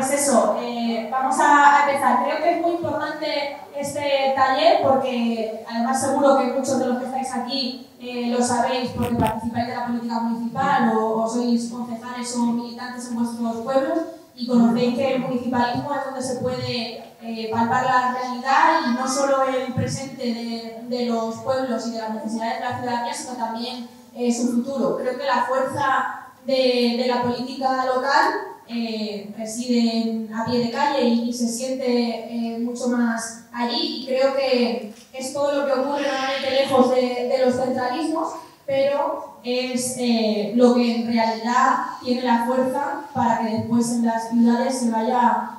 pues eso, eh, vamos a empezar. Creo que es muy importante este taller porque además seguro que muchos de los que estáis aquí eh, lo sabéis porque participáis de la política municipal o, sois concejales o militantes en vuestros pueblos y conocéis que el municipalismo es donde se puede eh, palpar la realidad y no solo el presente de, los pueblos y de las necesidades de la ciudadanía, sino también su futuro. Creo que la fuerza de, de la política local eh, residen a pie de calle y, se siente eh, mucho más allí creo que es todo lo que ocurre realmente lejos de, los centralismos, pero es eh, lo que en realidad tiene la fuerza para que después en las ciudades se vaya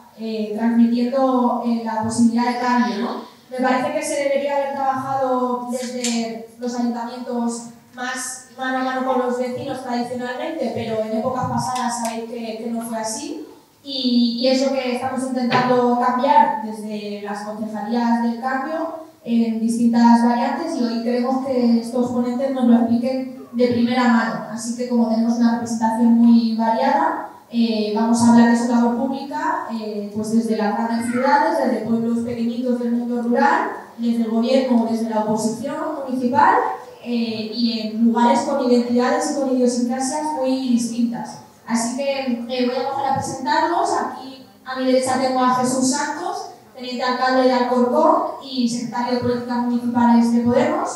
transmitiendo la posibilidad de cambio. Me parece que se debería haber trabajado desde los ayuntamientos más mano a mano con los vecinos tradicionalmente, pero en épocas pasadas sabéis que, no fue así. Y, eso que estamos intentando cambiar desde las concejalías del cambio en distintas variantes y hoy queremos que estos ponentes nos lo expliquen de primera mano. Así que como tenemos una representación muy variada, eh, vamos a hablar de su labor pública eh, pues desde las grandes ciudades, desde pueblos pequeñitos del mundo rural, desde el gobierno, desde la oposición municipal eh, y en lugares con identidades y con idiosincrasias muy distintas. Así que eh, voy a empezar a presentarlos. Aquí a mi derecha tengo a Jesús Santos, teniente alcalde de Alcorcón y secretario de Políticas Municipales de Podemos.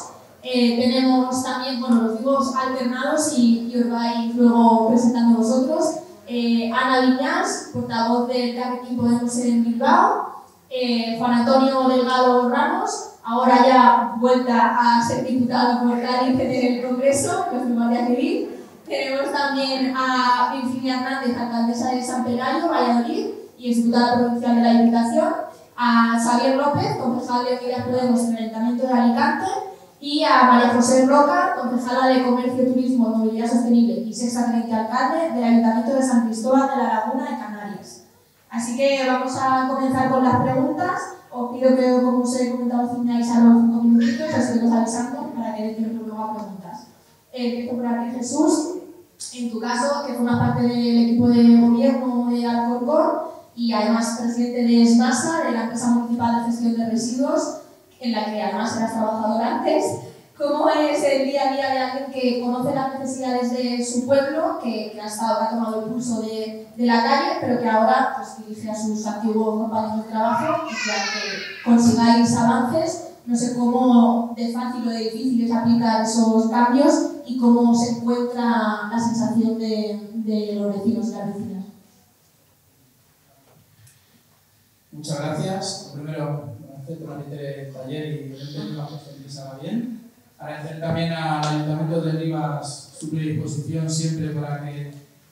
Eh, tenemos también, bueno, los vivos alternados y, y os vais luego presentando vosotros. Ana Viñas, portavoz del partido Podemos en Bilbao. Juan Antonio Delgado Ramos, ahora ya vuelta a ser diputada por alguien que del el Congreso, es memorias de vivir. Tenemos también a Virginia Hernández, alcaldesa de San Pelayo, Valladolid, y diputada provincial de la Diputación, a Xavier López, concejal de Unidas Podemos en el Ayuntamiento de Alicante, y a María José Roca, concejala de Comercio, Turismo, Movilidad Sostenible y sexta teniente alcalde del Ayuntamiento de San Cristóbal de la Laguna de Canarias. Así que vamos a comenzar con las preguntas. Os pido que, como os he comentado, ceñáis a los cinco minutitos, así os avisando, para que dé tiempo luego a preguntas. Eh, empiezo por aquí, Jesús. En tu caso, que forma parte del equipo de gobierno de Alcorcón y además presidente de SMASA, de la empresa municipal de gestión de residuos, en la que además eras trabajador antes cómo es el día a día de alguien que conoce las necesidades de su pueblo, que, ha tomado el pulso de, la calle, pero que ahora pues, dirige a sus activos compañeros de trabajo y que, que consigáis avances. No sé cómo de fácil o de difícil es aplicar esos cambios y cómo se encuentra la sensación de, los vecinos y las vecinas. Muchas gracias. Primero, gracias por el taller y que la cosa bien. Agradecer también al Ayuntamiento de Rivas su predisposición siempre para que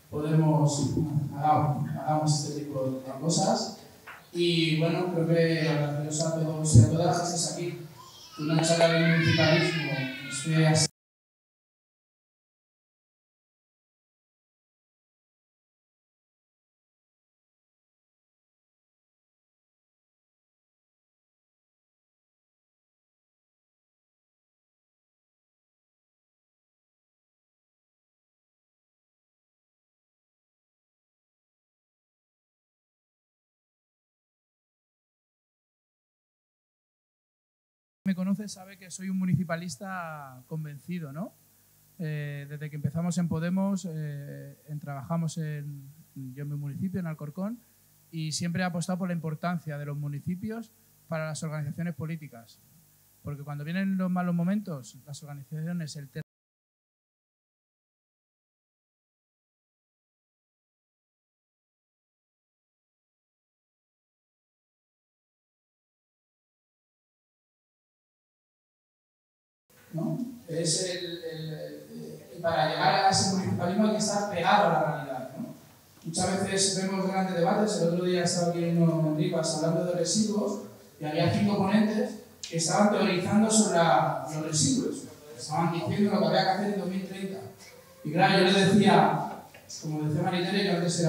podamos hagamos, este tipo de cosas. Y bueno, creo que agradeceros a todos y a todas que aquí. Una charla de municipalismo. me conoce sabe que soy un municipalista convencido, ¿no? Eh, desde que empezamos en Podemos, eh, en, trabajamos en, yo en mi municipio, en Alcorcón, y siempre he apostado por la importancia de los municipios para las organizaciones políticas. Porque cuando vienen los malos momentos, las organizaciones, el, Es el, para llegar a ese municipalismo hay que estar pegado a la realidad. ¿no? Muchas veces vemos grandes debates, el otro día estaba aquí en Rivas pues, hablando de residuos y había cinco ponentes que estaban teorizando sobre los residuos, estaban diciendo lo que había que hacer en 2030. Y claro, yo les decía, como decía Maritere, que antes,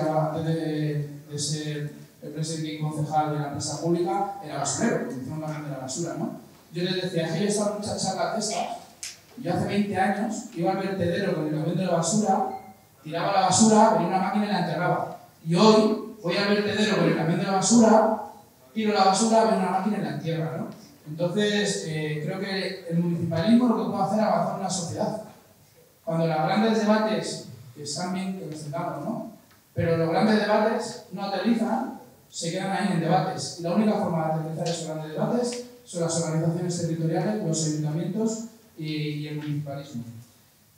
de, ser el presidente y concejal de la empresa pública, era basurero, hicieron la de la basura, ¿no? Yo les decía, si esa muchacha la cesta, yo hace 20 años iba al vertedero con el camión de la basura, tiraba la basura, venía una máquina y la enterraba. Y hoy voy al vertedero con el camión de la basura, tiro la basura, venía una máquina y la entierra, ¿no? Entonces, eh, creo que el municipalismo lo que puede hacer es avanzar la sociedad. Cuando los grandes debates, que están bien que los tengamos, ¿no? Pero los grandes debates no aterrizan, se quedan ahí en debates. Y la única forma de aterrizar esos grandes debates son las organizaciones territoriales, los ayuntamientos y, el municipalismo.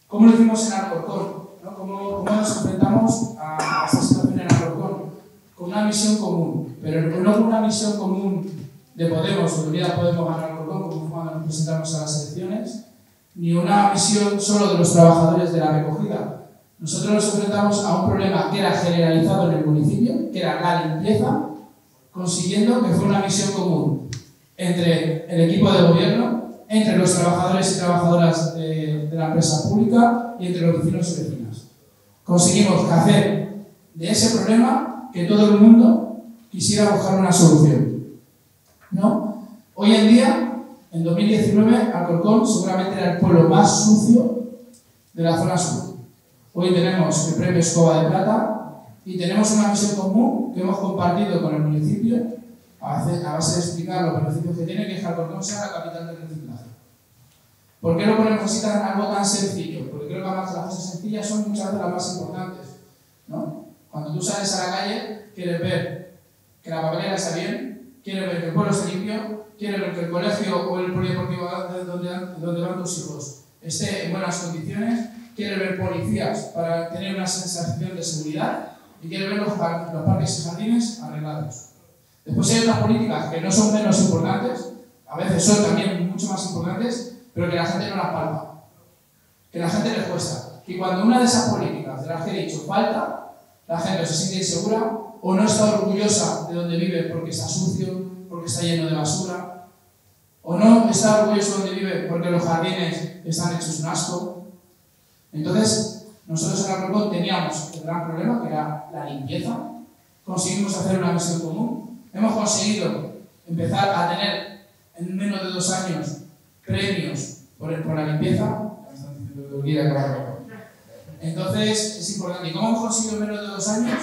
¿Cómo lo hicimos en Alcorcón? ¿No? ¿Cómo, nos enfrentamos a, esta situación en Alcorcón? Con una misión común, pero no con una misión común de Podemos, de Unidad Podemos ganar Alcorcón, como cuando nos presentamos a las elecciones, ni una misión solo de los trabajadores de la recogida. Nosotros nos enfrentamos a un problema que era generalizado en el municipio, que era la limpieza, consiguiendo que fuera una misión común entre el equipo de gobierno, entre los trabajadores y trabajadoras de, la empresa pública y entre los vecinos y vecinas. Conseguimos hacer de ese problema que todo el mundo quisiera buscar una solución. ¿no? Hoy en día, en 2019, Alcorcón seguramente era el pueblo más sucio de la zona sur. Hoy tenemos el premio Escoba de Plata y tenemos una misión común que hemos compartido con el municipio a base de explicar los beneficios que tiene que Jalcorcón sea la capital del reciclaje. ¿Por qué no ponemos así tan, algo tan sencillo? Porque creo que las cosas sencillas son muchas de las más importantes. ¿no? Cuando tú sales a la calle, quieres ver que la papelera está bien, quieres ver que el pueblo está limpio, quieres ver que el colegio o el polideportivo donde, donde van tus hijos esté en buenas condiciones, quieres ver policías para tener una sensación de seguridad y quieres ver los parques y jardines arreglados. Después hay otras políticas que no son menos importantes, a veces son también mucho más importantes, pero que la gente no las palpa, que la gente les cuesta. Y cuando una de esas políticas de las que he dicho falta, la gente se siente insegura o no está orgullosa de donde vive porque está sucio, porque está lleno de basura, o no está orgulloso de donde vive porque los jardines están hechos un asco. Entonces, nosotros en Arrocón teníamos el gran problema que era la limpieza. Conseguimos hacer una misión común Hemos conseguido empezar a tener en menos de dos años premios por, por la limpieza. Entonces es importante. cómo hemos conseguido en menos de dos años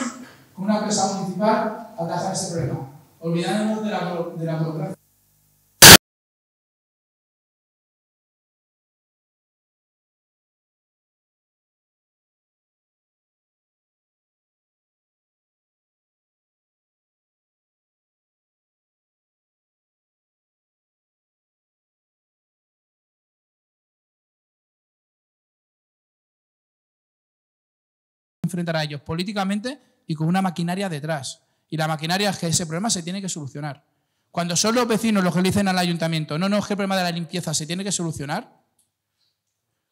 con una empresa municipal atajar ese problema? Olvidándonos de la, de la burocracia enfrentar a ellos políticamente y con una maquinaria detrás. Y la maquinaria es que ese problema se tiene que solucionar. Cuando son los vecinos los que le dicen al ayuntamiento, no, no, es que el problema de la limpieza se tiene que solucionar.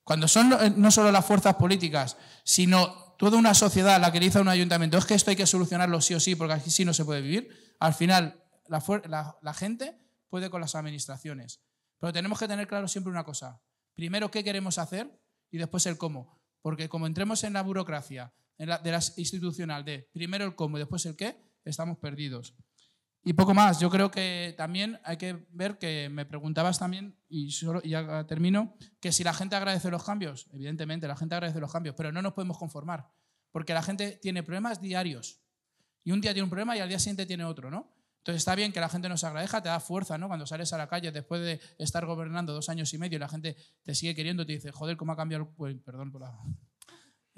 Cuando son eh, no solo las fuerzas políticas, sino toda una sociedad la que le dice a un ayuntamiento, es que esto hay que solucionarlo sí o sí, porque así sí no se puede vivir, al final la gente puede con las administraciones. Pero tenemos que tener claro siempre una cosa. Primero, ¿qué queremos hacer? Y después el cómo. Porque como entremos en la burocracia de la institucional, de primero el cómo y después el qué, estamos perdidos. Y poco más, yo creo que también hay que ver que me preguntabas también, y, solo, ya termino, que si la gente agradece los cambios, evidentemente la gente agradece los cambios, pero no nos podemos conformar, porque la gente tiene problemas diarios. Y un día tiene un problema y al día siguiente tiene otro, ¿no? Entonces está bien que la gente nos agradezca, te da fuerza, ¿no? Cuando sales a la calle después de estar gobernando dos años y medio y la gente te sigue queriendo, te dice, joder, ¿cómo ha cambiado el... perdón por la...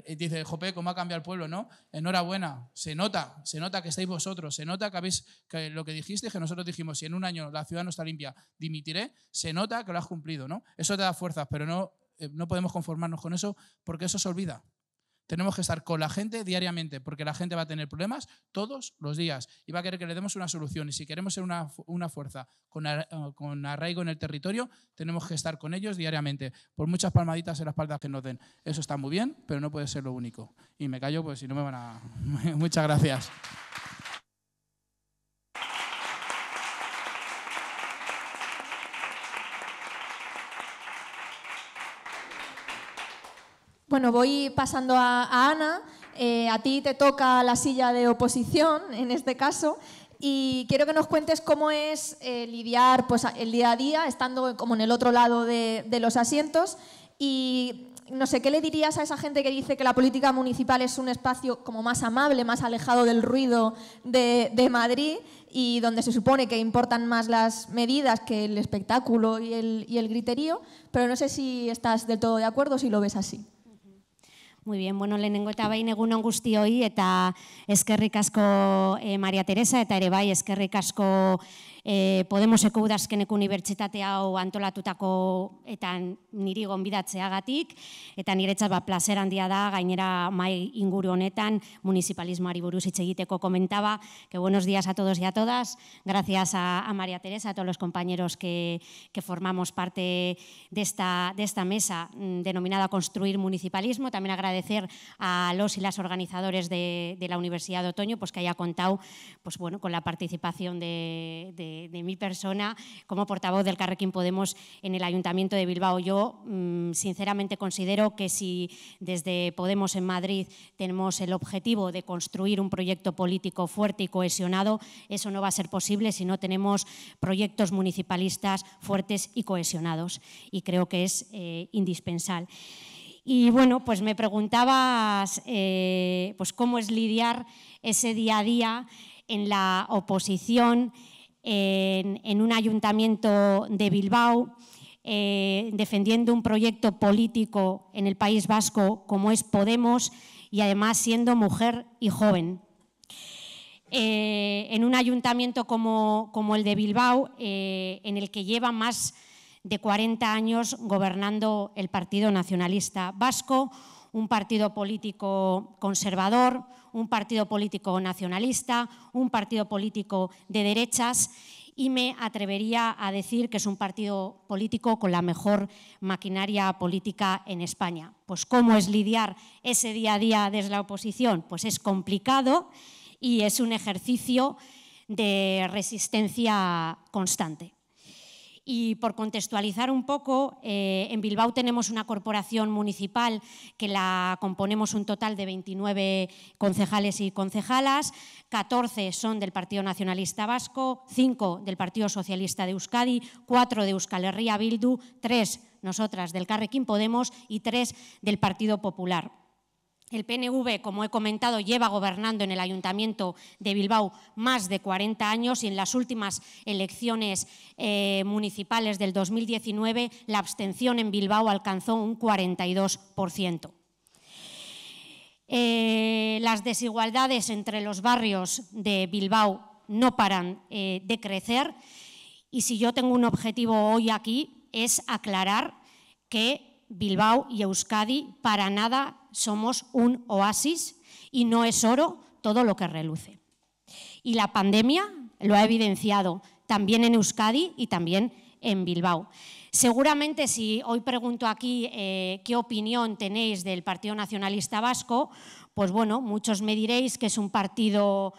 Y dice, Jope, ¿cómo ha cambiado el pueblo? ¿No? Enhorabuena, se nota, se nota que estáis vosotros, se nota que habéis, que lo que dijiste, que nosotros dijimos, si en un año la ciudad no está limpia, dimitiré, se nota que lo has cumplido, ¿no? Eso te da fuerzas, pero no, eh, no podemos conformarnos con eso porque eso se olvida. Tenemos que estar con la gente diariamente, porque la gente va a tener problemas todos los días y va a querer que le demos una solución. Y si queremos ser una, una fuerza con, eh, con arraigo en el territorio, tenemos que estar con ellos diariamente, por muchas palmaditas en las palmas que nos den. Eso está muy bien, pero no puede ser lo único. Y me callo, pues si no me van a... Muchas gracias. Bueno, voy pasando a, Ana. Eh, a ti te toca la silla de oposición, en este caso, y quiero que nos cuentes cómo es eh, lidiar pues, el día a día, estando como en el otro lado de, los asientos. Y no sé, ¿qué le dirías a esa gente que dice que la política municipal es un espacio como más amable, más alejado del ruido de, Madrid y donde se supone que importan más las medidas que el espectáculo y el, y el griterío? Pero no sé si estás del todo de acuerdo, si lo ves así. Muy bien, bueno, lehenengo eta bain angustio guztioi eta es que ricasco eh, María Teresa eta ere es que asko e, eh, Podemoseko udazkeneko unibertsitate hau antolatutako eta niri gonbidatzeagatik, eta niretzat ba, placer handia da, gainera mai inguru honetan, municipalismoari buruz hitz egiteko que buenos días a todos y a todas, gracias a, María Teresa, a todos los compañeros que, que formamos parte de esta, de esta mesa mm, denominada Construir Municipalismo, también agradecer a los y las organizadores de, de la Universidad de Otoño, pues que haya contado pues, bueno, con la participación de, de de, mi persona como portavoz del Carrequín Podemos en el Ayuntamiento de Bilbao. Yo mm, sinceramente considero que si desde Podemos en Madrid tenemos el objetivo de construir un proyecto político fuerte y cohesionado, eso no va a ser posible si no tenemos proyectos municipalistas fuertes y cohesionados. Y creo que es eh, indispensable. Y bueno, pues me preguntabas eh, pues cómo es lidiar ese día a día en la oposición en, un ayuntamiento de Bilbao, eh, defendiendo un proyecto político en el País Vasco como es Podemos y además siendo mujer y joven. Eh, en un ayuntamiento como, el de Bilbao, eh, en el que lleva más de 40 años gobernando el Partido Nacionalista Vasco, un partido político conservador, un partido político nacionalista, un partido político de derechas y me atrevería a decir que es un partido político con la mejor maquinaria política en España. Pues cómo es lidiar ese día a día desde la oposición, pues es complicado y es un ejercicio de resistencia constante. Y por contextualizar un poco, eh, en Bilbao tenemos una corporación municipal que la componemos un total de 29 concejales y concejalas, 14 son del Partido Nacionalista Vasco, 5 del Partido Socialista de Euskadi, 4 de Euskal Herria Bildu, 3 nosotras del Carrequín Podemos y 3 del Partido Popular. El PNV, como he comentado, lleva gobernando en el Ayuntamiento de Bilbao más de 40 años y en las últimas elecciones eh, municipales del 2019 la abstención en Bilbao alcanzó un 42%. Eh, las desigualdades entre los barrios de Bilbao no paran eh, de crecer y si yo tengo un objetivo hoy aquí es aclarar que Bilbao y Euskadi para nada somos un oasis y no es oro todo lo que reluce. Y la pandemia lo ha evidenciado también en Euskadi y también en Bilbao. Seguramente si hoy pregunto aquí eh, qué opinión tenéis del Partido Nacionalista Vasco, pues bueno, muchos me diréis que es un partido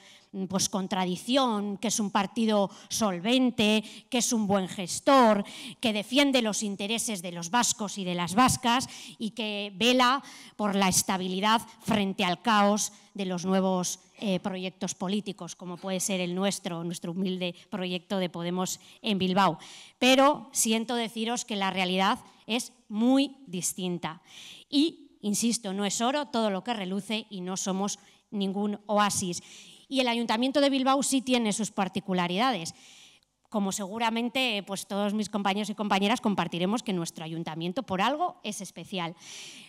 pues, contradicción, que es un partido solvente, que es un buen gestor, que defiende los intereses de los vascos y de las vascas y que vela por la estabilidad frente al caos de los nuevos eh, proyectos políticos, como puede ser el nuestro, nuestro humilde proyecto de Podemos en Bilbao. Pero siento deciros que la realidad es muy distinta. Y, insisto, no es oro todo lo que reluce y no somos ningún oasis y el Ayuntamiento de Bilbao sí tiene sus particularidades como seguramente pues, todos mis compañeros y compañeras compartiremos que nuestro ayuntamiento por algo es especial.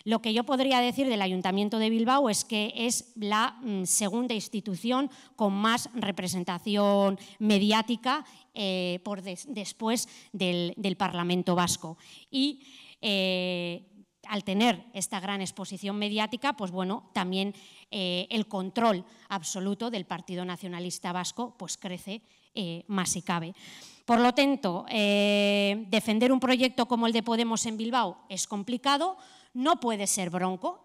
Lo que yo podría decir del ayuntamiento de Bilbao es que es la mm, segunda institución con más representación mediática eh, por después del, Parlamento vasco. Y eh, al tener esta gran exposición mediática, pues bueno, también eh, el control absoluto del Partido Nacionalista Vasco pues crece eh, más si cabe. Por lo tanto, eh, defender un proyecto como el de Podemos en Bilbao es complicado, no puede ser bronco,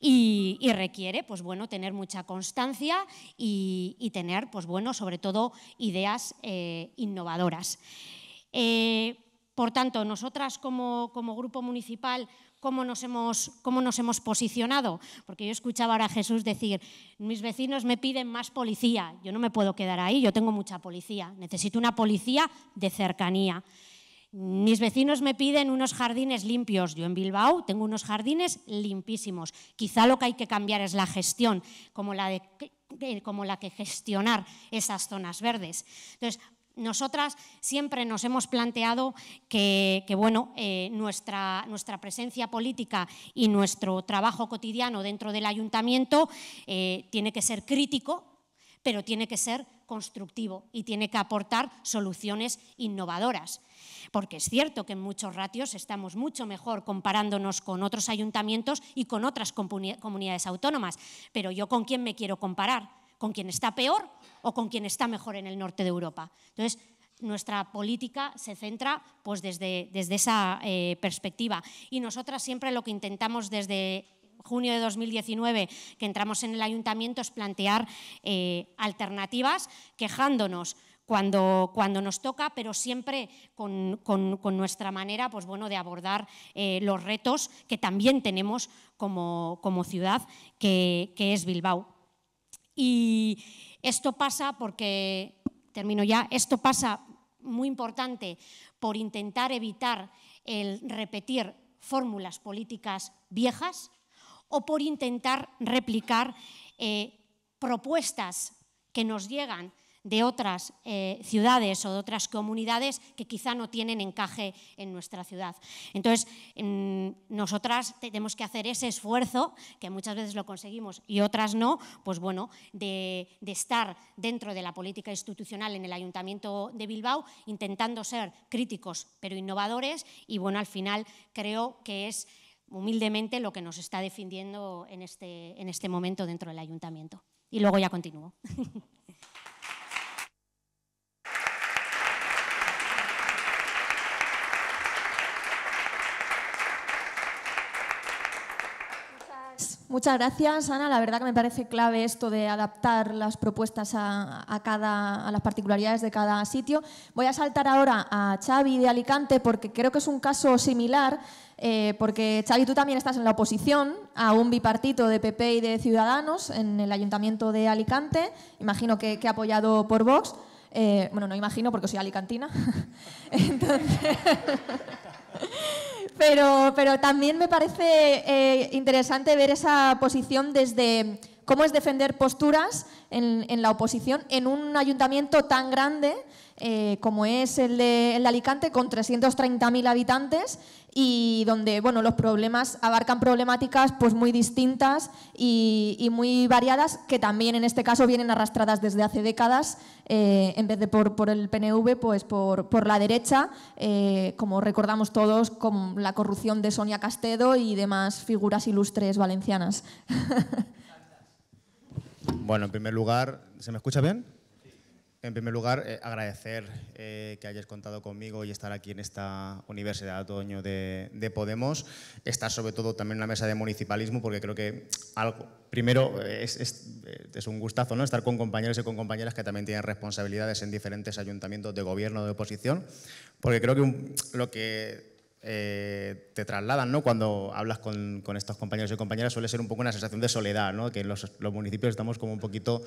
y, requiere pues bueno tener mucha constancia y, tener pues bueno sobre todo ideas innovadoras por tanto, nosotras como, grupo municipal, ¿cómo nos, hemos, posicionado? Porque yo escuchaba ahora a Jesús decir, mis vecinos me piden más policía, yo no me puedo quedar ahí, yo tengo mucha policía, necesito una policía de cercanía. Mis vecinos me piden unos jardines limpios. Yo en Bilbao tengo unos jardines limpísimos. Quizá lo que hay que cambiar es la gestión, como la de como la que gestionar esas zonas verdes. Entonces, nosotras siempre nos hemos planteado que, bueno, eh, nuestra, nuestra, presencia política y nuestro trabajo cotidiano dentro del ayuntamiento eh, tiene que ser crítico, pero tiene que ser constructivo y tiene que aportar soluciones innovadoras. Porque es cierto que en muchos ratios estamos mucho mejor comparándonos con otros ayuntamientos y con otras comunidades autónomas, pero yo con quién me quiero comparar con quien está peor o con quien está mejor en el norte de Europa. Entonces, nuestra política se centra pues, desde, desde esa eh, perspectiva. Y nosotras siempre lo que intentamos desde junio de 2019 que entramos en el ayuntamiento es plantear eh, alternativas quejándonos cuando, cuando, nos toca, pero siempre con, nuestra manera pues bueno, de abordar eh, los retos que también tenemos como, como ciudad, que es Bilbao. Y esto pasa porque, termino ya, esto pasa muy importante por intentar evitar el repetir fórmulas políticas viejas o por intentar replicar eh, propuestas que nos llegan de otras eh, ciudades o de otras comunidades que quizá no tienen encaje en nuestra ciudad. Entonces, nosotras tenemos que hacer ese esfuerzo, que muchas veces lo conseguimos y otras no, pues bueno, de, estar dentro de la política institucional en el Ayuntamiento de Bilbao, intentando ser críticos pero innovadores y bueno, al final creo que es humildemente lo que nos está defendiendo en este, en este momento dentro del Ayuntamiento. Y luego ya continúo. Muchas gracias, Ana. La verdad que me parece clave esto de adaptar las propuestas a, cada, a las particularidades de cada sitio. Voy a saltar ahora a Xavi de Alicante porque creo que es un caso similar, eh, porque Xavi, tú también estás en la oposición a un bipartito de PP y de Ciudadanos en el Ayuntamiento de Alicante, imagino que, que apoyado por Vox. Eh, bueno, no imagino porque soy alicantina. Entonces... Pero, pero también me parece eh, interesante ver esa posición desde cómo es defender posturas en, la oposición en un ayuntamiento tan grande eh, como es el de, Alicante, con 330.000 habitantes y donde bueno, los problemas abarcan problemáticas pues, muy distintas y, muy variadas, que también en este caso vienen arrastradas desde hace décadas, eh, en vez de por, el PNV, pues por, la derecha, eh, como recordamos todos, con la corrupción de Sonia Castedo y demás figuras ilustres valencianas. Bueno, en primer lugar, ¿se me escucha bien? En primer lugar, eh, agradecer eh, que hayas contado conmigo y estar aquí en esta Universidad Otoño de, Podemos. Estar sobre todo también en la mesa de municipalismo, porque creo que algo, primero eh, es, un gustazo ¿no? estar con compañeros y con compañeras que también tienen responsabilidades en diferentes ayuntamientos de gobierno, de oposición, porque creo que lo que eh, te trasladan, ¿no? Cuando hablas con, estos compañeros y compañeras suele ser un poco una sensación de soledad, ¿no? Que los, municipios estamos como un poquito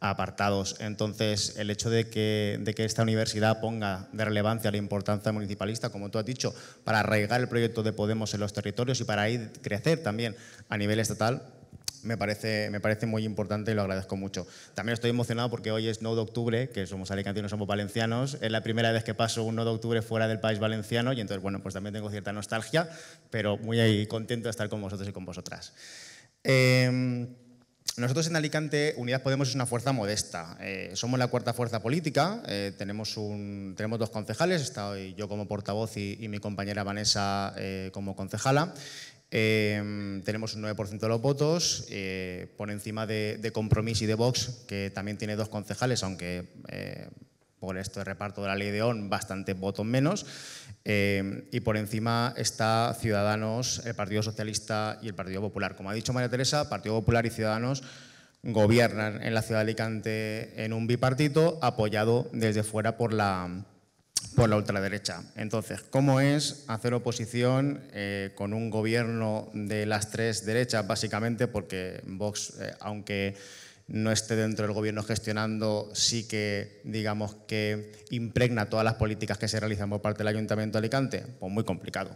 apartados. Entonces, el hecho de que, de que esta universidad ponga de relevancia la importancia municipalista, como tú has dicho, para arraigar el proyecto de Podemos en los territorios y para ir crecer también a nivel estatal, me parece, me parece muy importante y lo agradezco mucho. También estoy emocionado porque hoy es No de Octubre, que somos alicantinos, somos valencianos. Es la primera vez que paso un No de Octubre fuera del país valenciano y entonces, bueno, pues también tengo cierta nostalgia, pero muy contento de estar con vosotros y con vosotras. Em, nosotros en Alicante, Unidad Podemos es una fuerza modesta. Eh, somos la cuarta fuerza política, eh, tenemos, un, tenemos dos concejales, estoy yo como portavoz y, mi compañera Vanessa eh, como concejala, Em, tenemos un 9% de los votos, eh, por encima de, de Compromís y de Vox, que también tiene dos concejales, aunque eh, por esto de reparto de la ley de ON bastantes votos menos. Em, y por encima está Ciudadanos, el Partido Socialista y el Partido Popular. Como ha dicho María Teresa, Partido Popular y Ciudadanos gobiernan en la ciudad de Alicante en un bipartito, apoyado desde fuera por la por la ultraderecha. Entonces, ¿cómo es hacer oposición eh, con un gobierno de las tres derechas, básicamente? Porque Vox, eh, aunque no esté dentro del gobierno gestionando, sí que, digamos, que impregna todas las políticas que se realizan por parte del Ayuntamiento de Alicante? Pues muy complicado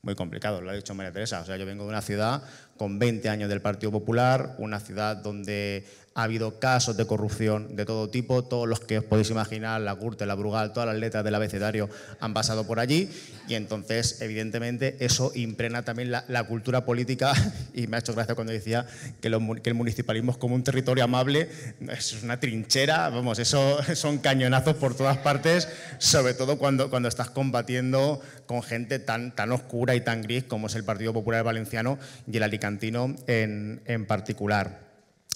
muy complicado, lo ha dicho María Teresa. O sea, yo vengo de una ciudad con 20 años del Partido Popular, una ciudad donde ha habido casos de corrupción de todo tipo, todos los que os podéis imaginar, la Curte, la Brugal, todas las letras del abecedario han pasado por allí y entonces, evidentemente, eso imprena también la, cultura política y me ha hecho gracia cuando decía que, el municipalismo es como un territorio amable, es una trinchera, vamos, eso son cañonazos por todas partes, sobre todo cuando, cuando estás combatiendo con gente tan, tan oscura y tan gris como es el Partido Popular Valenciano y el Alicantino en, en particular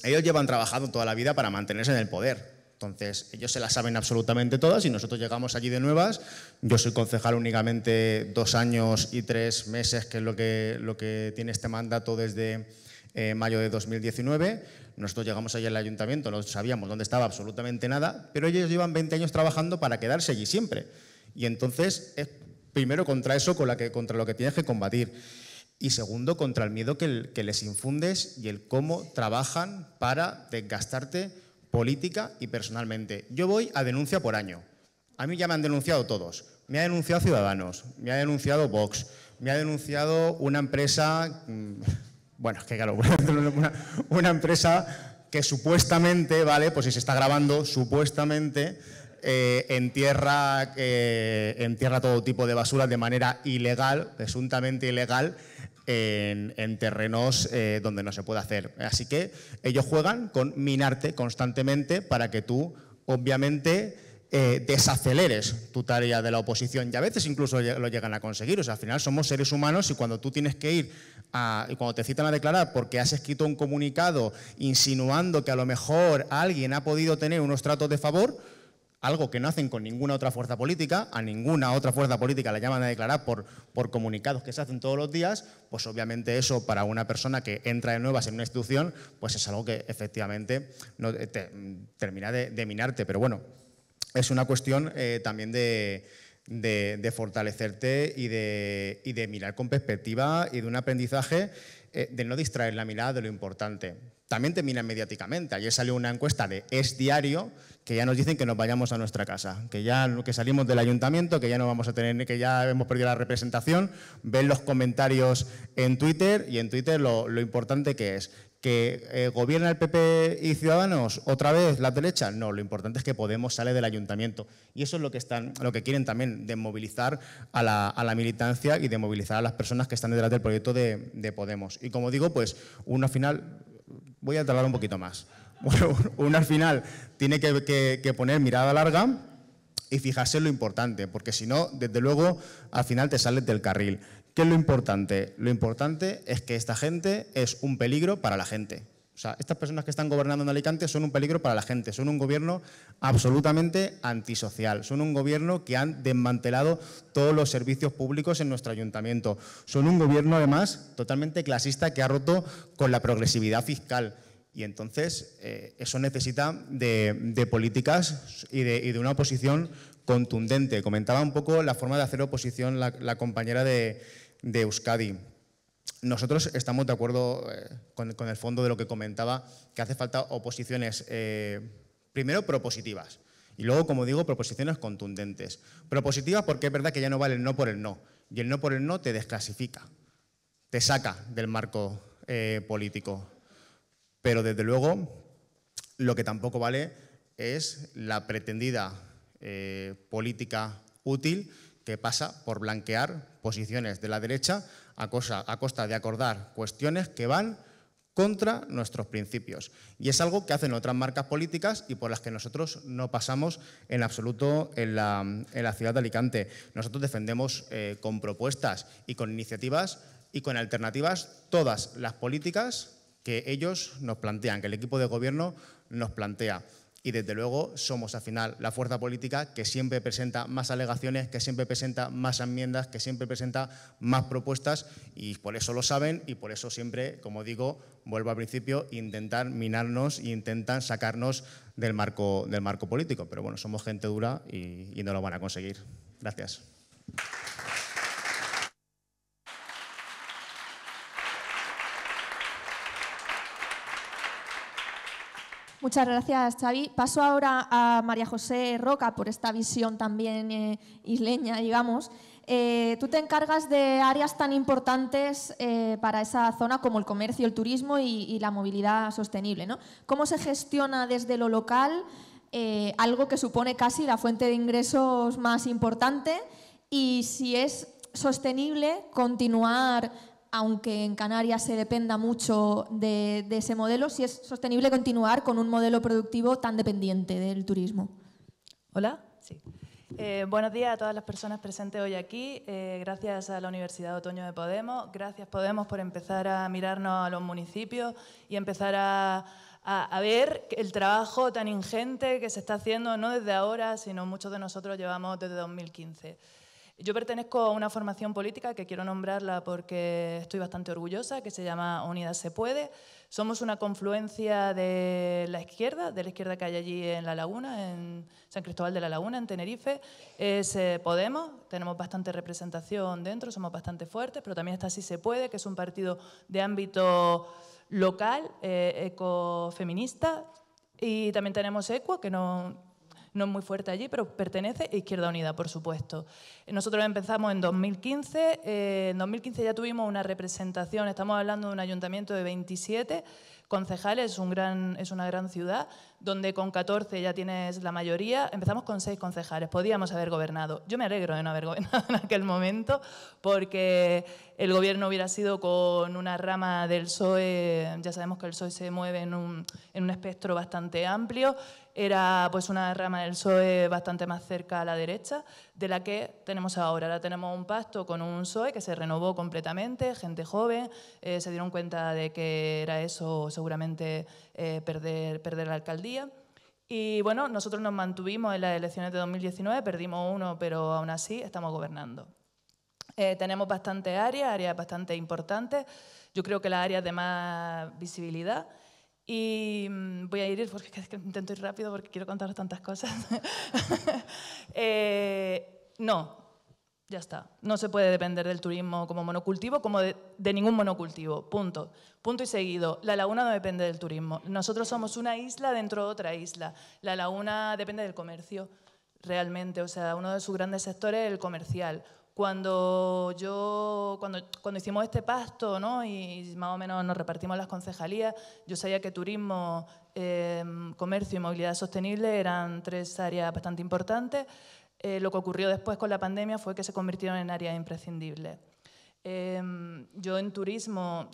ellos llevan trabajando toda la vida para mantenerse en el poder. Entonces, ellos se las saben absolutamente todas y nosotros llegamos allí de nuevas. Yo soy concejal únicamente dos años y tres meses, que es lo que, lo que tiene este mandato desde eh, mayo de 2019. Nosotros llegamos allí al ayuntamiento, no sabíamos dónde estaba absolutamente nada, pero ellos llevan 20 años trabajando para quedarse allí siempre. Y entonces es primero contra eso con la que, contra lo que tienes que combatir y segundo, contra el miedo que, les infundes y el cómo trabajan para desgastarte política y personalmente. Yo voy a denuncia por año. A mí ya me han denunciado todos. Me ha denunciado Ciudadanos, me ha denunciado Vox, me ha denunciado una empresa, mm, bueno, es que una, empresa que supuestamente, ¿vale? Pues si se está grabando, supuestamente eh, entierra, eh, entierra todo tipo de basura de manera ilegal, presuntamente ilegal, en, terrenos eh, donde no se puede hacer. Así que ellos juegan con minarte constantemente para que tú, obviamente, eh, desaceleres tu tarea de la oposición y a veces incluso lo llegan a conseguir. O sea, al final somos seres humanos y cuando tú tienes que ir a, cuando te citan a declarar porque has escrito un comunicado insinuando que a lo mejor alguien ha podido tener unos tratos de favor, algo que no hacen con ninguna otra fuerza política, a ninguna otra fuerza política la llaman a declarar por, por comunicados que se hacen todos los días, pues obviamente eso para una persona que entra de nuevas en una institución, pues es algo que efectivamente no eh, termina de, minarte. Pero bueno, es una cuestión eh, también de, fortalecerte y de, de mirar con perspectiva y de un aprendizaje eh, de no distraer la mirada de lo importante. También te miran mediáticamente. Ayer salió una encuesta de Es Diario que ya nos dicen que nos vayamos a nuestra casa, que ya que salimos del ayuntamiento, que ya no vamos a tener, que ya hemos perdido la representación, ven los comentarios en Twitter y en Twitter lo, importante que es. ¿Que eh, gobierna el PP y Ciudadanos otra vez la derecha? No, lo importante es que Podemos sale del ayuntamiento. Y eso es lo que, están, lo que quieren también, desmovilizar a la, a la militancia y desmovilizar a las personas que están detrás del proyecto de, Podemos. Y como digo, pues una final, voy a tardar un poquito más. Bueno, uno al final tiene que, poner mirada larga y fijarse en lo importante, porque si no, desde luego, al final te sales del carril. ¿Qué es lo importante? Lo importante es que esta gente es un peligro para la gente. O sea, estas personas que están gobernando en Alicante son un peligro para la gente, son un gobierno absolutamente antisocial, son un gobierno que han desmantelado todos los servicios públicos en nuestro ayuntamiento, son un gobierno además totalmente clasista que ha roto con la progresividad fiscal y entonces eh, eso necesita de, políticas y de, una oposición contundente. Comentaba un poco la forma de hacer oposición la, compañera de, Euskadi. Nosotros estamos de acuerdo eh, con, el fondo de lo que comentaba, que hace falta oposiciones, eh, primero propositivas, y luego, como digo, proposiciones contundentes. Propositivas porque es verdad que ya no vale el no por el no, y el no por el no te desclasifica, te saca del marco político pero desde luego, lo que tampoco vale es la pretendida eh, política útil que pasa por blanquear posiciones de la derecha a, costa de acordar cuestiones que van contra nuestros principios. Y es algo que hacen otras marcas políticas y por las que nosotros no pasamos en absoluto en la, ciudad de Alicante. Nosotros defendemos eh, con propuestas y con iniciativas y con alternativas todas las políticas que ellos nos plantean, que el equipo de gobierno nos plantea. Y desde luego somos al final la fuerza política que siempre presenta más alegaciones, que siempre presenta más enmiendas, que siempre presenta más propuestas y por eso lo saben y por eso siempre, como digo, vuelvo al principio, intentan minarnos e intentan sacarnos del marco, del marco político. Pero bueno, somos gente dura y no lo van a conseguir. Gracias. Muchas gracias, Xavi. Paso ahora a María José Roca por esta visión también eh, isleña, digamos. Eh, tú te encargas de áreas tan importantes eh, para esa zona como el comercio, el turismo y, y la movilidad sostenible. ¿no? ¿Cómo se gestiona desde lo local algo que supone casi la fuente de ingresos más importante y si es sostenible continuar aunque en Canarias se dependa mucho de, ese modelo, si es sostenible continuar con un modelo productivo tan dependiente del turismo. Hola. Eh, buenos días a todas las personas presentes hoy aquí. Eh, gracias a la Universidad Otoño de Podemos. Gracias Podemos por empezar a mirarnos a los municipios y empezar a, ver el trabajo tan ingente que se está haciendo, no desde ahora, sino muchos de nosotros llevamos desde 2015. Yo pertenezco a una formación política que quiero nombrarla porque estoy bastante orgullosa, que se llama Unidad se puede. Somos una confluencia de la izquierda, de la izquierda que hay allí en La Laguna, en San Cristóbal de la Laguna, en Tenerife. Es eh, Podemos, tenemos bastante representación dentro, somos bastante fuertes, pero también está Así se puede, que es un partido de ámbito local, eh, ecofeminista. Y también tenemos ECUA, que no no es muy fuerte allí, pero pertenece a Izquierda Unida, por supuesto. Nosotros empezamos en 2015, eh, en 2015 ya tuvimos una representación, estamos hablando de un ayuntamiento de 27 concejales, es, un gran, es una gran ciudad, donde con 14 ya tienes la mayoría, empezamos con 6 concejales, podíamos haber gobernado. Yo me alegro de no haber gobernado en aquel momento, porque el gobierno hubiera sido con una rama del PSOE, ya sabemos que el PSOE se mueve en un, en un espectro bastante amplio, era pues una rama del soe bastante más cerca a la derecha de la que tenemos ahora. Ahora tenemos un pacto con un PSOE que se renovó completamente, gente joven, eh, se dieron cuenta de que era eso seguramente eh, perder, la alcaldía. Y bueno, nosotros nos mantuvimos en las elecciones de 2019, perdimos uno, pero aún así estamos gobernando. Eh, tenemos bastantes áreas, áreas bastante importantes. Yo creo que las áreas de más visibilidad y mm, voy a ir porque es que intento ir rápido porque quiero contaros tantas cosas. Eh, no, ya está. No se puede depender del turismo como monocultivo, como de, de, ningún monocultivo. Punto. Punto y seguido. La laguna no depende del turismo. Nosotros somos una isla dentro de otra isla. La laguna depende del comercio, realmente. O sea, uno de sus grandes sectores es el comercial. Cuando, yo, cuando, hicimos este pasto y más o menos nos repartimos las concejalías, yo sabía que turismo, em, comercio y movilidad sostenible eran tres áreas bastante importantes. Eh, lo que ocurrió después con la pandemia fue que se convirtieron en áreas imprescindibles. Em, yo en turismo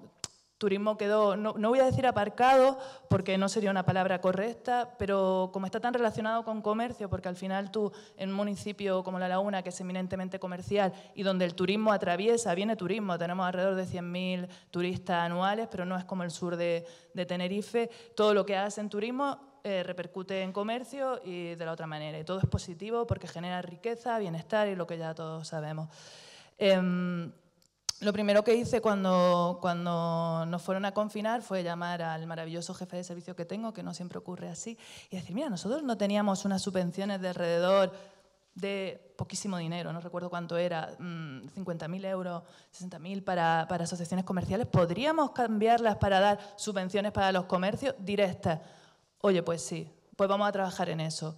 turismo quedó, no, voy a decir aparcado porque no sería una palabra correcta, pero como está tan relacionado con comercio, porque al final tú en un municipio como La Laguna, que es eminentemente comercial y donde el turismo atraviesa, viene turismo, tenemos alrededor de 100.000 turistas anuales, pero no es como el sur de, Tenerife, todo lo que hace en turismo eh, repercute en comercio y de la otra manera. Y todo es positivo porque genera riqueza, bienestar y lo que ya todos sabemos. Em, lo primero que hice cuando, cuando nos fueron a confinar fue llamar al maravilloso jefe de servicio que tengo, que no siempre ocurre así, y decir, mira, nosotros no teníamos unas subvenciones de alrededor de poquísimo dinero, no recuerdo cuánto era, 50.000 mm, euros, 60.000 para, para asociaciones comerciales, podríamos cambiarlas para dar subvenciones para los comercios directas. Oye, pues sí, pues vamos a trabajar en eso.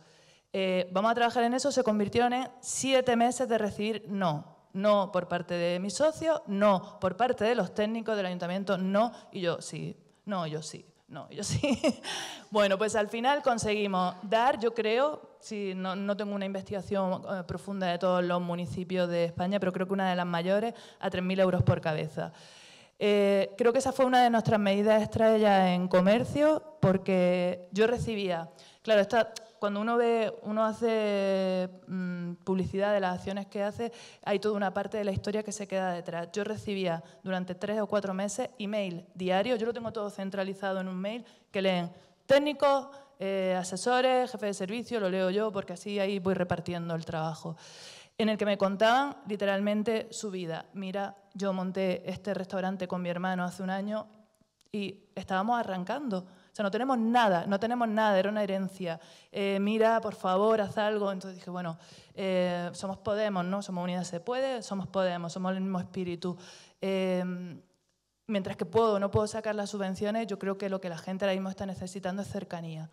Eh, vamos a trabajar en eso, se convirtieron en siete meses de recibir no, no por parte de mis socios, no por parte de los técnicos del ayuntamiento, no, y yo sí, no, yo sí, no, yo sí. bueno, pues al final conseguimos dar, yo creo, si no, no, tengo una investigación eh, profunda de todos los municipios de España, pero creo que una de las mayores, a 3.000 euros por cabeza. Eh, creo que esa fue una de nuestras medidas estrellas en comercio, porque yo recibía Claro, cuando uno ve, uno hace mm, publicidad de las acciones que hace, hay toda una parte de la historia que se queda detrás. Yo recibía durante tres o cuatro meses email diario, yo lo tengo todo centralizado en un mail, que leen técnicos, eh, asesores, jefe de servicio, lo leo yo porque así ahí voy repartiendo el trabajo en el que me contaban literalmente su vida. Mira, yo monté este restaurante con mi hermano hace un año y estábamos arrancando. O sea, no tenemos nada, no tenemos nada, era una herencia. Eh, mira, por favor, haz algo. Entonces dije, bueno, eh, somos Podemos, ¿no? Somos Unidas Se Puede, somos Podemos, somos el mismo espíritu. Eh, mientras que puedo o no puedo sacar las subvenciones, yo creo que lo que la gente ahora mismo está necesitando es cercanía.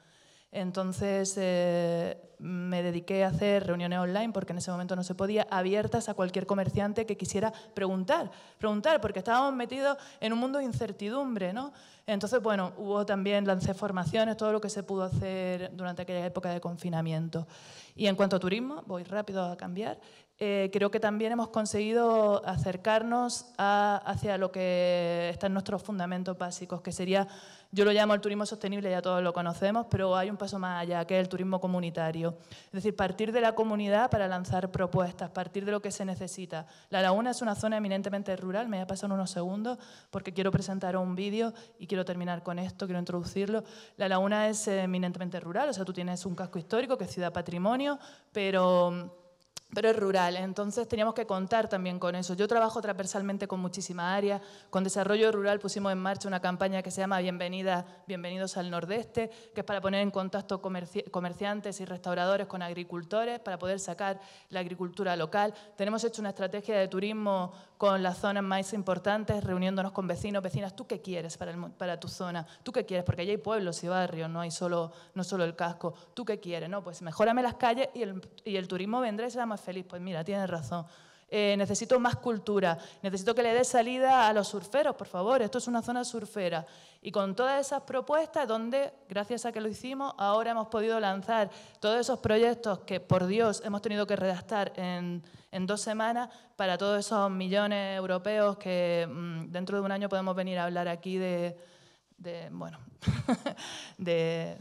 Entonces eh, me dediqué a hacer reuniones online porque en ese momento no se podía, abiertas a cualquier comerciante que quisiera preguntar, preguntar, porque estábamos metidos en un mundo de incertidumbre, ¿no? Entonces, bueno, hubo también, lancé formaciones, todo lo que se pudo hacer durante aquella época de confinamiento. Y en cuanto a turismo, voy rápido a cambiar, eh, creo que también hemos conseguido acercarnos hacia lo que están nuestros fundamentos básicos, que sería yo lo llamo el turismo sostenible, ya todos lo conocemos, pero hay un paso más allá, que es el turismo comunitario. Es decir, partir de la comunidad para lanzar propuestas, partir de lo que se necesita. La laguna es una zona eminentemente rural, me voy a pasar unos segundos porque quiero presentar un vídeo y quiero terminar con esto, quiero introducirlo. La laguna es eminentemente rural, o sea, tú tienes un casco histórico que es ciudad patrimonio, pero pero es rural, entonces teníamos que contar también con eso. Yo trabajo transversalmente con muchísima área con desarrollo rural pusimos en marcha una campaña que se llama Bienvenida, Bienvenidos al Nordeste, que es para poner en contacto comerciantes y restauradores con agricultores, para poder sacar la agricultura local. Tenemos hecho una estrategia de turismo con las zonas más importantes, reuniéndonos con vecinos, vecinas, ¿tú qué quieres para, tu zona? ¿Tú qué quieres? Porque allí hay pueblos y barrios, no hay solo, no solo el casco. ¿Tú qué quieres? No, pues mejórame las calles y el, y el turismo vendrá y será más feliz. Pues mira, tienes razón. Eh, necesito más cultura, necesito que le dé salida a los surferos, por favor, esto es una zona surfera. Y con todas esas propuestas, donde, gracias a que lo hicimos, ahora hemos podido lanzar todos esos proyectos que, por Dios, hemos tenido que redactar en, dos semanas para todos esos millones europeos que mm, dentro de un año podemos venir a hablar aquí de, de bueno, de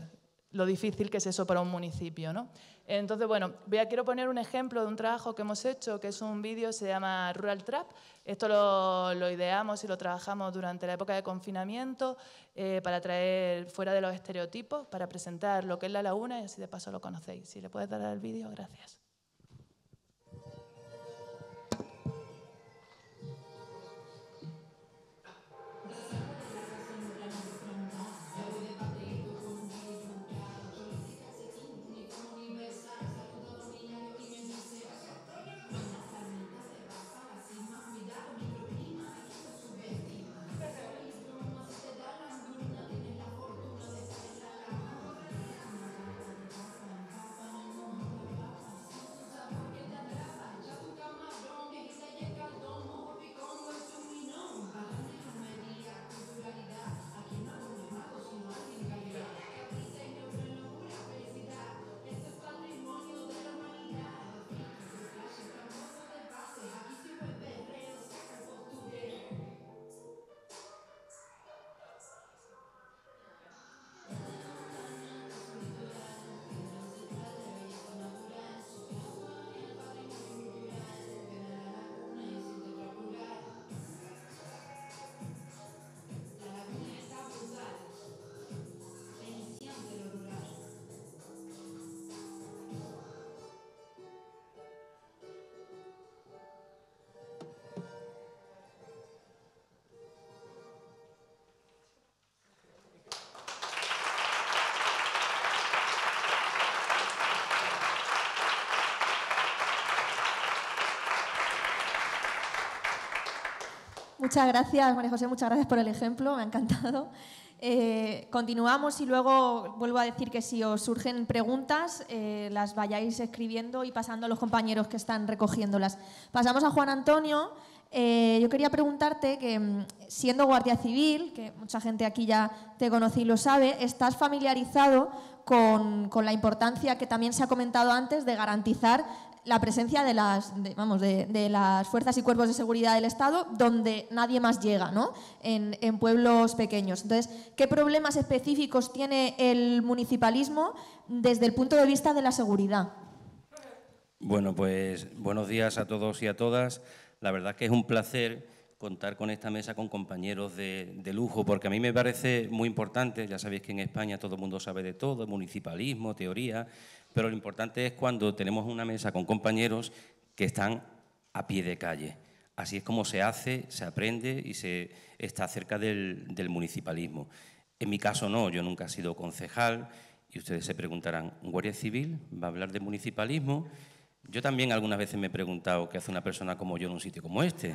lo difícil que es eso para un municipio. ¿no? Entonces, bueno, voy a, quiero poner un ejemplo de un trabajo que hemos hecho, que es un vídeo, se llama Rural Trap. Esto lo, ideamos y lo trabajamos durante la época de confinamiento eh, para traer fuera de los estereotipos, para presentar lo que es la laguna y así de paso lo conocéis. Si le puedes dar al vídeo, gracias. Muchas gracias, María José, muchas gracias por el ejemplo, me ha encantado. Eh, continuamos y luego vuelvo a decir que si os surgen preguntas, eh, las vayáis escribiendo y pasando a los compañeros que están recogiéndolas. Pasamos a Juan Antonio. Eh, yo quería preguntarte que, mm, siendo guardia civil, que mucha gente aquí ya te conoce y lo sabe, ¿estás familiarizado con, con, la importancia que también se ha comentado antes de garantizar la presencia de las, vamos, de, las fuerzas y cuerpos de seguridad del Estado donde nadie más llega, ¿no? En, pueblos pequeños. Entonces, ¿qué problemas específicos tiene el municipalismo desde el punto de vista de la seguridad? Bueno, pues buenos días a todos y a todas. La verdad es que es un placer contar con esta mesa con compañeros de, de, lujo, porque a mí me parece muy importante, ya sabéis que en España todo el mundo sabe de todo, municipalismo, teoría, pero lo importante es cuando tenemos una mesa con compañeros que están a pie de calle. Así es como se hace, se aprende y se está cerca del, municipalismo. En mi caso no, yo nunca he sido concejal y ustedes se preguntarán, guardia civil va a hablar de municipalismo? Yo también algunas veces me he preguntado qué hace una persona como yo en un sitio como este.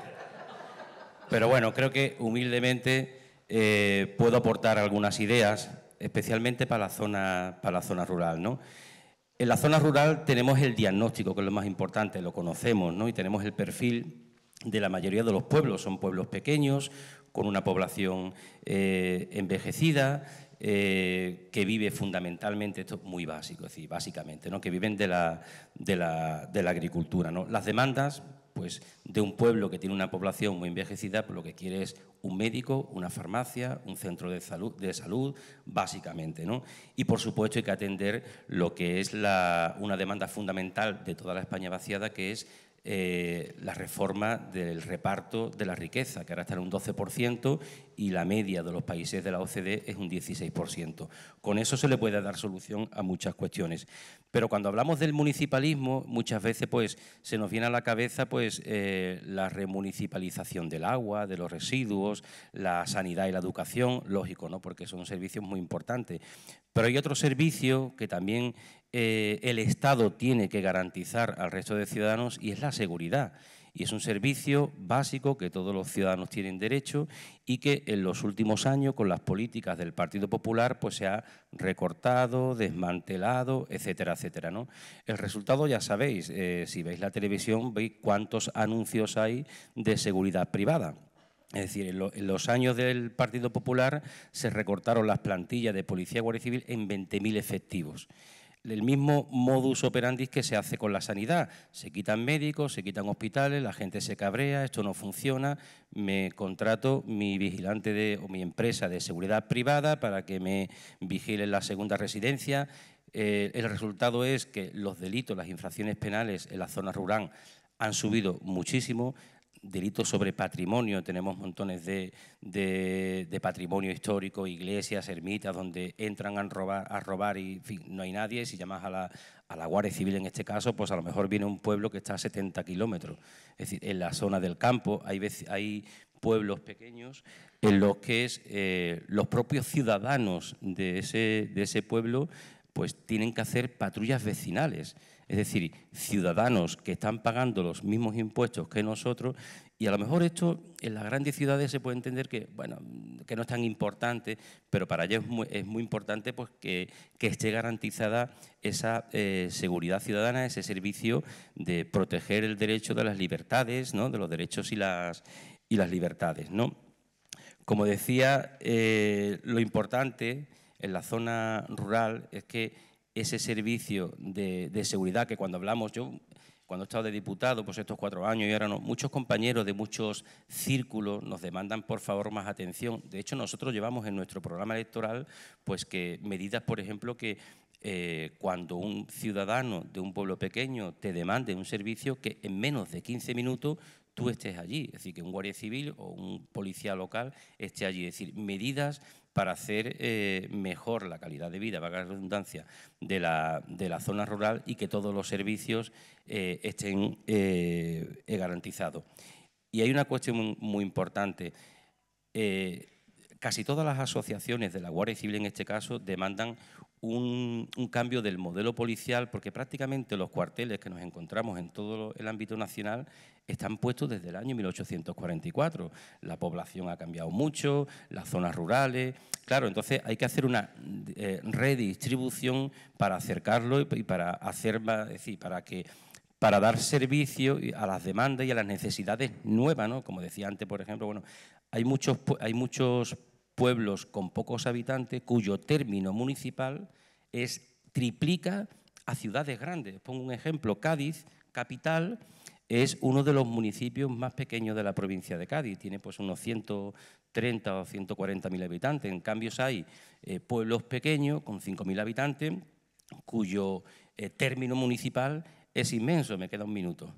Pero bueno, creo que humildemente eh, puedo aportar algunas ideas, especialmente para la zona, para la zona rural. ¿no? En la zona rural tenemos el diagnóstico, que es lo más importante, lo conocemos, ¿no? Y tenemos el perfil de la mayoría de los pueblos. Son pueblos pequeños, con una población eh, envejecida, eh, que vive fundamentalmente, esto es muy básico, es decir, básicamente, ¿no? que viven de la, de la, de la agricultura. ¿no? Las demandas pues, de un pueblo que tiene una población muy envejecida, pues, lo que quiere es un médico, una farmacia, un centro de salud, básicamente. ¿no? Y por supuesto hay que atender lo que es la, una demanda fundamental de toda la España vaciada, que es eh, la reforma del reparto de la riqueza, que ahora está en un 12% y la media de los países de la OCDE es un 16%. Con eso se le puede dar solución a muchas cuestiones. Pero cuando hablamos del municipalismo, muchas veces pues, se nos viene a la cabeza pues, eh, la remunicipalización del agua, de los residuos, la sanidad y la educación, lógico, ¿no? porque son servicios muy importantes. Pero hay otro servicio que también eh, el Estado tiene que garantizar al resto de ciudadanos y es la seguridad. Y es un servicio básico que todos los ciudadanos tienen derecho y que en los últimos años, con las políticas del Partido Popular, pues se ha recortado, desmantelado, etcétera, etcétera. ¿no? El resultado ya sabéis, eh, si veis la televisión, veis cuántos anuncios hay de seguridad privada. Es decir, en, en, los años del Partido Popular se recortaron las plantillas de Policía y Guardia Civil en 20.000 efectivos el mismo modus operandi que se hace con la sanidad. Se quitan médicos, se quitan hospitales, la gente se cabrea, esto no funciona, me contrato mi vigilante de, o mi empresa de seguridad privada para que me vigile en la segunda residencia. Eh, el resultado es que los delitos, las infracciones penales en la zona rural han subido muchísimo delitos sobre patrimonio, tenemos montones de, patrimonio histórico, iglesias, ermitas, donde entran a robar, a robar y no hay nadie. Si llamas a la, Guardia Civil en este caso, pues a lo mejor viene un pueblo que está a 70 kilómetros. Es decir, en la zona del campo hay, hay pueblos pequeños en los que es, eh, los propios ciudadanos de ese, de ese pueblo pues tienen que hacer patrullas vecinales. Es decir, ciudadanos que están pagando los mismos impuestos que nosotros y a lo mejor esto en las grandes ciudades se puede entender que, bueno, que no es tan importante, pero para ellos es muy, importante pues, que, esté garantizada esa eh, seguridad ciudadana, ese servicio de proteger el derecho de las libertades, ¿no? de los derechos y las, y las libertades. ¿no? Como decía, eh, lo importante en la zona rural es que ese servicio de, seguridad que cuando hablamos, yo cuando he estado de diputado, pues estos cuatro años y ahora no, muchos compañeros de muchos círculos nos demandan por favor más atención. De hecho, nosotros llevamos en nuestro programa electoral pues que medidas, por ejemplo, que eh, cuando un ciudadano de un pueblo pequeño te demande un servicio que en menos de 15 minutos tú estés allí, es decir, que un guardia civil o un policía local esté allí, es decir, medidas para hacer eh, mejor la calidad de vida, para la redundancia, de la, zona rural y que todos los servicios eh, estén eh, garantizados. Y hay una cuestión muy importante. casi todas las asociaciones de la Guardia Civil, en este caso, demandan un, cambio del modelo policial, porque prácticamente los cuarteles que nos encontramos en todo el ámbito nacional están puestos desde el año 1844. La población ha cambiado mucho, las zonas rurales... Claro, entonces hay que hacer una eh, redistribución para acercarlo y, para hacer para que para dar servicio a las demandas y a las necesidades nuevas, ¿no? Como decía antes, por ejemplo, bueno, hay muchos, hay muchos pueblos con pocos habitantes cuyo término municipal es triplica a ciudades grandes. Pongo un ejemplo, Cádiz, capital, es uno de los municipios más pequeños de la provincia de Cádiz, tiene pues unos 130 o 140 mil habitantes. En cambio, hay eh, pueblos pequeños con 5.000 habitantes cuyo eh, término municipal es inmenso, me queda un minuto.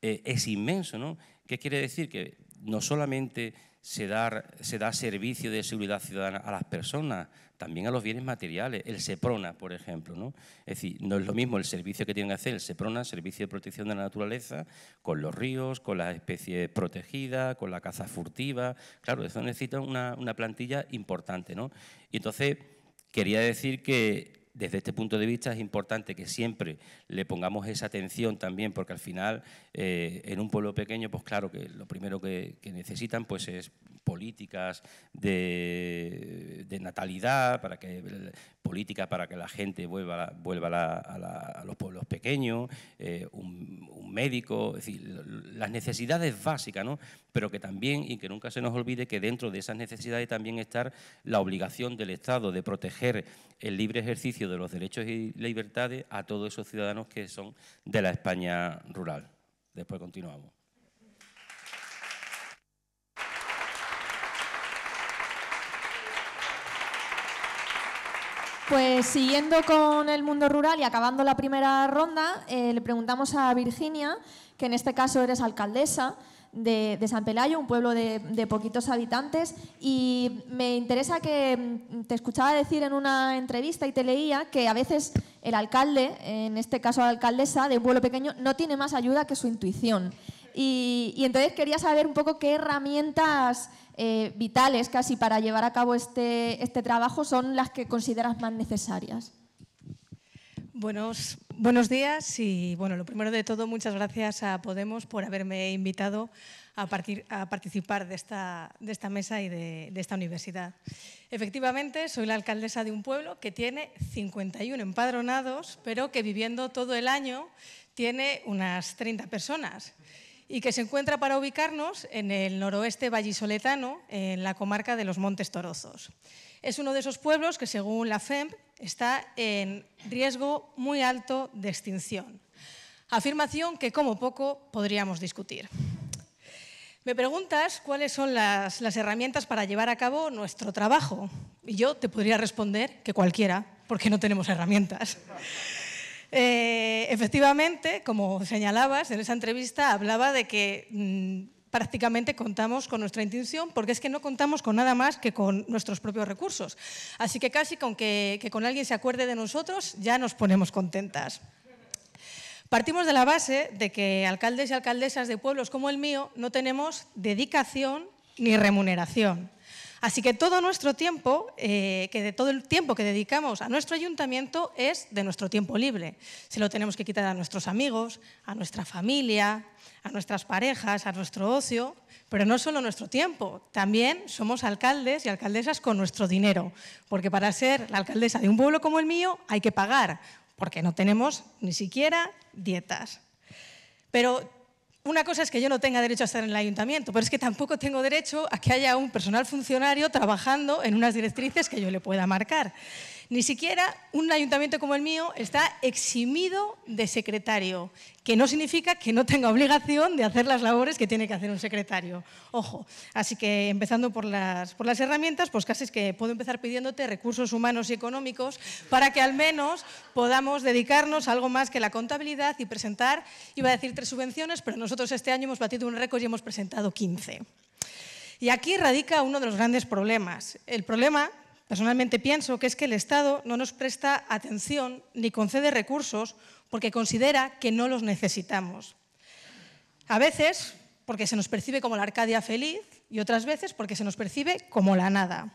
Eh, es inmenso, ¿no? ¿Qué quiere decir? Que no solamente se da, se da servicio de seguridad ciudadana a las personas, también a los bienes materiales, el SEPRONA, por ejemplo. ¿no? Es decir, no es lo mismo el servicio que tienen que hacer el SEPRONA, Servicio de Protección de la Naturaleza, con los ríos, con las especies protegidas, con la caza furtiva. Claro, eso necesita una, plantilla importante. Y entonces, quería decir que desde este punto de vista es importante que siempre le pongamos esa atención también, porque al final eh, en un pueblo pequeño, pues claro que lo primero que, que necesitan pues es políticas de, natalidad, para que, política para que la gente vuelva, vuelva a, los pueblos pequeños, eh, un, médico, es decir, las necesidades básicas, ¿no? pero que también, y que nunca se nos olvide, que dentro de esas necesidades también está la obligación del Estado de proteger el libre ejercicio de los derechos y libertades a todos esos ciudadanos que son de la España rural. Después continuamos. Pues siguiendo con el mundo rural y acabando la primera ronda, eh, le preguntamos a Virginia, que en este caso eres alcaldesa de, San Pelayo, un pueblo de, poquitos habitantes, y me interesa que mm, te escuchaba decir en una entrevista y te leía que a veces el alcalde, en este caso la alcaldesa de un pueblo pequeño, no tiene más ayuda que su intuición. Y, entonces quería saber un poco qué herramientas eh, vitales casi para llevar a cabo este, este, trabajo son las que consideras más necesarias. Buenos, buenos días y bueno, lo primero de todo, muchas gracias a Podemos por haberme invitado a, a participar de esta, mesa y de esta universidad. Efectivamente, soy la alcaldesa de un pueblo que tiene 51 empadronados, pero que viviendo todo el año tiene unas 30 personas y que se encuentra para ubicarnos en el noroeste vallisoletano, en la comarca de los Montes Torozos. Es uno de esos pueblos que, según la FEMP, está en riesgo muy alto de extinción. Afirmación que, como poco, podríamos discutir. Me preguntas cuáles son las, las, herramientas para llevar a cabo nuestro trabajo. Y yo te podría responder que cualquiera, porque no tenemos herramientas. Eh, efectivamente, como señalabas, en esa entrevista hablaba de que mm, prácticamente contamos con nuestra intuición porque es que no contamos con nada más que con nuestros propios recursos. Así que casi con que, con alguien se acuerde de nosotros ya nos ponemos contentas. Partimos de la base de que alcaldes y alcaldesas de pueblos como el mío no tenemos dedicación ni remuneración. Así que todo nuestro tiempo, eh, que de todo el tiempo que dedicamos a nuestro ayuntamiento es de nuestro tiempo libre. Se lo tenemos que quitar a nuestros amigos, a nuestra familia, a nuestras parejas, a nuestro ocio, pero no solo nuestro tiempo, también somos alcaldes y alcaldesas con nuestro dinero, porque para ser la alcaldesa de un pueblo como el mío hay que pagar, porque no tenemos ni siquiera dietas. Pero una cosa es que yo no tenga derecho a estar en el ayuntamiento, pero es que tampoco tengo derecho a que haya un personal funcionario trabajando en unas directrices que yo le pueda marcar. Ni siquiera un ayuntamiento como el mío está eximido de secretario, que no significa que no tenga obligación de hacer las labores que tiene que hacer un secretario. Ojo, así que empezando por las, por las herramientas, pues casi es que puedo empezar pidiéndote recursos humanos y económicos para que al menos podamos dedicarnos a algo más que la contabilidad y presentar, iba a decir tres subvenciones, pero nosotros este año hemos batido un récord y hemos presentado 15. Y aquí radica uno de los grandes problemas. El problema Personalmente pienso que es que el Estado no nos presta atención ni concede recursos porque considera que no los necesitamos. A veces porque se nos percibe como la Arcadia feliz y otras veces porque se nos percibe como la nada.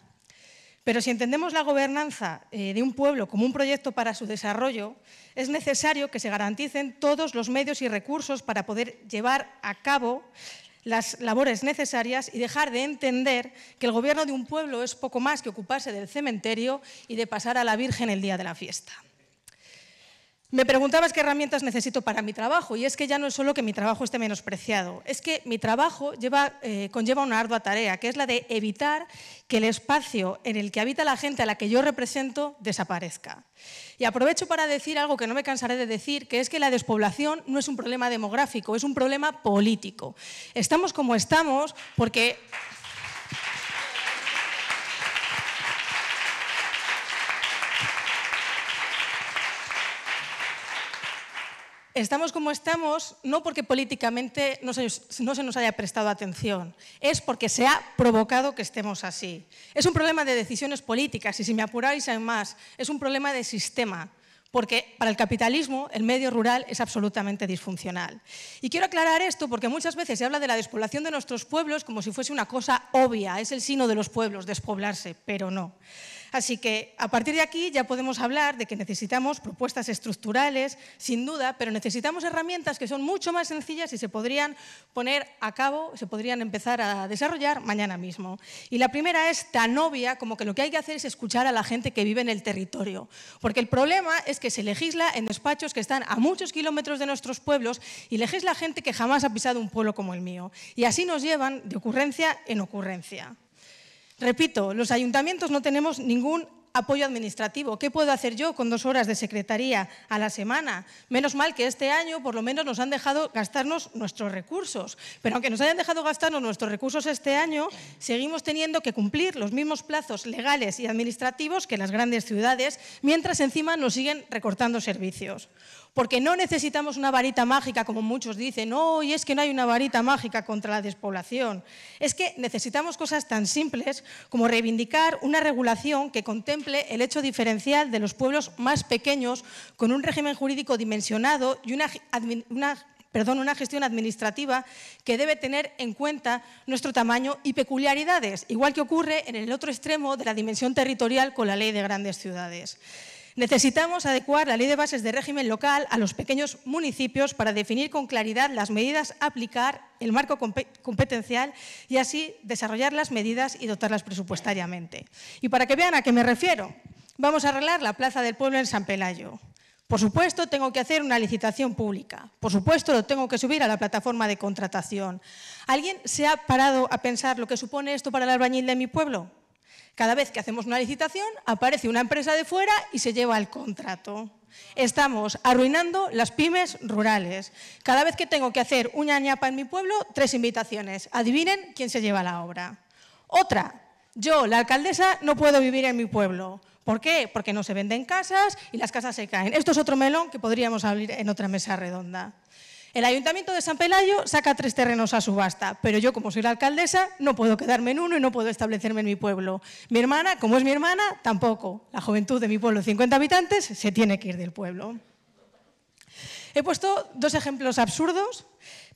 Pero si entendemos la gobernanza eh, de un pueblo como un proyecto para su desarrollo, es necesario que se garanticen todos los medios y recursos para poder llevar a cabo las labores necesarias y dejar de entender que el gobierno de un pueblo es poco más que ocuparse del cementerio y de pasar a la Virgen el día de la fiesta. Me preguntabas qué herramientas necesito para mi trabajo y es que ya no es solo que mi trabajo esté menospreciado, es que mi trabajo eh, conlleva una ardua tarea, que es la de evitar que el espacio en el que habita la gente a la que yo represento desaparezca. Y aprovecho para decir algo que no me cansaré de decir, que es que la despoblación no es un problema demográfico, es un problema político. Estamos como estamos porque... estamos como estamos no porque políticamente no se, nos haya prestado atención, es porque se ha provocado que estemos así. Es un problema de decisiones políticas y si me apuráis aún más, es un problema de sistema. Porque para el capitalismo el medio rural es absolutamente disfuncional. Y quiero aclarar esto porque muchas veces se habla de la despoblación de nuestros pueblos como si fuese una cosa obvia, es el sino de los pueblos, despoblarse, pero no. Así que a partir de aquí ya podemos hablar de que necesitamos propuestas estructurales, sin duda, pero necesitamos herramientas que son mucho más sencillas y se podrían poner a cabo, se podrían empezar a desarrollar mañana mismo. Y la primera es tan obvia como que lo que hay que hacer es escuchar a la gente que vive en el territorio, porque el problema es que se legisla en despachos que están a muchos kilómetros de nuestros pueblos y legisla gente que jamás ha pisado un pueblo como el mío. Y así nos llevan de ocurrencia en ocurrencia. Repito, los ayuntamientos no tenemos ningún apoyo administrativo. ¿Qué puedo hacer yo con dos horas de secretaría a la semana? Menos mal que este año por lo menos nos han dejado gastarnos nuestros recursos. Pero aunque nos hayan dejado gastarnos nuestros recursos este año, seguimos teniendo que cumplir los mismos plazos legales y administrativos que las grandes ciudades, mientras encima nos siguen recortando servicios porque no necesitamos una varita mágica, como muchos dicen, no, y es que no hay una varita mágica contra la despoblación. Es que necesitamos cosas tan simples como reivindicar una regulación que contemple el hecho diferencial de los pueblos más pequeños con un régimen jurídico dimensionado y perdón, una gestión administrativa que debe tener en cuenta nuestro tamaño y peculiaridades, igual que ocurre en el otro extremo de la dimensión territorial con la ley de grandes ciudades. Necesitamos adecuar la ley de bases de régimen local a los pequeños municipios para definir con claridad las medidas a aplicar, el marco competencial y así desarrollar las medidas y dotarlas presupuestariamente. Y para que vean a qué me refiero, vamos a arreglar la Plaza del Pueblo en San Pelayo. Por supuesto, tengo que hacer una licitación pública. Por supuesto, lo tengo que subir a la plataforma de contratación. ¿Alguien se ha parado a pensar lo que supone esto para el albañil de mi pueblo? Cada vez que hacemos una licitación, aparece una empresa de fuera y se lleva el contrato. Estamos arruinando las pymes rurales. Cada vez que tengo que hacer una ñapa en mi pueblo, tres invitaciones. Adivinen quién se lleva la obra. Otra, yo, la alcaldesa, no puedo vivir en mi pueblo. ¿Por qué? Porque no se venden casas y las casas se caen. Esto es otro melón que podríamos abrir en otra mesa redonda. El Ayuntamiento de San Pelayo saca tres terrenos a subasta, pero yo, como soy la alcaldesa, no puedo quedarme en uno y no puedo establecerme en mi pueblo. Mi hermana, como es mi hermana, tampoco. La juventud de mi pueblo, 50 habitantes, se tiene que ir del pueblo. He puesto dos ejemplos absurdos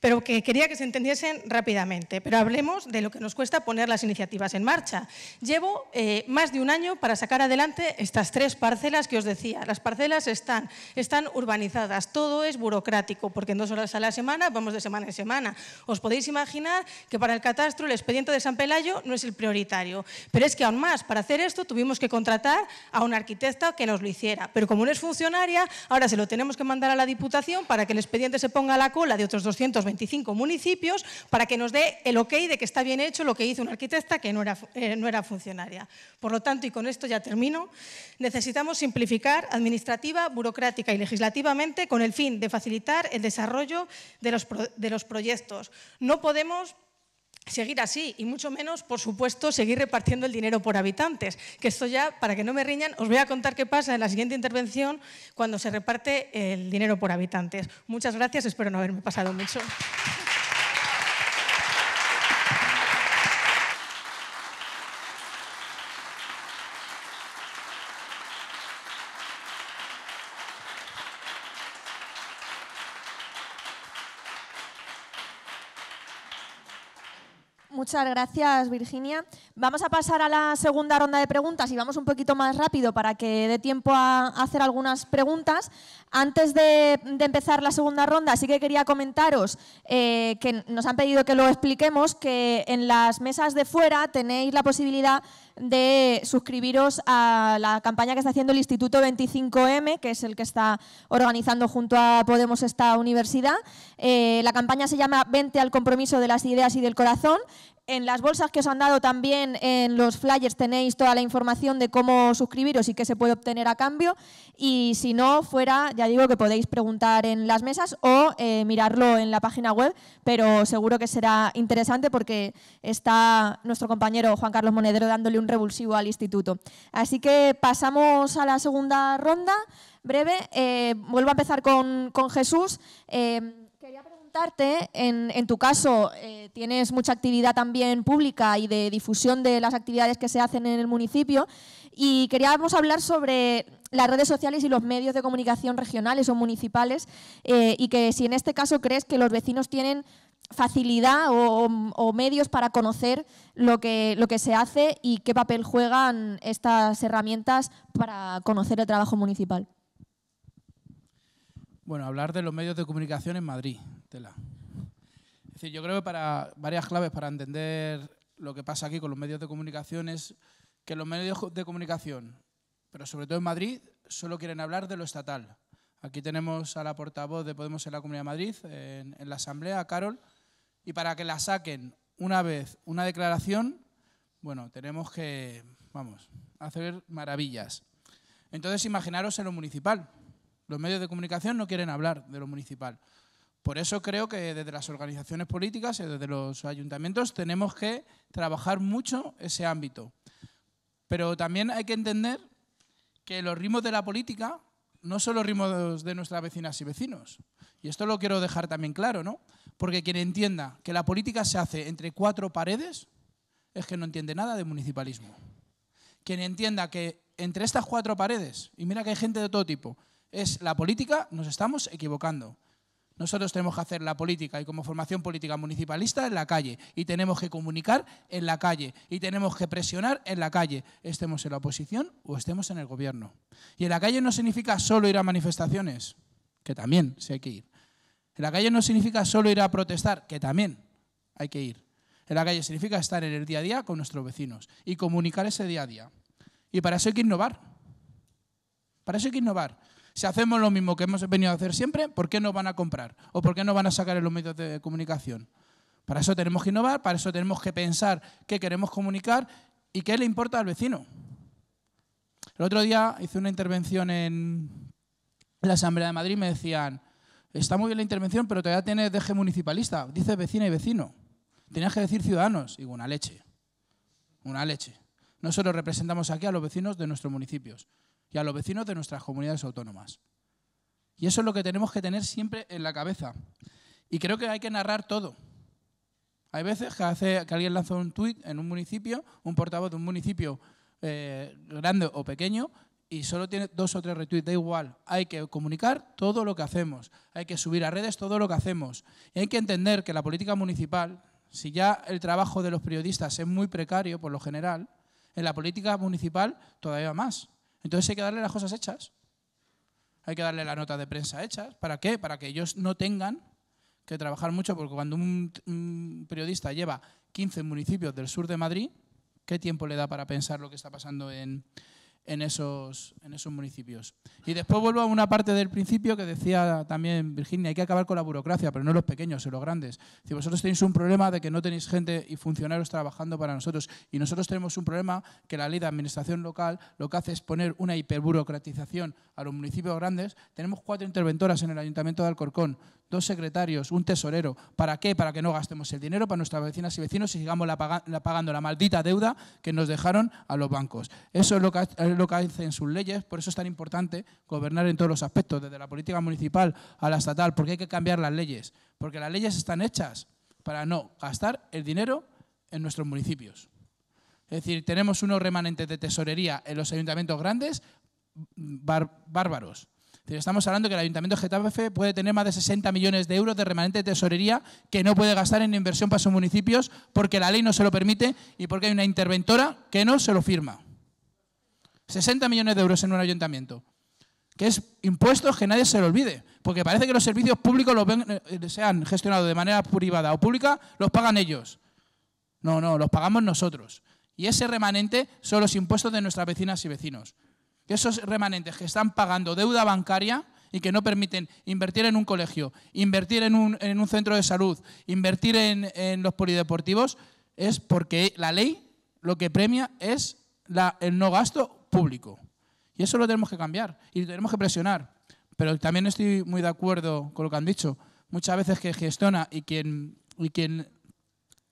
pero que quería que se entendiesen rápidamente. Pero hablemos de lo que nos cuesta poner las iniciativas en marcha. Llevo eh, más de un año para sacar adelante estas tres parcelas que os decía. Las parcelas están, están urbanizadas, todo es burocrático, porque en dos horas a la semana vamos de semana en semana. Os podéis imaginar que para el catastro el expediente de San Pelayo no es el prioritario. Pero es que aún más, para hacer esto tuvimos que contratar a un arquitecta que nos lo hiciera. Pero como no es funcionaria, ahora se lo tenemos que mandar a la Diputación para que el expediente se ponga a la cola de otros 220 25 municipios para que nos dé el ok de que está bien hecho lo que hizo una arquitecta que no era, eh, no era funcionaria. Por lo tanto, y con esto ya termino, necesitamos simplificar administrativa, burocrática y legislativamente con el fin de facilitar el desarrollo de los, de los proyectos. No podemos seguir así y mucho menos, por supuesto, seguir repartiendo el dinero por habitantes. Que esto ya, para que no me riñan, os voy a contar qué pasa en la siguiente intervención cuando se reparte el dinero por habitantes. Muchas gracias, espero no haberme pasado mucho. Muchas gracias, Virginia. Vamos a pasar a la segunda ronda de preguntas y vamos un poquito más rápido para que dé tiempo a hacer algunas preguntas. Antes de, empezar la segunda ronda, sí que quería comentaros eh, que nos han pedido que lo expliquemos, que en las mesas de fuera tenéis la posibilidad de suscribiros a la campaña que está haciendo el Instituto 25M, que es el que está organizando junto a Podemos esta universidad. Eh, la campaña se llama Vente al compromiso de las ideas y del corazón en las bolsas que os han dado también en los flyers tenéis toda la información de cómo suscribiros y qué se puede obtener a cambio. Y si no, fuera, ya digo que podéis preguntar en las mesas o eh, mirarlo en la página web, pero seguro que será interesante porque está nuestro compañero Juan Carlos Monedero dándole un revulsivo al instituto. Así que pasamos a la segunda ronda. Breve, eh, vuelvo a empezar con, Jesús. Eh, en, tu caso, eh, tienes mucha actividad también pública y de difusión de las actividades que se hacen en el municipio, y queríamos hablar sobre las redes sociales y los medios de comunicación regionales o municipales, eh, y que si en este caso crees que los vecinos tienen facilidad o, o, medios para conocer lo que, lo que se hace y qué papel juegan estas herramientas para conocer el trabajo municipal. Bueno, hablar de los medios de comunicación en Madrid. Tela. Es decir, yo creo que para varias claves para entender lo que pasa aquí con los medios de comunicación es que los medios de comunicación, pero sobre todo en Madrid, solo quieren hablar de lo estatal. Aquí tenemos a la portavoz de Podemos en la Comunidad de Madrid, en, la Asamblea, Carol, y para que la saquen una vez una declaración, bueno, tenemos que, vamos, hacer maravillas. Entonces, imaginaros en lo municipal. Los medios de comunicación no quieren hablar de lo municipal. Por eso creo que desde las organizaciones políticas y desde los ayuntamientos tenemos que trabajar mucho ese ámbito. Pero también hay que entender que los ritmos de la política no son los ritmos de nuestras vecinas y vecinos. Y esto lo quiero dejar también claro, ¿no? Porque quien entienda que la política se hace entre cuatro paredes es que no entiende nada de municipalismo. Quien entienda que entre estas cuatro paredes, y mira que hay gente de todo tipo, es la política, nos estamos equivocando. Nosotros tenemos que hacer la política y como formación política municipalista en la calle y tenemos que comunicar en la calle y tenemos que presionar en la calle, estemos en la oposición o estemos en el gobierno. Y en la calle no significa solo ir a manifestaciones, que también se hay que ir. En la calle no significa solo ir a protestar, que también hay que ir. En la calle significa estar en el día a día con nuestros vecinos y comunicar ese día a día. Y para eso hay que innovar. Para eso hay que innovar. Si hacemos lo mismo que hemos venido a hacer siempre, ¿por qué no van a comprar? ¿O por qué no van a sacar en los medios de comunicación? Para eso tenemos que innovar, para eso tenemos que pensar qué queremos comunicar y qué le importa al vecino. El otro día hice una intervención en la Asamblea de Madrid y me decían, está muy bien la intervención, pero todavía tienes deje municipalista, dices vecina y vecino. Tenías que decir ciudadanos. Digo, una leche, una leche. Nosotros representamos aquí a los vecinos de nuestros municipios y a los vecinos de nuestras comunidades autónomas. Y eso es lo que tenemos que tener siempre en la cabeza. Y creo que hay que narrar todo. Hay veces que, hace, que alguien lanza un tweet en un municipio, un portavoz de un municipio eh, grande o pequeño, y solo tiene dos o tres retweets, da igual. Hay que comunicar todo lo que hacemos, hay que subir a redes todo lo que hacemos. Y hay que entender que la política municipal, si ya el trabajo de los periodistas es muy precario por lo general, en la política municipal todavía más. Entonces hay que darle las cosas hechas. Hay que darle la nota de prensa hechas. ¿Para qué? Para que ellos no tengan que trabajar mucho, porque cuando un, un periodista lleva 15 municipios del sur de Madrid, ¿qué tiempo le da para pensar lo que está pasando en, en esos, en esos municipios. Y después vuelvo a una parte del principio que decía también Virginia, hay que acabar con la burocracia, pero no los pequeños, sino los grandes. Si vosotros tenéis un problema de que no tenéis gente y funcionarios trabajando para nosotros, y nosotros tenemos un problema que la ley de administración local lo que hace es poner una hiperburocratización a los municipios grandes, tenemos cuatro interventoras en el Ayuntamiento de Alcorcón, dos secretarios, un tesorero. ¿Para qué? Para que no gastemos el dinero para nuestras vecinas y vecinos y sigamos pagando la maldita deuda que nos dejaron a los bancos. Eso es lo, que, es lo que hacen sus leyes, por eso es tan importante gobernar en todos los aspectos, desde la política municipal a la estatal, porque hay que cambiar las leyes, porque las leyes están hechas para no gastar el dinero en nuestros municipios. Es decir, tenemos unos remanentes de tesorería en los ayuntamientos grandes bárbaros. Estamos hablando que el Ayuntamiento de Getafe puede tener más de 60 millones de euros de remanente de tesorería que no puede gastar en inversión para sus municipios porque la ley no se lo permite y porque hay una interventora que no se lo firma. 60 millones de euros en un ayuntamiento. Que es impuestos que nadie se lo olvide. Porque parece que los servicios públicos los eh, han sean gestionados de manera privada o pública, los pagan ellos. No, no, los pagamos nosotros. Y ese remanente son los impuestos de nuestras vecinas y vecinos esos remanentes que están pagando deuda bancaria y que no permiten invertir en un colegio, invertir en un, centro de salud, invertir en, los polideportivos, es porque la ley lo que premia es la, el no gasto público. Y eso lo tenemos que cambiar y tenemos que presionar. Pero también estoy muy de acuerdo con lo que han dicho. Muchas veces que gestiona y quien, y quien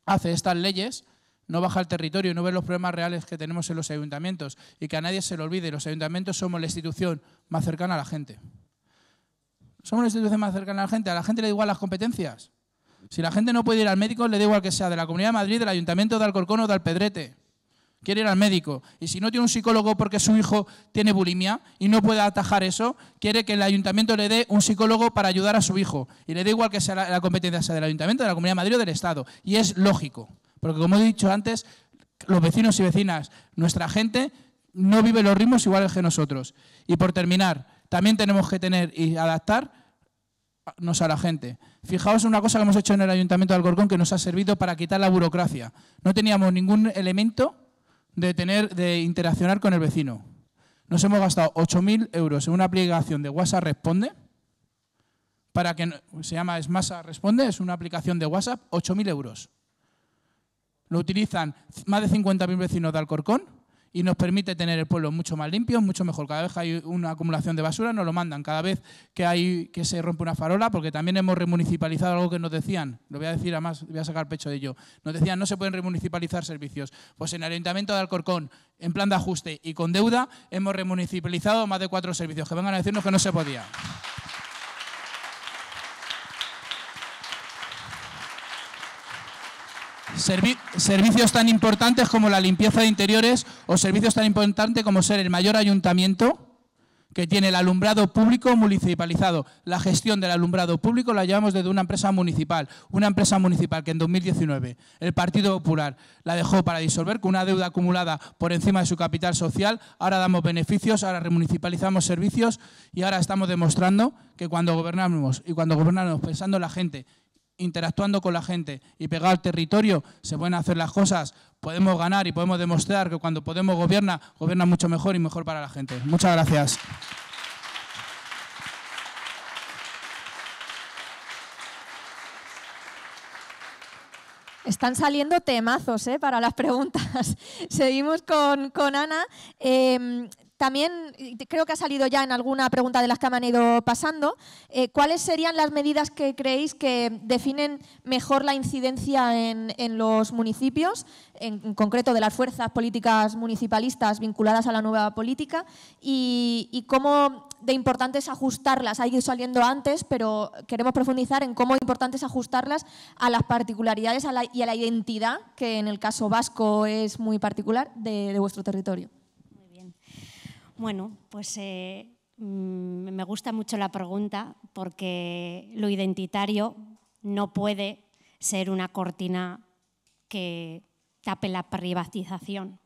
hace estas leyes no baja al territorio, y no ve los problemas reales que tenemos en los ayuntamientos y que a nadie se lo olvide, los ayuntamientos somos la institución más cercana a la gente. Somos la institución más cercana a la gente, a la gente le da igual las competencias. Si la gente no puede ir al médico, le da igual que sea de la Comunidad de Madrid, del Ayuntamiento de Alcorcón o de Pedrete. Quiere ir al médico. Y si no tiene un psicólogo porque su hijo tiene bulimia y no puede atajar eso, quiere que el ayuntamiento le dé un psicólogo para ayudar a su hijo. Y le da igual que sea la competencia sea del ayuntamiento, de la Comunidad de Madrid o del Estado. Y es lógico. Porque como he dicho antes, los vecinos y vecinas, nuestra gente, no vive los ritmos iguales que nosotros. Y por terminar, también tenemos que tener y adaptarnos a la gente. Fijaos en una cosa que hemos hecho en el Ayuntamiento de Alcorcón que nos ha servido para quitar la burocracia. No teníamos ningún elemento de, tener, de interaccionar con el vecino. Nos hemos gastado 8.000 euros en una aplicación de WhatsApp Responde, para que se llama Esmasa Responde, es una aplicación de WhatsApp, 8.000 euros lo utilizan más de 50.000 vecinos de Alcorcón y nos permite tener el pueblo mucho más limpio, mucho mejor. Cada vez que hay una acumulación de basura nos lo mandan, cada vez que, hay, que se rompe una farola, porque también hemos remunicipalizado algo que nos decían, lo voy a decir además, voy a sacar pecho de ello, nos decían no se pueden remunicipalizar servicios. Pues en el Ayuntamiento de Alcorcón, en plan de ajuste y con deuda, hemos remunicipalizado más de cuatro servicios, que vengan a decirnos que no se podía. servicios tan importantes como la limpieza de interiores o servicios tan importantes como ser el mayor ayuntamiento que tiene el alumbrado público municipalizado. La gestión del alumbrado público la llevamos desde una empresa municipal, una empresa municipal que en 2019 el Partido Popular la dejó para disolver con una deuda acumulada por encima de su capital social. Ahora damos beneficios, ahora remunicipalizamos servicios y ahora estamos demostrando que cuando gobernamos y cuando gobernamos pensando en la gente interactuando con la gente y pegado al territorio, se pueden hacer las cosas, podemos ganar y podemos demostrar que cuando Podemos gobierna, gobierna mucho mejor y mejor para la gente. Muchas gracias. Están saliendo temazos ¿eh? para las preguntas. Seguimos con, con Ana. Em, también creo que ha salido ya en alguna pregunta de las que me han ido pasando. Eh, ¿Cuáles serían las medidas que creéis que definen mejor la incidencia en, los municipios, en, concreto de las fuerzas políticas municipalistas vinculadas a la nueva política? Y, cómo de importante es ajustarlas. Ha ido saliendo antes, pero queremos profundizar en cómo importante ajustarlas a las particularidades y a la identidad, que en el caso vasco es muy particular, de vuestro territorio. Bueno, pues eh, mm, me gusta mucho la pregunta porque lo identitario no puede ser una cortina que tape la privatización.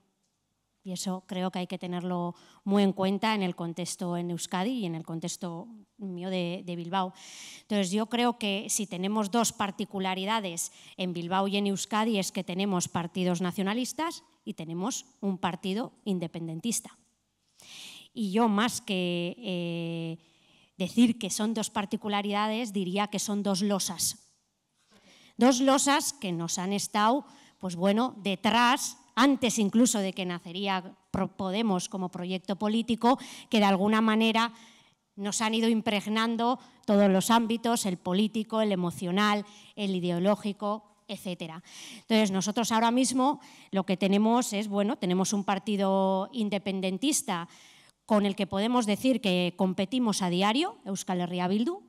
Y eso creo que hay que tenerlo muy en cuenta en el contexto en Euskadi y en el contexto mío de, Bilbao. Entonces yo creo que si tenemos dos particularidades en Bilbao y en Euskadi es que tenemos partidos nacionalistas y tenemos un partido independentista. Y yo más que eh, decir que son dos particularidades, diría que son dos losas. Dos losas que nos han estado, pues bueno, detrás, antes incluso de que nacería Podemos como proyecto político, que de alguna manera nos han ido impregnando todos los ámbitos, el político, el emocional, el ideológico, etcétera. Entonces, nosotros ahora mismo lo que tenemos es, bueno, tenemos un partido independentista con el que podemos decir que competimos a diario, Euskal Herria Bildu,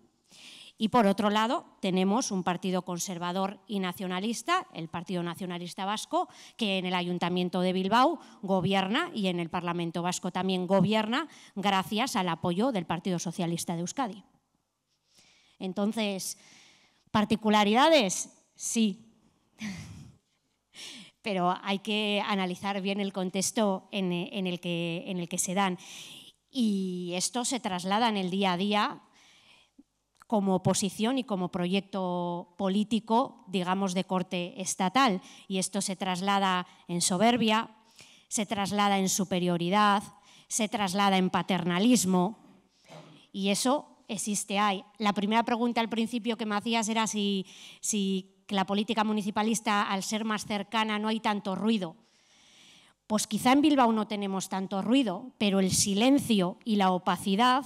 y por otro lado, tenemos un partido conservador y nacionalista, el Partido Nacionalista Vasco, que en el Ayuntamiento de Bilbao gobierna y en el Parlamento Vasco también gobierna gracias al apoyo del Partido Socialista de Euskadi. Entonces, particularidades, sí. pero hay que analizar bien el contexto en, el, que, en el que se dan. Y esto se traslada en el día a día como oposición y como proyecto político, digamos, de corte estatal. Y esto se traslada en soberbia, se traslada en superioridad, se traslada en paternalismo. Y eso existe ahí. La primera pregunta al principio que me hacías era si, si que la política municipalista, al ser más cercana, no hay tanto ruido. Pues quizá en Bilbao no tenemos tanto ruido, pero el silencio y la opacidad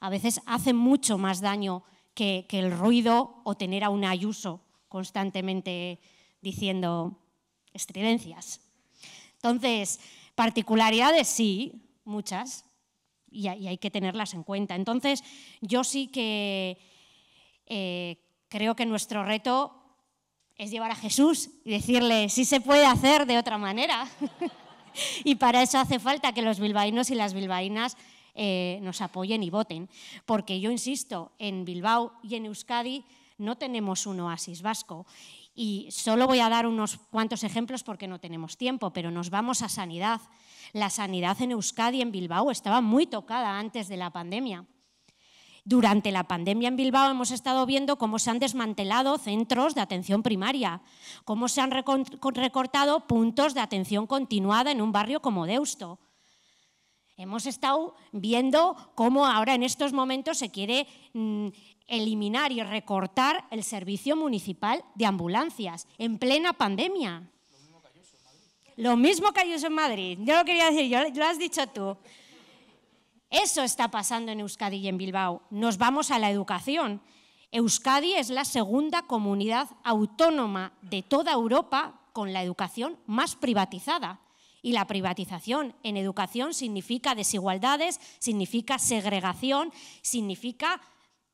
a veces hacen mucho más daño que, el ruido o tener a un ayuso constantemente diciendo estridencias. Entonces, particularidades sí, muchas, y, hay que tenerlas en cuenta. Entonces, yo sí que eh, creo que nuestro reto es llevar a Jesús y decirle, si se puede hacer de otra manera. y para eso hace falta que los bilbaínos y las bilbaínas eh, nos apoyen y voten. Porque yo insisto, en Bilbao y en Euskadi no tenemos un oasis vasco. Y solo voy a dar unos cuantos ejemplos porque no tenemos tiempo, pero nos vamos a sanidad. La sanidad en Euskadi, en Bilbao, estaba muy tocada antes de la pandemia. Durante la pandemia en Bilbao hemos estado viendo cómo se han desmantelado centros de atención primaria, cómo se han recortado puntos de atención continuada en un barrio como Deusto. Hemos estado viendo cómo ahora en estos momentos se quiere mm, eliminar y recortar el servicio municipal de ambulancias en plena pandemia. Lo mismo que hay en Madrid. Yo lo quería decir, lo has dicho tú. Eso está pasando en Euskadi y en Bilbao. Nos vamos a la educación. Euskadi es la segunda comunidad autónoma de toda Europa con la educación más privatizada. Y la privatización en educación significa desigualdades, significa segregación, significa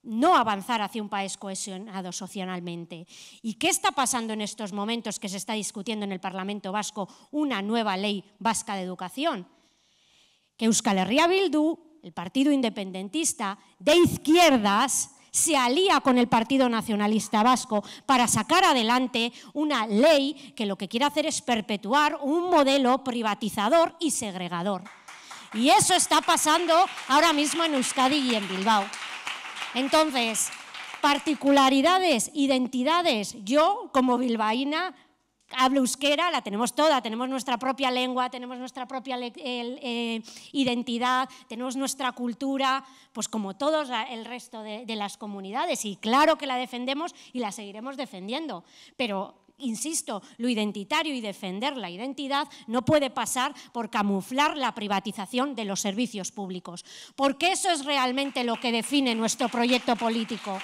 no avanzar hacia un país cohesionado socialmente. ¿Y qué está pasando en estos momentos que se está discutiendo en el Parlamento Vasco una nueva ley vasca de educación? Que Euskal Herria Bildu el Partido Independentista, de izquierdas, se alía con el Partido Nacionalista Vasco para sacar adelante una ley que lo que quiere hacer es perpetuar un modelo privatizador y segregador. Y eso está pasando ahora mismo en Euskadi y en Bilbao. Entonces, particularidades, identidades, yo como bilbaína habla euskera, la tenemos toda, tenemos nuestra propia lengua, tenemos nuestra propia eh, identidad, tenemos nuestra cultura, pues como todos el resto de las comunidades. Y claro que la defendemos y la seguiremos defendiendo, pero insisto, lo identitario y defender la identidad no puede pasar por camuflar la privatización de los servicios públicos, porque eso es realmente lo que define nuestro proyecto político.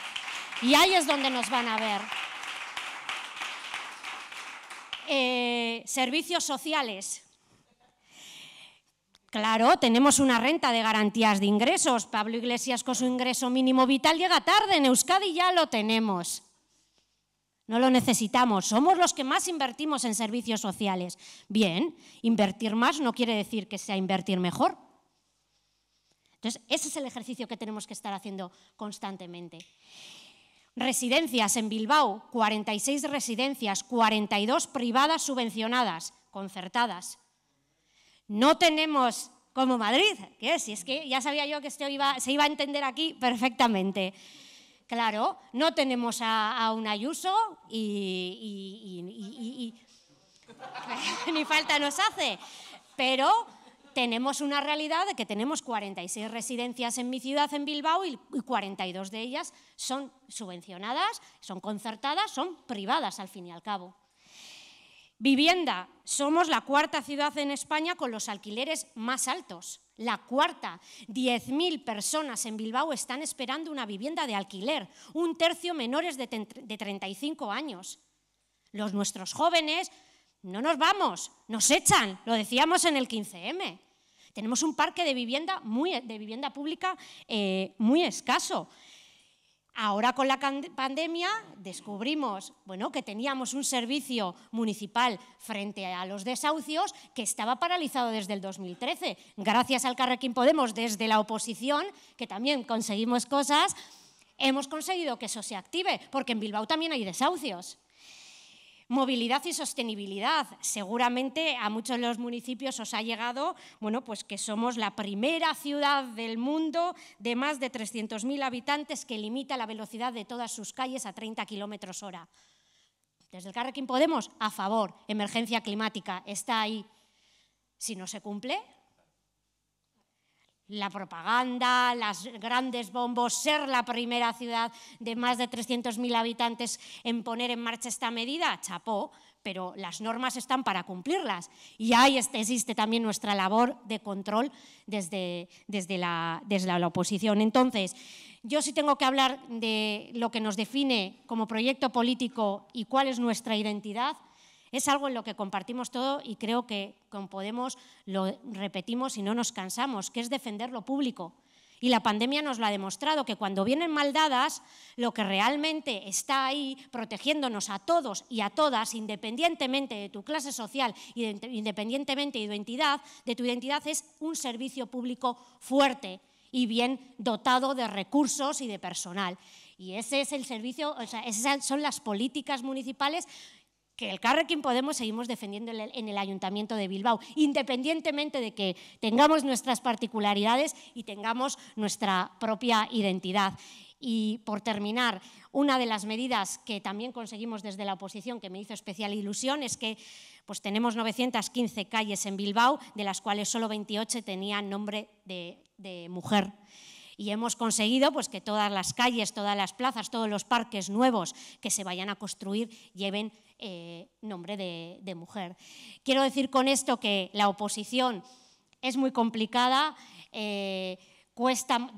Y ahí es donde nos van a ver. Eh, servicios sociales. Claro, tenemos una renta de garantías de ingresos. Pablo Iglesias con su ingreso mínimo vital llega tarde. En Euskadi ya lo tenemos. No lo necesitamos. Somos los que más invertimos en servicios sociales. Bien, invertir más no quiere decir que sea invertir mejor. Entonces, ese es el ejercicio que tenemos que estar haciendo constantemente. Residencias en Bilbao, 46 residencias, 42 privadas subvencionadas, concertadas. No tenemos como Madrid, que si es que ya sabía yo que esto se iba a entender aquí perfectamente. Claro, no tenemos a, un Ayuso y, y ni falta nos hace, pero tenemos una realidad de que tenemos 46 residencias en mi ciudad, en Bilbao, y 42 de ellas son subvencionadas, son concertadas, son privadas al fin y al cabo. Vivienda, somos la cuarta ciudad en España con los alquileres más altos. La cuarta, 10.000 personas en Bilbao están esperando una vivienda de alquiler, un tercio menores de, de 35 años. Los nuestros jóvenes, no nos vamos, nos echan, lo decíamos en el 15M. Tenemos un parque de vivienda, muy, de vivienda pública eh, muy escaso. Ahora con la pandemia descubrimos bueno, que teníamos un servicio municipal frente a los desahucios que estaba paralizado desde el 2013. Gracias al Carrequín Podemos, desde la oposición, que también conseguimos cosas, hemos conseguido que eso se active, porque en Bilbao también hay desahucios. Movilidad y sostenibilidad. Seguramente a muchos de los municipios os ha llegado, bueno, pues que somos la primera ciudad del mundo de más de 300.000 habitantes que limita la velocidad de todas sus calles a 30 kilómetros hora. Desde el Carrequín Podemos, a favor, emergencia climática, está ahí. Si no se cumple, la propaganda, las grandes bombos, ser la primera ciudad de más de 300.000 habitantes en poner en marcha esta medida, chapó, pero las normas están para cumplirlas. Y ahí existe también nuestra labor de control desde, desde, la, desde la oposición. Entonces, yo sí tengo que hablar de lo que nos define como proyecto político y cuál es nuestra identidad es algo en lo que compartimos todo y creo que con Podemos lo repetimos y no nos cansamos, que es defender lo público. Y la pandemia nos lo ha demostrado, que cuando vienen maldadas, lo que realmente está ahí protegiéndonos a todos y a todas, independientemente de tu clase social, independientemente de tu identidad, de tu identidad es un servicio público fuerte y bien dotado de recursos y de personal. Y ese es el servicio, o sea, esas son las políticas municipales que el Carrequín Podemos seguimos defendiendo en el Ayuntamiento de Bilbao, independientemente de que tengamos nuestras particularidades y tengamos nuestra propia identidad. Y por terminar, una de las medidas que también conseguimos desde la oposición, que me hizo especial ilusión, es que pues, tenemos 915 calles en Bilbao, de las cuales solo 28 tenían nombre de, de mujer y hemos conseguido pues, que todas las calles, todas las plazas, todos los parques nuevos que se vayan a construir lleven eh, nombre de, mujer. Quiero decir con esto que la oposición es muy complicada. Eh, cuesta,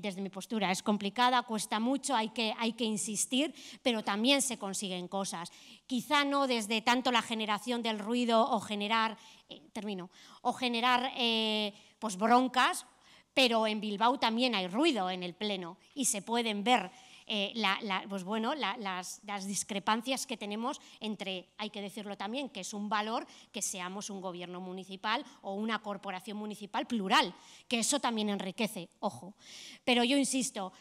desde mi postura, es complicada, cuesta mucho, hay que, hay que insistir, pero también se consiguen cosas. Quizá no desde tanto la generación del ruido o generar, eh, termino, o generar pues broncas, pero en Bilbao también hay ruido en el Pleno y se pueden ver eh, la, pues bueno, las, discrepancias que tenemos entre, hay que decirlo también, que es un valor que seamos un gobierno municipal o una corporación municipal plural, que eso también enriquece, ojo. Pero yo insisto,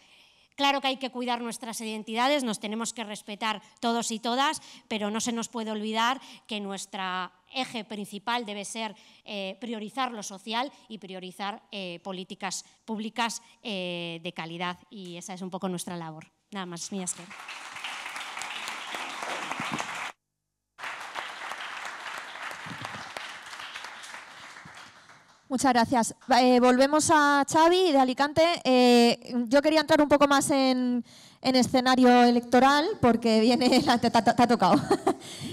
Claro que hay que cuidar nuestras identidades, nos tenemos que respetar todos y todas, pero no se nos puede olvidar que nuestro eje principal debe ser eh, priorizar lo social y priorizar eh, políticas públicas de calidad. Y esa es un poco nuestra labor. Nada más, ni que. Muchas gracias. Eh, volvemos a Xavi de Alicante. Eh, yo quería entrar un poco más en, escenario electoral porque viene, te, ha tocado,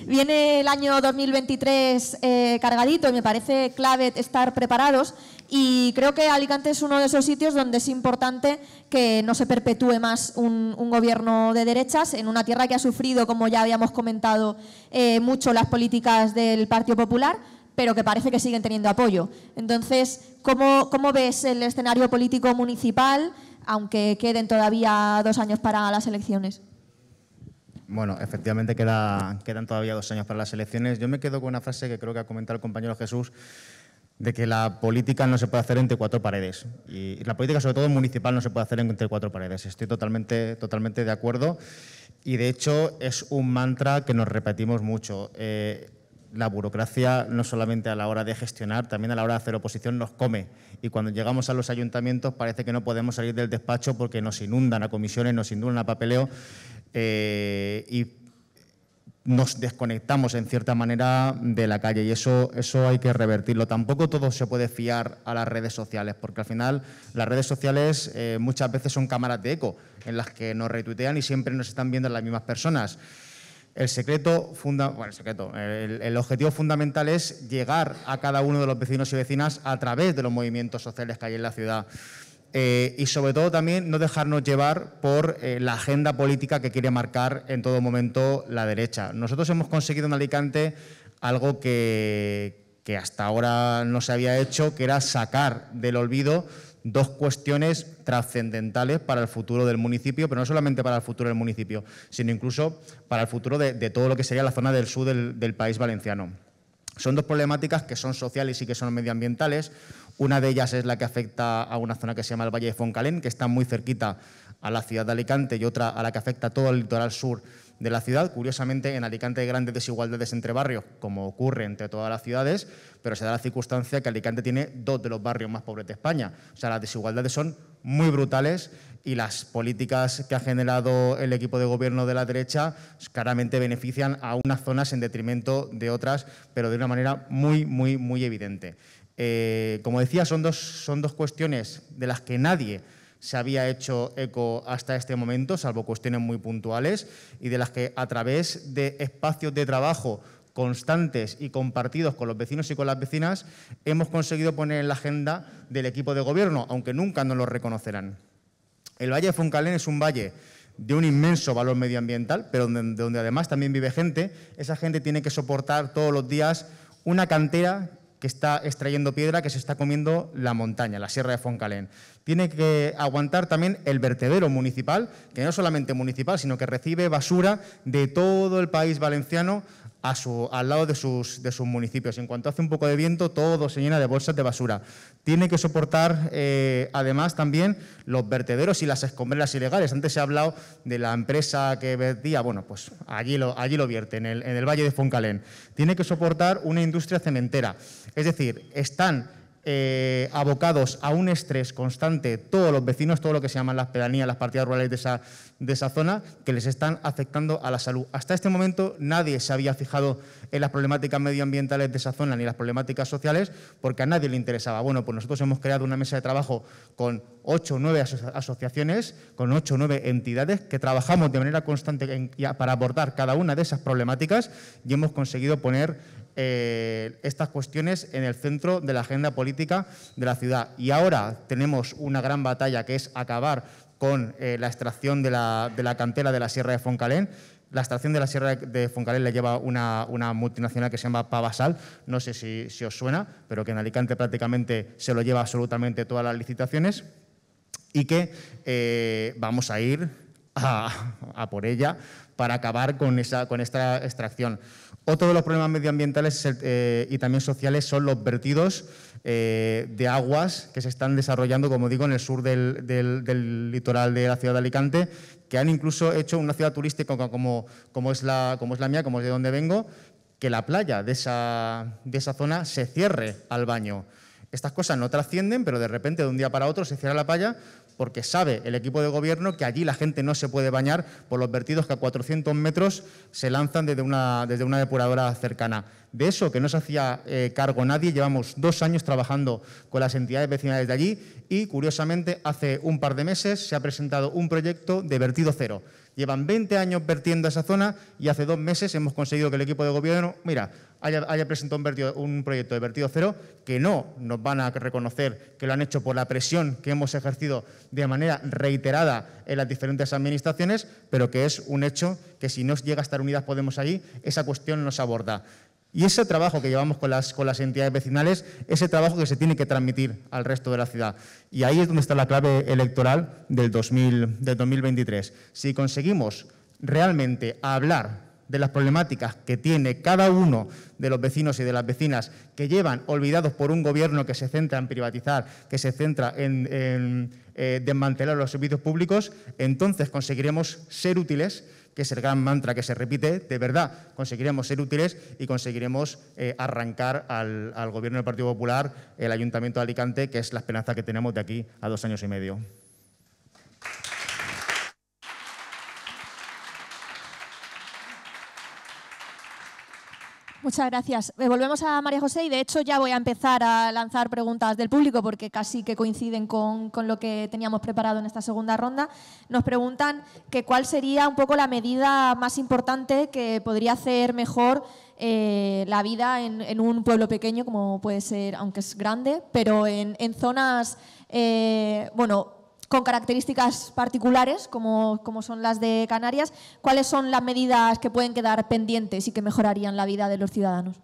viene el año 2023 eh, cargadito y me parece clave estar preparados y creo que Alicante es uno de esos sitios donde es importante que no se perpetúe más un gobierno de derechas en una tierra que ha sufrido, como ya habíamos comentado, mucho las políticas del Partido Popular pero que parece que siguen teniendo apoyo. Entonces, ¿cómo, cómo ves el escenario político municipal, aunque queden todavía dos años para las elecciones? Bueno, efectivamente quedan todavía dos años para las elecciones. Yo me quedo con una frase que creo que ha comentado el compañero Jesús, de que la política no se puede hacer entre cuatro paredes. Y, la política, sobre todo municipal, no se puede hacer entre cuatro paredes. Estoy totalmente, totalmente de acuerdo. Y de hecho es un mantra que nos repetimos mucho. Eh, la burocracia, no solamente a la hora de gestionar, también a la hora de hacer oposición, nos come. Y cuando llegamos a los ayuntamientos parece que no podemos salir del despacho porque nos inundan a comisiones, nos inundan a papeleo eh, y nos desconectamos en cierta manera de la calle y eso, eso hay que revertirlo. Tampoco todo se puede fiar a las redes sociales, porque al final las redes sociales eh, muchas veces son cámaras de eco en las que nos retuitean y siempre nos están viendo las mismas personas. El secreto, el, objetivo fundamental es llegar a cada uno de los vecinos y vecinas a través de los movimientos sociales que hay en la ciudad. Eh, y sobre todo también no dejarnos llevar por eh, la agenda política que quiere marcar en todo momento la derecha. Nosotros hemos conseguido en Alicante algo que, que hasta ahora no se había hecho, que era sacar del olvido dos cuestiones trascendentales para el futuro del municipio, pero no solamente para el futuro del municipio, sino incluso para el futuro de, todo lo que sería la zona del sur del, del país valenciano. Son dos problemáticas que son sociales y que son medioambientales. Una de ellas es la que afecta a una zona que se llama el Valle de Foncalén, que está muy cerquita a la ciudad de Alicante, y otra a la que afecta a todo el litoral sur de la ciudad. Curiosamente, en Alicante hay grandes desigualdades entre barrios, como ocurre entre todas las ciudades, pero se da la circunstancia que Alicante tiene dos de los barrios más pobres de España. O sea, las desigualdades son muy brutales y las políticas que ha generado el equipo de gobierno de la derecha claramente benefician a unas zonas en detrimento de otras, pero de una manera muy, muy, muy evidente. Eh, como decía, son dos, son dos cuestiones de las que nadie se había hecho eco hasta este momento, salvo cuestiones muy puntuales, y de las que a través de espacios de trabajo constantes y compartidos con los vecinos y con las vecinas, hemos conseguido poner en la agenda del equipo de gobierno, aunque nunca nos lo reconocerán. El Valle de Funcalén es un valle de un inmenso valor medioambiental, pero donde además también vive gente. Esa gente tiene que soportar todos los días una cantera que está extrayendo piedra que se está comiendo la montaña, la Sierra de Foncalén. Tiene que aguantar también el vertedero municipal, que no solamente municipal, sino que recibe basura de todo el país valenciano su, al lado de sus, municipios. En cuanto hace un poco de viento, todo se llena de bolsas de basura. Tiene que soportar, eh, además, también los vertederos y las escombreras ilegales. Antes se ha hablado de la empresa que vertía, bueno, pues allí lo, vierte, en el, Valle de Foncalén. Tiene que soportar una industria cementera. Es decir, están eh, abocados a un estrés constante todos los vecinos, todo lo que se llaman las pedanías, las partidas rurales de esa, de esa zona que les están afectando a la salud. Hasta este momento nadie se había fijado en las problemáticas medioambientales de esa zona ni las problemáticas sociales porque a nadie le interesaba. Bueno, pues nosotros hemos creado una mesa de trabajo con ocho o nueve asociaciones, con ocho o nueve entidades que trabajamos de manera constante para abordar cada una de esas problemáticas y hemos conseguido poner eh, estas cuestiones en el centro de la agenda política de la ciudad. Y ahora tenemos una gran batalla que es acabar con eh, la extracción de la, de la, cantera de la Sierra de Foncalén. La extracción de la Sierra de Foncalén la lleva una, una multinacional que se llama Pavasal, no sé si, si os suena, pero que en Alicante prácticamente se lo lleva absolutamente todas las licitaciones y que eh, vamos a ir a, por ella para acabar con, esa, con esta extracción. Otro de los problemas medioambientales eh, y también sociales son los vertidos eh, de aguas que se están desarrollando, como digo, en el sur del, litoral de la ciudad de Alicante, que han incluso hecho una ciudad turística como, como, es, la, mía, como es de donde vengo, que la playa de esa, de esa zona se cierre al baño. Estas cosas no trascienden, pero de repente, de un día para otro, se cierra la playa porque sabe el equipo de gobierno que allí la gente no se puede bañar por los vertidos que a 400 metros se lanzan desde una, depuradora cercana. De eso que no se hacía eh, cargo nadie, llevamos dos años trabajando con las entidades vecinales de allí y, curiosamente, hace un par de meses se ha presentado un proyecto de vertido cero Llevan 20 años vertiendo esa zona y hace dos meses hemos conseguido que el equipo de gobierno, mira, haya, presentado un, proyecto de vertido cero que no nos van a reconocer que lo han hecho por la presión que hemos ejercido de manera reiterada en las diferentes administraciones, pero que es un hecho que si no llega a estar unidas Podemos allí, esa cuestión nos aborda. Y ese trabajo que llevamos con las, con las entidades vecinales, ese trabajo que se tiene que transmitir al resto de la ciudad. Y ahí es donde está la clave electoral del, 2000, del 2023. Si conseguimos realmente hablar de las problemáticas que tiene cada uno de los vecinos y de las vecinas que llevan olvidados por un gobierno que se centra en privatizar, que se centra en, eh, desmantelar los servicios públicos, entonces conseguiremos ser útiles que es el gran mantra que se repite, de verdad conseguiremos ser útiles y conseguiremos eh, arrancar al, al gobierno del Partido Popular, el Ayuntamiento de Alicante, que es la esperanza que tenemos de aquí a dos años y medio. Muchas gracias. Eh, volvemos a María José y de hecho ya voy a empezar a lanzar preguntas del público porque casi que coinciden con, lo que teníamos preparado en esta segunda ronda. Nos preguntan que cuál sería un poco la medida más importante que podría hacer mejor eh, la vida en, en, un pueblo pequeño, como puede ser, aunque es grande, pero en, en zonas, eh, bueno, con características particulares, como, son las de Canarias, ¿cuáles son las medidas que pueden quedar pendientes y que mejorarían la vida de los ciudadanos?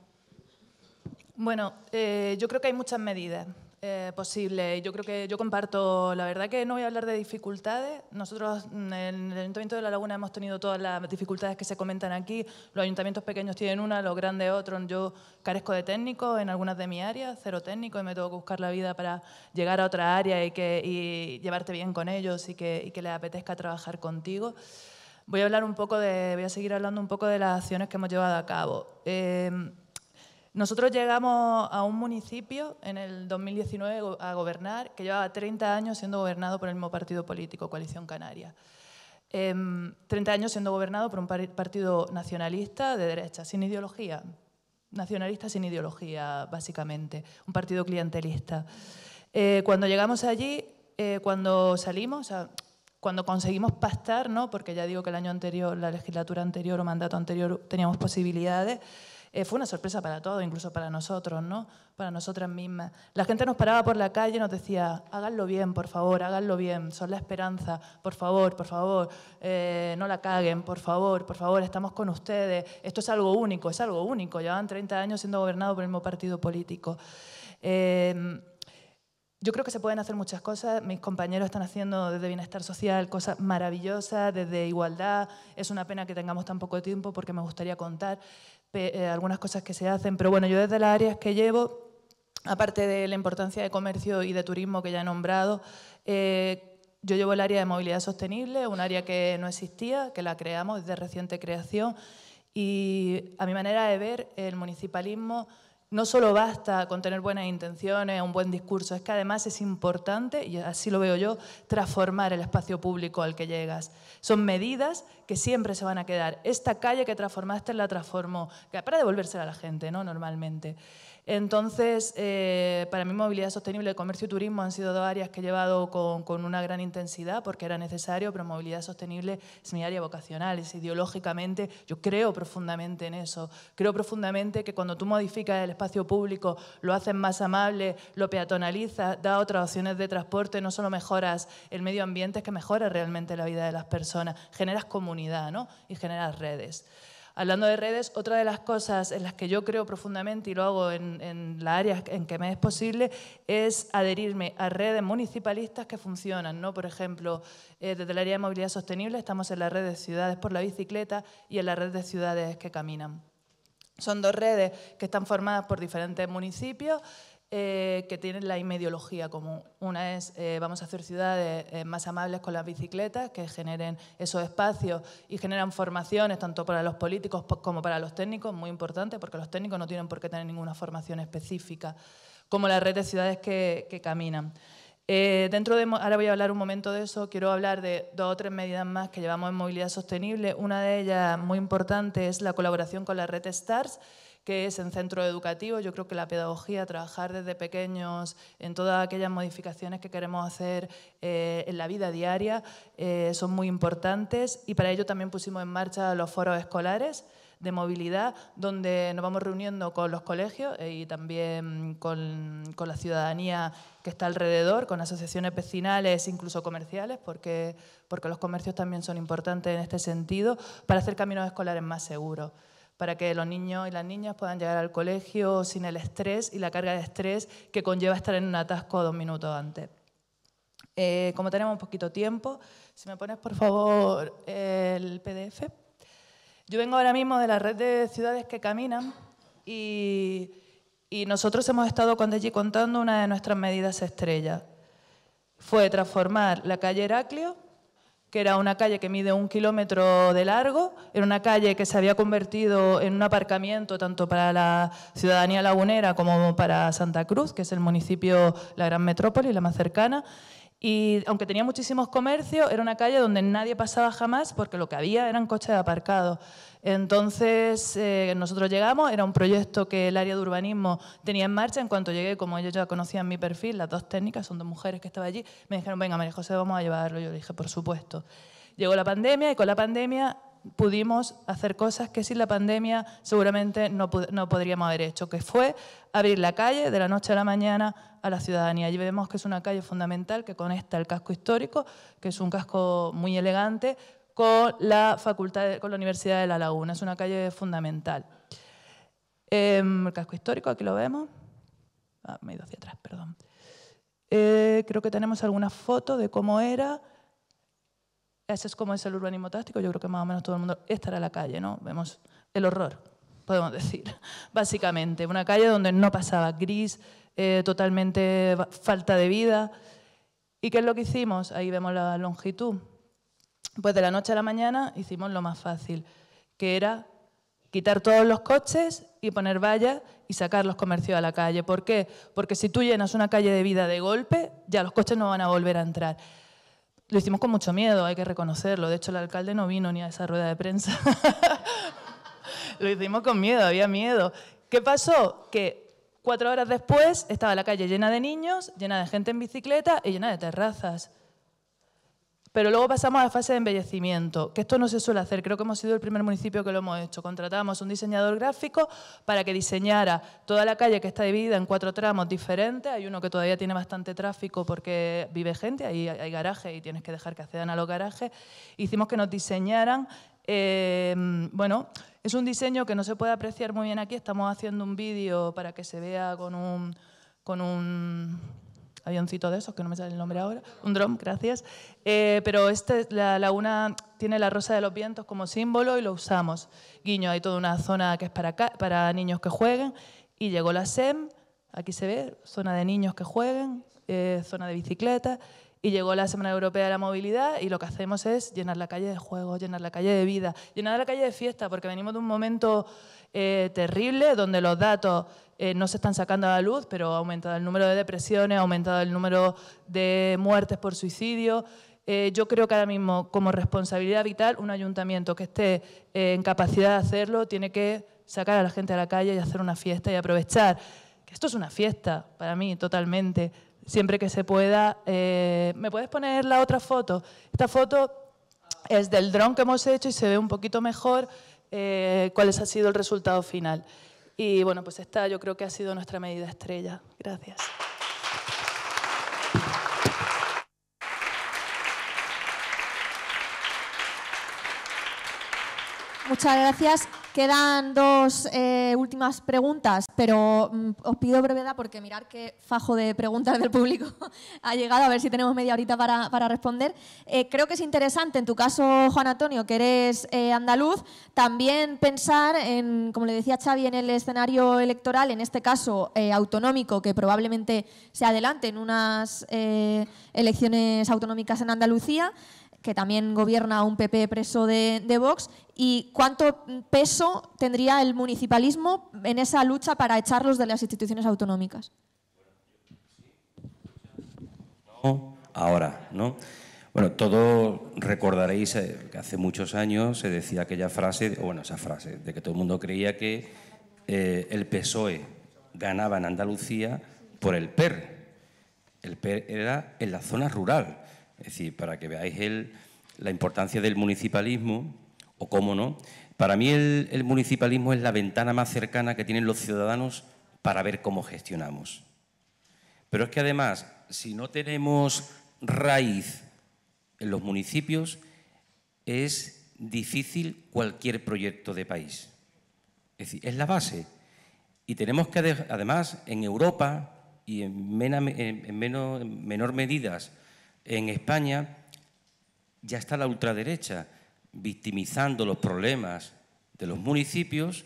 Bueno, eh, yo creo que hay muchas medidas. Eh, posible. Yo creo que yo comparto, la verdad que no voy a hablar de dificultades. Nosotros en el Ayuntamiento de La Laguna hemos tenido todas las dificultades que se comentan aquí. Los ayuntamientos pequeños tienen una, los grandes otros. Yo carezco de técnicos en algunas de mi área, cero técnico, y me tengo que buscar la vida para llegar a otra área y, que, y llevarte bien con ellos y que, y que les apetezca trabajar contigo. Voy a hablar un poco de, voy a seguir hablando un poco de las acciones que hemos llevado a cabo. Eh, nosotros llegamos a un municipio en el 2019 a gobernar que llevaba 30 años siendo gobernado por el mismo partido político, Coalición Canaria. 30 em, años siendo gobernado por un partido nacionalista de derecha, sin ideología. Nacionalista sin ideología, básicamente. Un partido clientelista. Eh, cuando llegamos allí, eh, cuando salimos, cuando conseguimos pastar, ¿no? porque ya digo que el año anterior, la legislatura anterior o mandato anterior, teníamos posibilidades. Eh, fue una sorpresa para todos, incluso para nosotros, ¿no? Para nosotras mismas. La gente nos paraba por la calle y nos decía, háganlo bien, por favor, háganlo bien, son la esperanza, por favor, por favor, eh, no la caguen, por favor, por favor, estamos con ustedes. Esto es algo único, es algo único. Llevan 30 años siendo gobernado por el mismo partido político. Eh, yo creo que se pueden hacer muchas cosas. Mis compañeros están haciendo desde bienestar social cosas maravillosas, desde igualdad. Es una pena que tengamos tan poco tiempo porque me gustaría contar eh, algunas cosas que se hacen, pero bueno, yo desde las áreas que llevo, aparte de la importancia de comercio y de turismo que ya he nombrado, eh, yo llevo el área de movilidad sostenible, un área que no existía, que la creamos desde reciente creación, y a mi manera de ver, el municipalismo no solo basta con tener buenas intenciones, un buen discurso, es que además es importante, y así lo veo yo, transformar el espacio público al que llegas. Son medidas que siempre se van a quedar. Esta calle que transformaste la transformó, para devolvérsela a la gente, ¿no? Normalmente. Entonces, eh, para mí movilidad sostenible, comercio y turismo han sido dos áreas que he llevado con, una gran intensidad porque era necesario, pero movilidad sostenible es mi área vocacional, es ideológicamente, yo creo profundamente en eso, creo profundamente que cuando tú modificas el espacio público, lo haces más amable, lo peatonalizas, da otras opciones de transporte, no solo mejoras el medio ambiente, es que mejoras realmente la vida de las personas, generas comunidad y generas redes. Hablando de redes, otra de las cosas en las que yo creo profundamente y lo hago en, en la área en que me es posible es adherirme a redes municipalistas que funcionan. ¿no? Por ejemplo, eh, desde el área de movilidad sostenible estamos en la red de ciudades por la bicicleta y en la red de ciudades que caminan. Son dos redes que están formadas por diferentes municipios eh, que tienen la misma ideología común. Una es, eh, vamos a hacer ciudades eh, más amables con las bicicletas, que generen esos espacios y generan formaciones tanto para los políticos como para los técnicos, muy importante, porque los técnicos no tienen por qué tener ninguna formación específica, como la red de ciudades que, caminan. dentro de, ahora voy a hablar un momento de eso, quiero hablar de dos o tres medidas más que llevamos en movilidad sostenible. Una de ellas muy importante es la colaboración con la red STARS, que es en centro educativo. Yo creo que la pedagogía, trabajar desde pequeños en todas aquellas modificaciones que queremos hacer eh, en la vida diaria, eh, son muy importantes y para ello también pusimos en marcha los foros escolares de movilidad, donde nos vamos reuniendo con los colegios eh, y también con, la ciudadanía que está alrededor, con asociaciones vecinales, incluso comerciales, porque los comercios también son importantes en este sentido, para hacer caminos escolares más seguros para que los niños y las niñas puedan llegar al colegio sin el estrés y la carga de estrés que conlleva estar en un atasco dos minutos antes. Eh, como tenemos un poquito tiempo, si me pones por favor el PDF. Yo vengo ahora mismo de la red de ciudades que caminan y, nosotros hemos estado con allí contando una de nuestras medidas estrella. Fue transformar la calle Heraclio que era una calle que mide un kilómetro de largo, era una calle que se había convertido en un aparcamiento tanto para la ciudadanía lagunera como para Santa Cruz, que es el municipio, la gran metrópoli, la más cercana, y aunque tenía muchísimos comercios, era una calle donde nadie pasaba jamás porque lo que había eran coches de aparcado Entonces, eh, nosotros llegamos, era un proyecto que el área de urbanismo tenía en marcha. En cuanto llegué, como ellos ya conocían mi perfil, las dos técnicas, son dos mujeres que estaban allí, me dijeron, venga, María José, vamos a llevarlo. Yo le dije, por supuesto. Llegó la pandemia y con la pandemia pudimos hacer cosas que sin la pandemia seguramente no, podríamos haber hecho, que fue abrir la calle de la noche a la mañana a la ciudadanía. Y vemos que es una calle fundamental que conecta el casco histórico, que es un casco muy elegante, con la, facultad, con la Universidad de La Laguna. Es una calle fundamental. Em, el casco histórico, aquí lo vemos. Ah, me he ido hacia atrás, perdón. Eh, creo que tenemos alguna foto de cómo era. Ese es como es el urbanismo táctico, yo creo que más o menos todo el mundo... Esta era la calle, ¿no? Vemos el horror, podemos decir, básicamente. Una calle donde no pasaba gris, eh, totalmente falta de vida. ¿Y qué es lo que hicimos? Ahí vemos la longitud. Pues de la noche a la mañana hicimos lo más fácil, que era quitar todos los coches y poner vallas y sacar los comercios a la calle. ¿Por qué? Porque si tú llenas una calle de vida de golpe, ya los coches no van a volver a entrar lo hicimos con mucho miedo, hay que reconocerlo. De hecho, el alcalde no vino ni a esa rueda de prensa. lo hicimos con miedo, había miedo. ¿Qué pasó? Que cuatro horas después estaba la calle llena de niños, llena de gente en bicicleta y llena de terrazas. Pero luego pasamos a la fase de embellecimiento, que esto no se suele hacer. Creo que hemos sido el primer municipio que lo hemos hecho. Contratamos un diseñador gráfico para que diseñara toda la calle que está dividida en cuatro tramos diferentes. Hay uno que todavía tiene bastante tráfico porque vive gente, ahí hay garajes y tienes que dejar que accedan a los garajes. Hicimos que nos diseñaran. Em, bueno, es un diseño que no se puede apreciar muy bien aquí. Estamos haciendo un vídeo para que se vea con un, con un avioncito de esos, que no me sale el nombre ahora, un dron, gracias. Eh, pero esta la laguna tiene la rosa de los vientos como símbolo y lo usamos. Guiño, hay toda una zona que es para, para niños que jueguen y llegó la SEM, aquí se ve, zona de niños que jueguen, eh, zona de bicicleta, Y llegó la Semana Europea de la Movilidad y lo que hacemos es llenar la calle de juegos, llenar la calle de vida, llenar la calle de fiesta, porque venimos de un momento eh, terrible, donde los datos eh, no se están sacando a la luz, pero ha aumentado el número de depresiones, ha aumentado el número de muertes por suicidio. Eh, yo creo que ahora mismo, como responsabilidad vital, un ayuntamiento que esté en capacidad de hacerlo tiene que sacar a la gente a la calle y hacer una fiesta y aprovechar. esto es una fiesta para mí, totalmente. Siempre que se pueda. ¿Me puedes poner la otra foto? Esta foto es del dron que hemos hecho y se ve un poquito mejor eh, cuál ha sido el resultado final. Y bueno, pues esta yo creo que ha sido nuestra medida estrella. Gracias. Muchas gracias. Quedan dos eh, últimas preguntas, pero mm, os pido brevedad porque mirar qué fajo de preguntas del público ha llegado, a ver si tenemos media horita para, para responder. Eh, creo que es interesante, en tu caso, Juan Antonio, que eres eh, andaluz, también pensar en, como le decía Xavi, en el escenario electoral, en este caso autonómico, que probablemente se adelante en unas elecciones autonómicas en Andalucía que también gobierna un PP preso de, Vox, y cuánto peso tendría el municipalismo en esa lucha para echarlos de las instituciones autonómicas. ahora, ¿no? Bueno, todos recordaréis eh, que hace muchos años se decía aquella frase, o bueno, esa frase, de que todo el mundo creía que eh, el PSOE ganaba en Andalucía por el PER. El PER era en la zona rural. Es decir, para que veáis el, la importancia del municipalismo, o cómo no. Para mí el, municipalismo es la ventana más cercana que tienen los ciudadanos para ver cómo gestionamos. Pero es que además, si no tenemos raíz en los municipios, es difícil cualquier proyecto de país. Es decir, es la base. Y tenemos que, además, en Europa y en, en menor medidas en España ya está la ultraderecha victimizando los problemas de los municipios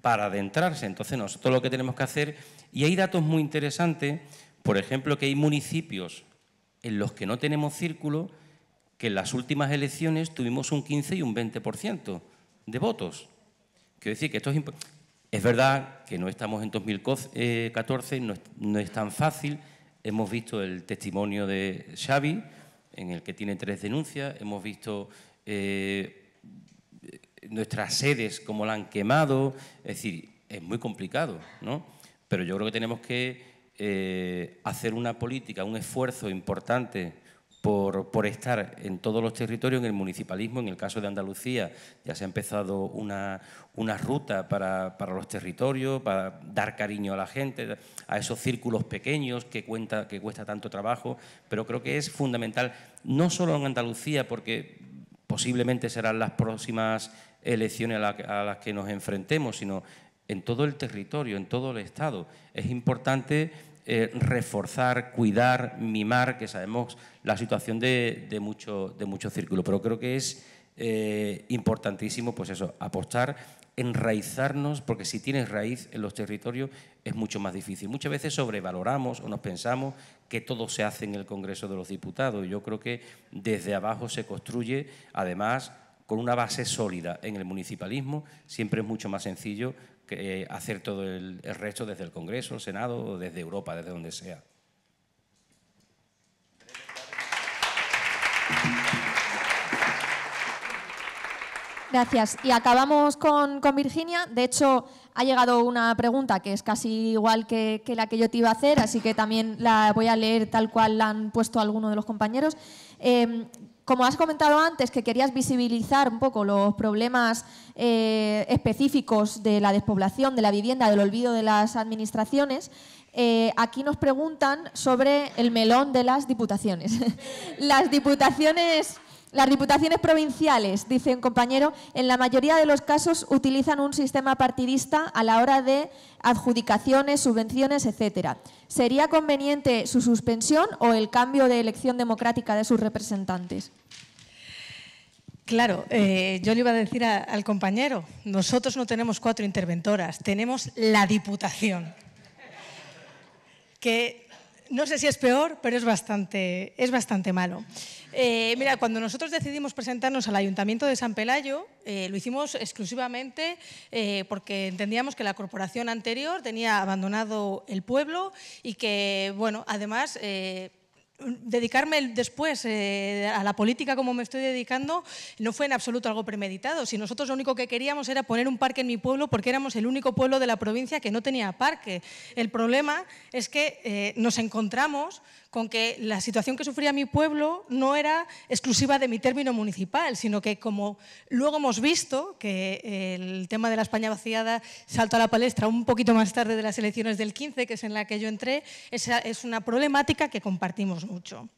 para adentrarse. Entonces nosotros lo que tenemos que hacer, y hay datos muy interesantes, por ejemplo, que hay municipios en los que no tenemos círculo, que en las últimas elecciones tuvimos un 15 y un 20% de votos. Quiero decir que esto es Es verdad que no estamos en 2014, eh, no es, no es tan fácil, Hemos visto el testimonio de Xavi, en el que tiene tres denuncias, hemos visto eh, nuestras sedes como la han quemado, es decir, es muy complicado, ¿no? Pero yo creo que tenemos que eh, hacer una política, un esfuerzo importante por, estar en todos los territorios, en el municipalismo, en el caso de Andalucía, ya se ha empezado una, ruta para, los territorios, para dar cariño a la gente, a esos círculos pequeños que, cuenta, que cuesta tanto trabajo, pero creo que es fundamental, no solo en Andalucía, porque posiblemente serán las próximas elecciones a, a las que nos enfrentemos, sino en todo el territorio, en todo el Estado. Es importante eh, reforzar, cuidar, mimar, que sabemos la situación de, de, mucho, de mucho círculo. Pero creo que es eh, importantísimo, pues eso, apostar, enraizarnos, porque si tienes raíz en los territorios es mucho más difícil. Muchas veces sobrevaloramos o nos pensamos que todo se hace en el Congreso de los Diputados. Yo creo que desde abajo se construye, además, con una base sólida en el municipalismo, siempre es mucho más sencillo eh, hacer todo el, resto desde el Congreso, el Senado desde Europa, desde donde sea. Gracias. Y acabamos con, Virginia. De hecho, ha llegado una pregunta que es casi igual que, la que yo te iba a hacer, así que también la voy a leer tal cual la han puesto algunos de los compañeros. Eh, como has comentado antes, que querías visibilizar un poco los problemas eh, específicos de la despoblación, de la vivienda, del olvido de las administraciones, eh, aquí nos preguntan sobre el melón de las diputaciones. las diputaciones las diputaciones provinciales, dice un compañero, en la mayoría de los casos utilizan un sistema partidista a la hora de adjudicaciones, subvenciones, etcétera. ¿Sería conveniente su suspensión o el cambio de elección democrática de sus representantes? Claro, eh, yo le iba a decir al compañero, nosotros no tenemos cuatro interventoras, tenemos la Diputación, que no sé si es peor, pero es bastante, es bastante malo. Eh, mira, cuando nosotros decidimos presentarnos al Ayuntamiento de San Pelayo, eh, lo hicimos exclusivamente eh, porque entendíamos que la corporación anterior tenía abandonado el pueblo y que, bueno, además dedicarme después eh, a la política como me estoy dedicando no fue en absoluto algo premeditado. Si nosotros lo único que queríamos era poner un parque en mi pueblo porque éramos el único pueblo de la provincia que no tenía parque. El problema es que eh, nos encontramos con que la situación que sufría mi pueblo no era exclusiva de mi término municipal, sino que como luego hemos visto que eh, el tema de la España vaciada salta a la palestra un poquito más tarde de las elecciones del 15, que es en la que yo entré, es una problemática que compartimos mucho.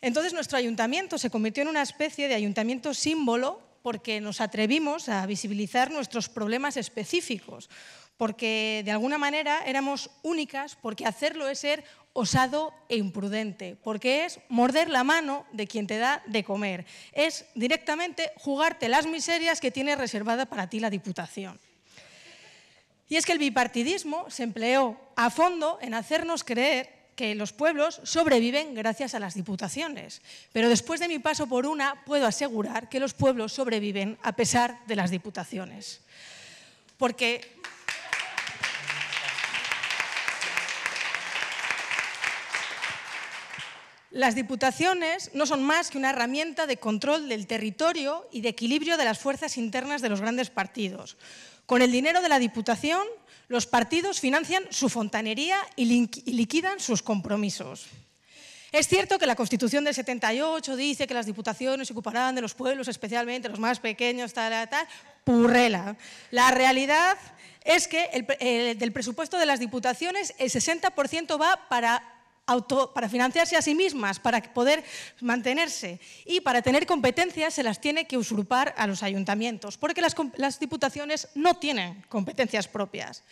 Entonces nuestro ayuntamiento se convirtió en una especie de ayuntamiento símbolo porque nos atrevimos a visibilizar nuestros problemas específicos, porque de alguna manera éramos únicas, porque hacerlo es ser osado e imprudente, porque es morder la mano de quien te da de comer, es directamente jugarte las miserias que tiene reservada para ti la Diputación. Y es que el bipartidismo se empleó a fondo en hacernos creer que los pueblos sobreviven gracias a las diputaciones, pero después de mi paso por una puedo asegurar que los pueblos sobreviven a pesar de las diputaciones. Porque Las diputaciones no son más que una herramienta de control del territorio y de equilibrio de las fuerzas internas de los grandes partidos. Con el dinero de la diputación los partidos financian su fontanería y liquidan sus compromisos. Es cierto que la Constitución del 78 dice que las diputaciones se ocuparán de los pueblos, especialmente los más pequeños, tal, tal, purrela. La realidad es que del presupuesto de las diputaciones el 60% va para para financiarse a sí mismas, para poder mantenerse y para tener competencias se las tiene que usurpar a los ayuntamientos, porque las, diputaciones no tienen competencias propias.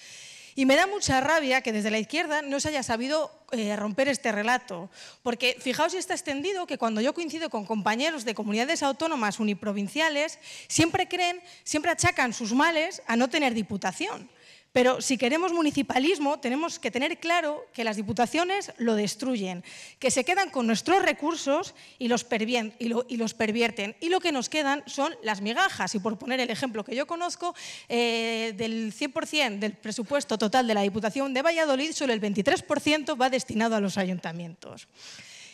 Y me da mucha rabia que desde la izquierda no se haya sabido eh, romper este relato, porque fijaos si está extendido que cuando yo coincido con compañeros de comunidades autónomas uniprovinciales, siempre creen, siempre achacan sus males a no tener diputación. Pero si queremos municipalismo, tenemos que tener claro que las diputaciones lo destruyen, que se quedan con nuestros recursos y los, pervierten. Y lo que nos quedan son las migajas. Y por poner el ejemplo que yo conozco, eh, del 100% del presupuesto total de la Diputación de Valladolid, solo el 23% va destinado a los ayuntamientos.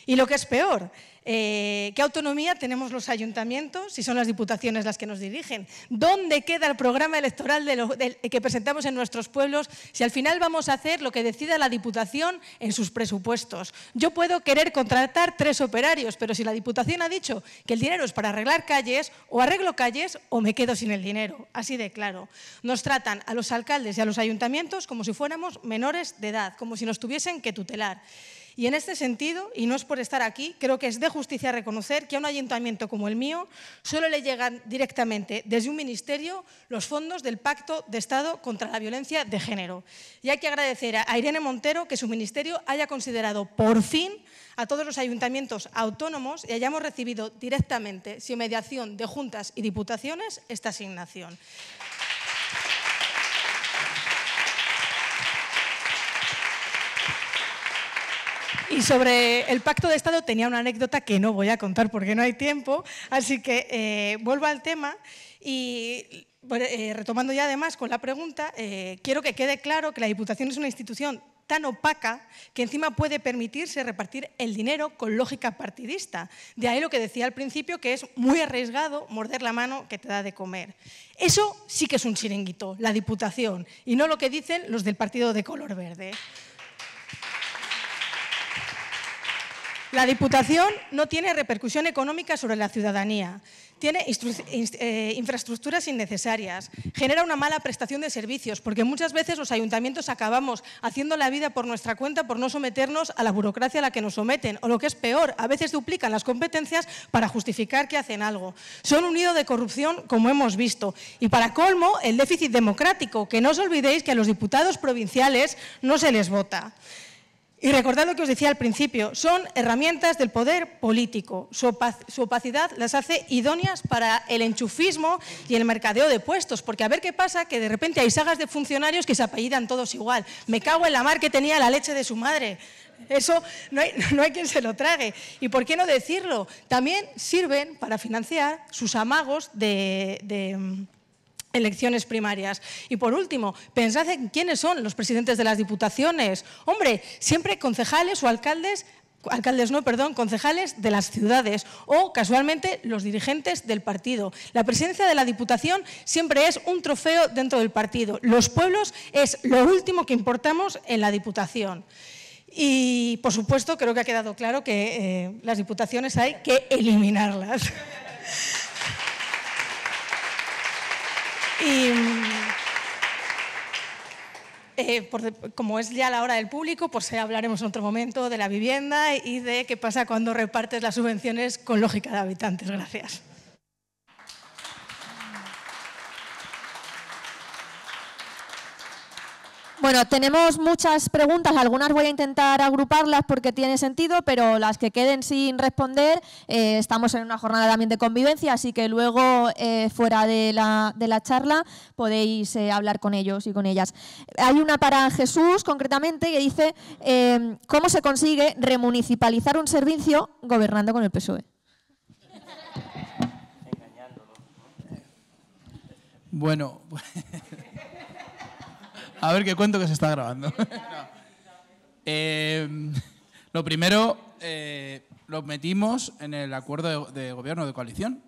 Y lo que es peor, eh, ¿qué autonomía tenemos los ayuntamientos si son las diputaciones las que nos dirigen? ¿Dónde queda el programa electoral que presentamos en nuestros pueblos si al final vamos a hacer lo que decida la diputación en sus presupuestos? Yo puedo querer contratar tres operarios, pero si la diputación ha dicho que el dinero es para arreglar calles, o arreglo calles o me quedo sin el dinero. Así de claro. Nos tratan a los alcaldes y a los ayuntamientos como si fuéramos menores de edad, como si nos tuviesen que tutelar. Y en este sentido, y no es por estar aquí, creo que es de justicia reconocer que a un ayuntamiento como el mío solo le llegan directamente desde un ministerio los fondos del Pacto de Estado contra la Violencia de Género. Y hay que agradecer a Irene Montero que su ministerio haya considerado por fin a todos los ayuntamientos autónomos y hayamos recibido directamente, sin mediación de juntas y diputaciones, esta asignación. Y sobre el pacto de Estado tenía una anécdota que no voy a contar porque no hay tiempo, así que eh, vuelvo al tema y eh, retomando ya además con la pregunta, eh, quiero que quede claro que la Diputación es una institución tan opaca que encima puede permitirse repartir el dinero con lógica partidista. De ahí lo que decía al principio, que es muy arriesgado morder la mano que te da de comer. Eso sí que es un chiringuito, la Diputación, y no lo que dicen los del partido de color verde. La Diputación no tiene repercusión económica sobre la ciudadanía, tiene eh, infraestructuras innecesarias, genera una mala prestación de servicios, porque muchas veces los ayuntamientos acabamos haciendo la vida por nuestra cuenta por no someternos a la burocracia a la que nos someten, o lo que es peor, a veces duplican las competencias para justificar que hacen algo. Son un nido de corrupción, como hemos visto, y para colmo, el déficit democrático, que no os olvidéis que a los diputados provinciales no se les vota. Y recordad lo que os decía al principio, son herramientas del poder político. Su, opacidad las hace idóneas para el enchufismo y el mercadeo de puestos, porque a ver qué pasa que de repente hay sagas de funcionarios que se apellidan todos igual. Me cago en la mar que tenía la leche de su madre. Eso no hay, no hay quien se lo trague. ¿Y por qué no decirlo? También sirven para financiar sus amagos de elecciones primarias. Y por último, pensad en quiénes son los presidentes de las diputaciones. Hombre, siempre concejales o alcaldes alcaldes no, perdón, concejales de las ciudades o casualmente los dirigentes del partido. La presidencia de la Diputación siempre es un trofeo dentro del partido. Los pueblos es lo último que importamos en la Diputación. Y, por supuesto, creo que ha quedado claro que eh, las diputaciones hay que eliminarlas. Y, mm, eh, como es ya la hora del público, pues eh, hablaremos en otro momento de la vivienda y de qué pasa cuando repartes las subvenciones con lógica de habitantes. Gracias. Bueno, tenemos muchas preguntas, algunas voy a intentar agruparlas porque tiene sentido, pero las que queden sin responder, eh, estamos en una jornada también de convivencia, así que luego, eh, fuera de la, de la, charla, podéis eh, hablar con ellos y con ellas. Hay una para Jesús, concretamente, que dice, ¿cómo se consigue remunicipalizar un servicio gobernando con el PSOE? Bueno, A ver qué cuento que se está grabando. Em, lo primero, eh, lo metimos en el acuerdo de, de gobierno de coalición.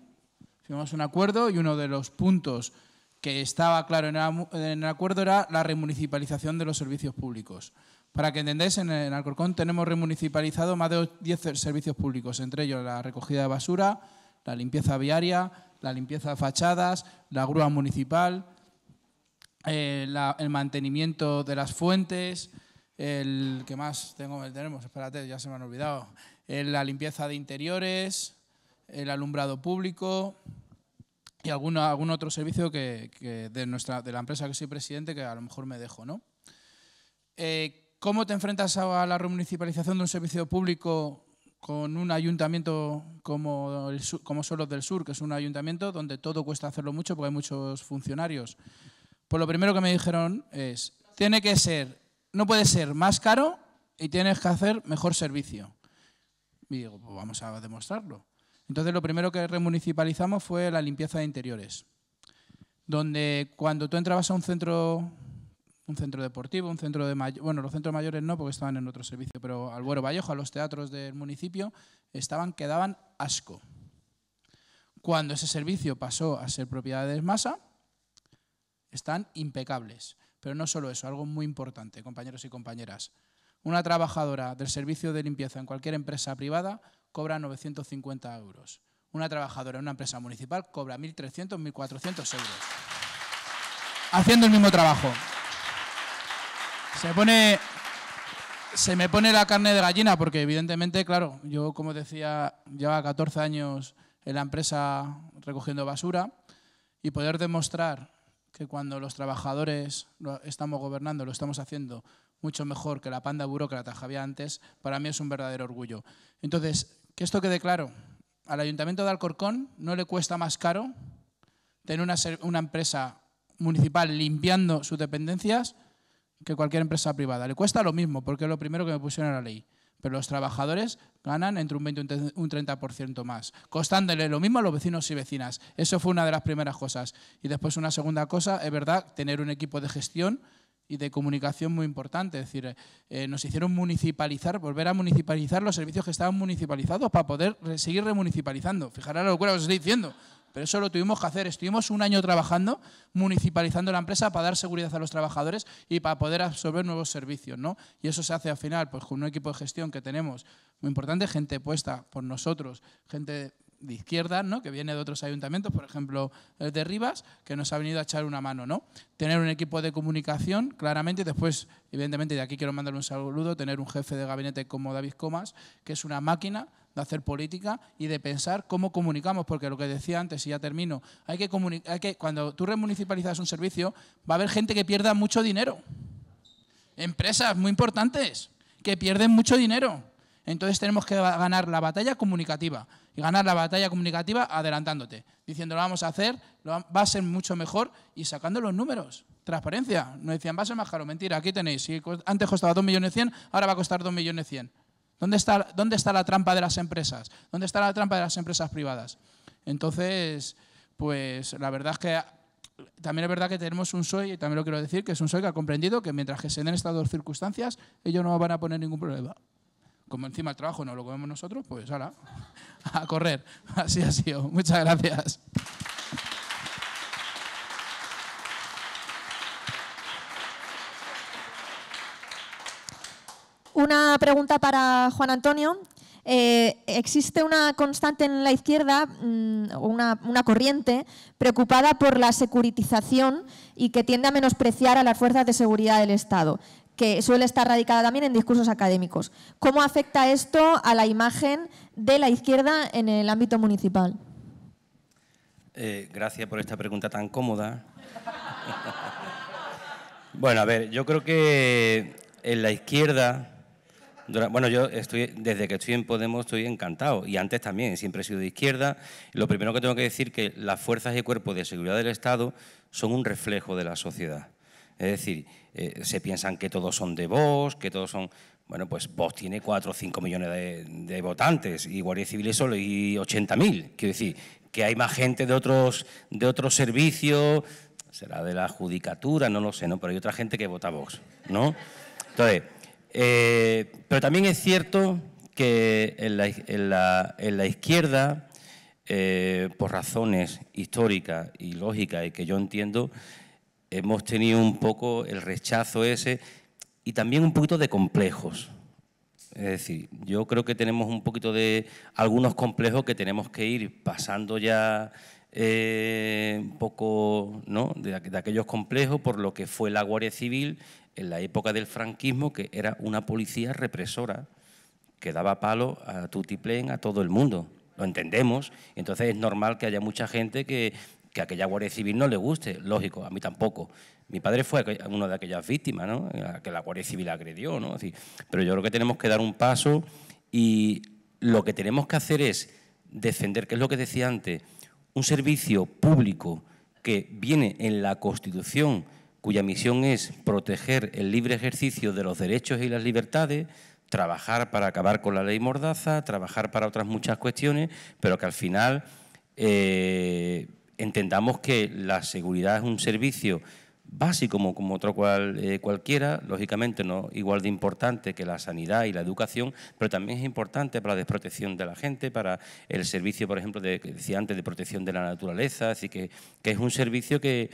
Firmamos un acuerdo y uno de los puntos que estaba claro en el acuerdo era la remunicipalización de los servicios públicos. Para que entendáis, en Alcorcón tenemos remunicipalizado más de 10 servicios públicos, entre ellos la recogida de basura, la limpieza viaria, la limpieza de fachadas, la grúa municipal, eh, el mantenimiento de las fuentes, el que más tengo, tenemos, espérate, ya se me han olvidado, la limpieza de interiores, el alumbrado público y algún otro servicio que, de, nuestra, de la empresa que soy presidente que a lo mejor me dejo. ¿no? Eh, ¿Cómo te enfrentas a la remunicipalización de un servicio público con un ayuntamiento como, el, como del Sur, que es un ayuntamiento donde todo cuesta hacerlo mucho porque hay muchos funcionarios? Pues lo primero que me dijeron es, tiene que ser, no puede ser más caro y tienes que hacer mejor servicio. Y digo, pues vamos a demostrarlo. Entonces lo primero que remunicipalizamos fue la limpieza de interiores, donde cuando tú entrabas a un centro, un centro deportivo, un centro de bueno, los centros mayores no porque estaban en otro servicio, pero al Buero Vallejo, a los teatros del municipio, estaban, quedaban asco. Cuando ese servicio pasó a ser propiedad de Masa, están impecables. Pero no solo eso, algo muy importante, compañeros y compañeras. Una trabajadora del servicio de limpieza en cualquier empresa privada cobra 950 euros. Una trabajadora en una empresa municipal cobra 1.300, 1.400 euros. Haciendo el mismo trabajo. Se pone, se me pone la carne de gallina porque evidentemente, claro, yo como decía, lleva 14 años en la empresa recogiendo basura y poder demostrar que cuando los trabajadores lo estamos gobernando, lo estamos haciendo mucho mejor que la panda burócrata que había antes, para mí es un verdadero orgullo. Entonces, que esto quede claro, al Ayuntamiento de Alcorcón no le cuesta más caro tener una, empresa municipal limpiando sus dependencias que cualquier empresa privada. Le cuesta lo mismo, porque es lo primero que me pusieron en la ley. Pero los trabajadores ganan entre un 20 y un 30% más, costándole lo mismo a los vecinos y vecinas. Eso fue una de las primeras cosas. Y después una segunda cosa, es verdad, tener un equipo de gestión y de comunicación muy importante. Es decir, eh, nos hicieron municipalizar, volver a municipalizar los servicios que estaban municipalizados para poder seguir remunicipalizando. Fijaros la locura que os estoy diciendo pero eso lo tuvimos que hacer. Estuvimos un año trabajando, municipalizando la empresa para dar seguridad a los trabajadores y para poder absorber nuevos servicios, ¿no? Y eso se hace al final, pues con un equipo de gestión que tenemos, muy importante, gente puesta por nosotros, gente de izquierda, ¿no? que viene de otros ayuntamientos, por ejemplo, eh, de Rivas, que nos ha venido a echar una mano. ¿no? Tener un equipo de comunicación, claramente, y después, evidentemente, de aquí quiero mandarle un saludo, tener un jefe de gabinete como David Comas, que es una máquina de hacer política y de pensar cómo comunicamos, porque lo que decía antes, y ya termino, hay que, que cuando tú remunicipalizas un servicio, va a haber gente que pierda mucho dinero. Empresas muy importantes que pierden mucho dinero. Entonces tenemos que ganar la batalla comunicativa y ganar la batalla comunicativa adelantándote, diciendo lo vamos a hacer, va a ser mucho mejor y sacando los números. Transparencia. No decían, va a ser más caro. Mentira, aquí tenéis. Si antes costaba 2.100.000, ahora va a costar 2.100.000. ¿Dónde está, ¿Dónde está la trampa de las empresas? ¿Dónde está la trampa de las empresas privadas? Entonces, pues la verdad es que también es verdad que tenemos un SOI, y también lo quiero decir, que es un SOI que ha comprendido que mientras que se den estas dos circunstancias, ellos no van a poner ningún problema. Como encima el trabajo no lo comemos nosotros, pues ahora, a correr. Así ha sido. Muchas gracias. una pregunta para Juan Antonio. Eh, existe una constante en la izquierda, mm, una, corriente, preocupada por la securitización y que tiende a menospreciar a las fuerzas de seguridad del Estado que suele estar radicada también en discursos académicos. ¿Cómo afecta esto a la imagen de la izquierda en el ámbito municipal? Eh, gracias por esta pregunta tan cómoda. bueno, a ver, yo creo que en la izquierda bueno, yo estoy, desde que estoy en Podemos estoy encantado y antes también, siempre he sido de izquierda. Lo primero que tengo que decir es que las fuerzas y cuerpos de seguridad del Estado son un reflejo de la sociedad. Es decir, eh, se piensan que todos son de Vox, que todos son... Bueno, pues Vox tiene 4 o 5 millones de, votantes y Guardia Civil solo y 80.000. Quiero decir, que hay más gente de otros, de otros servicios, será de la judicatura, no lo sé, ¿no? Pero hay otra gente que vota Vox, ¿no? Entonces... Eh, pero también es cierto que en la, izquierda, eh, por razones históricas y lógicas, y que yo entiendo, hemos tenido un poco el rechazo ese y también un poquito de complejos. Es decir, yo creo que tenemos un poquito de algunos complejos que tenemos que ir pasando ya eh, un poco ¿no? de, de, aquellos complejos por lo que fue la Guardia Civil en la época del franquismo, que era una policía represora, que daba palo a Tutiplén, a todo el mundo. Lo entendemos, entonces es normal que haya mucha gente que, que aquella Guardia Civil no le guste, lógico, a mí tampoco. Mi padre fue uno de aquellas víctimas, ¿no? que la Guardia Civil agredió, ¿no? pero yo creo que tenemos que dar un paso y lo que tenemos que hacer es defender, que es lo que decía antes, un servicio público que viene en la Constitución cuya misión es proteger el libre ejercicio de los derechos y las libertades, trabajar para acabar con la ley mordaza, trabajar para otras muchas cuestiones, pero que al final eh, entendamos que la seguridad es un servicio básico como, otro cual, eh, cualquiera, lógicamente no igual de importante que la sanidad y la educación, pero también es importante para la desprotección de la gente, para el servicio, por ejemplo, de, que decía antes, de protección de la naturaleza, así que es un servicio que,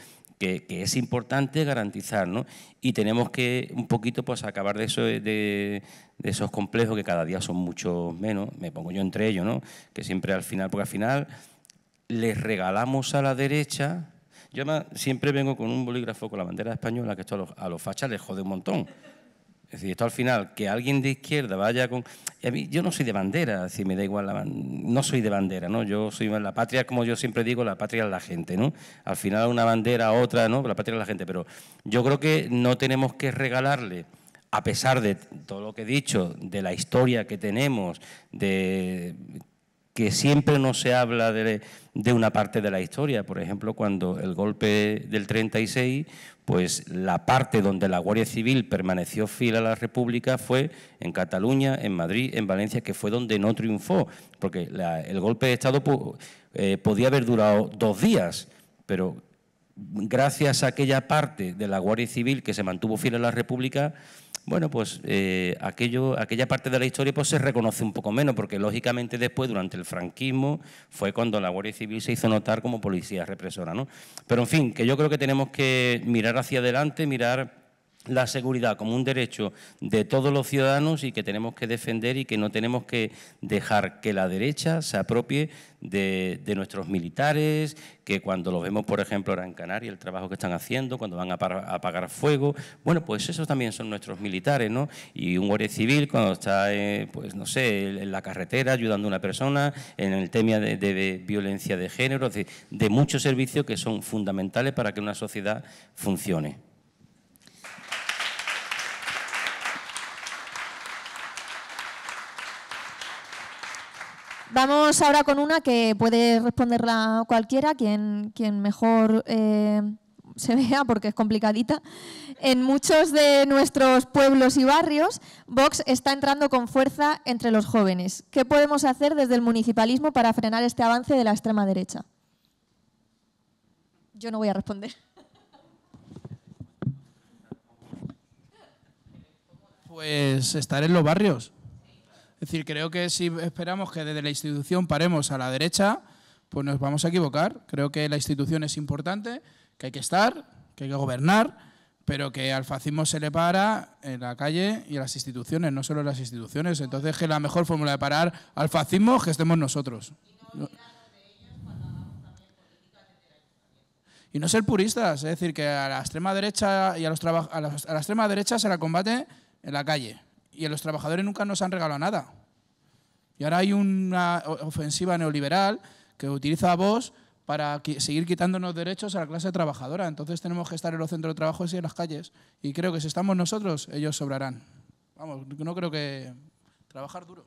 que, es importante garantizar, ¿no? Y tenemos que un poquito pues acabar de, eso, de, esos complejos que cada día son mucho menos, me pongo yo entre ellos, ¿no? Que siempre al final, porque al final les regalamos a la derecha yo siempre vengo con un bolígrafo con la bandera española, que esto a los, a los fachas les jode un montón. Es decir, esto al final, que alguien de izquierda vaya con... yo no soy de bandera, si me da igual, la no soy de bandera, ¿no? Yo soy la patria, como yo siempre digo, la patria es la gente, ¿no? Al final una bandera, otra, ¿no? La patria es la gente, pero yo creo que no tenemos que regalarle a pesar de todo lo que he dicho, de la historia que tenemos, de que siempre no se habla de, una parte de la historia. Por ejemplo, cuando el golpe del 36 pues la parte donde la Guardia Civil permaneció fiel a la República fue en Cataluña, en Madrid, en Valencia, que fue donde no triunfó, porque el golpe de Estado eh, podía haber durado dos días, pero gracias a aquella parte de la Guardia Civil que se mantuvo fiel a la República, bueno, pues eh, aquello, aquella parte de la historia pues, se reconoce un poco menos, porque lógicamente después, durante el franquismo, fue cuando la Guardia Civil se hizo notar como policía represora. ¿no? Pero en fin, que yo creo que tenemos que mirar hacia adelante, mirar la seguridad como un derecho de todos los ciudadanos y que tenemos que defender y que no tenemos que dejar que la derecha se apropie de, de nuestros militares, que cuando los vemos, por ejemplo, ahora en Canarias, el trabajo que están haciendo, cuando van a, apagar fuego, bueno, pues esos también son nuestros militares, ¿no? Y un guardia civil cuando está, eh, pues no sé, en la carretera ayudando a una persona, en el tema de, violencia de género, de, de muchos servicios que son fundamentales para que una sociedad funcione. Vamos ahora con una que puede responderla cualquiera, quien, quien mejor eh, se vea, porque es complicadita. En muchos de nuestros pueblos y barrios, Vox está entrando con fuerza entre los jóvenes. ¿Qué podemos hacer desde el municipalismo para frenar este avance de la extrema derecha? Yo no voy a responder. Pues estar en los barrios es decir, creo que si esperamos que desde la institución paremos a la derecha, pues nos vamos a equivocar. Creo que la institución es importante, que hay que estar, que hay que gobernar, pero que al fascismo se le para en la calle y a las instituciones, no solo en las instituciones. Entonces, que la mejor fórmula de parar al fascismo es que estemos nosotros. y no ser puristas, es decir, que a la extrema derecha y a los a, a la extrema derecha se la combate en la calle y a los trabajadores nunca nos han regalado nada. Y ahora hay una ofensiva neoliberal que utiliza a vos para seguir quitándonos derechos a la clase trabajadora. Entonces tenemos que estar en los centros de trabajo y en las calles. Y creo que si estamos nosotros, ellos sobrarán. Vamos, no creo que... Trabajar duro.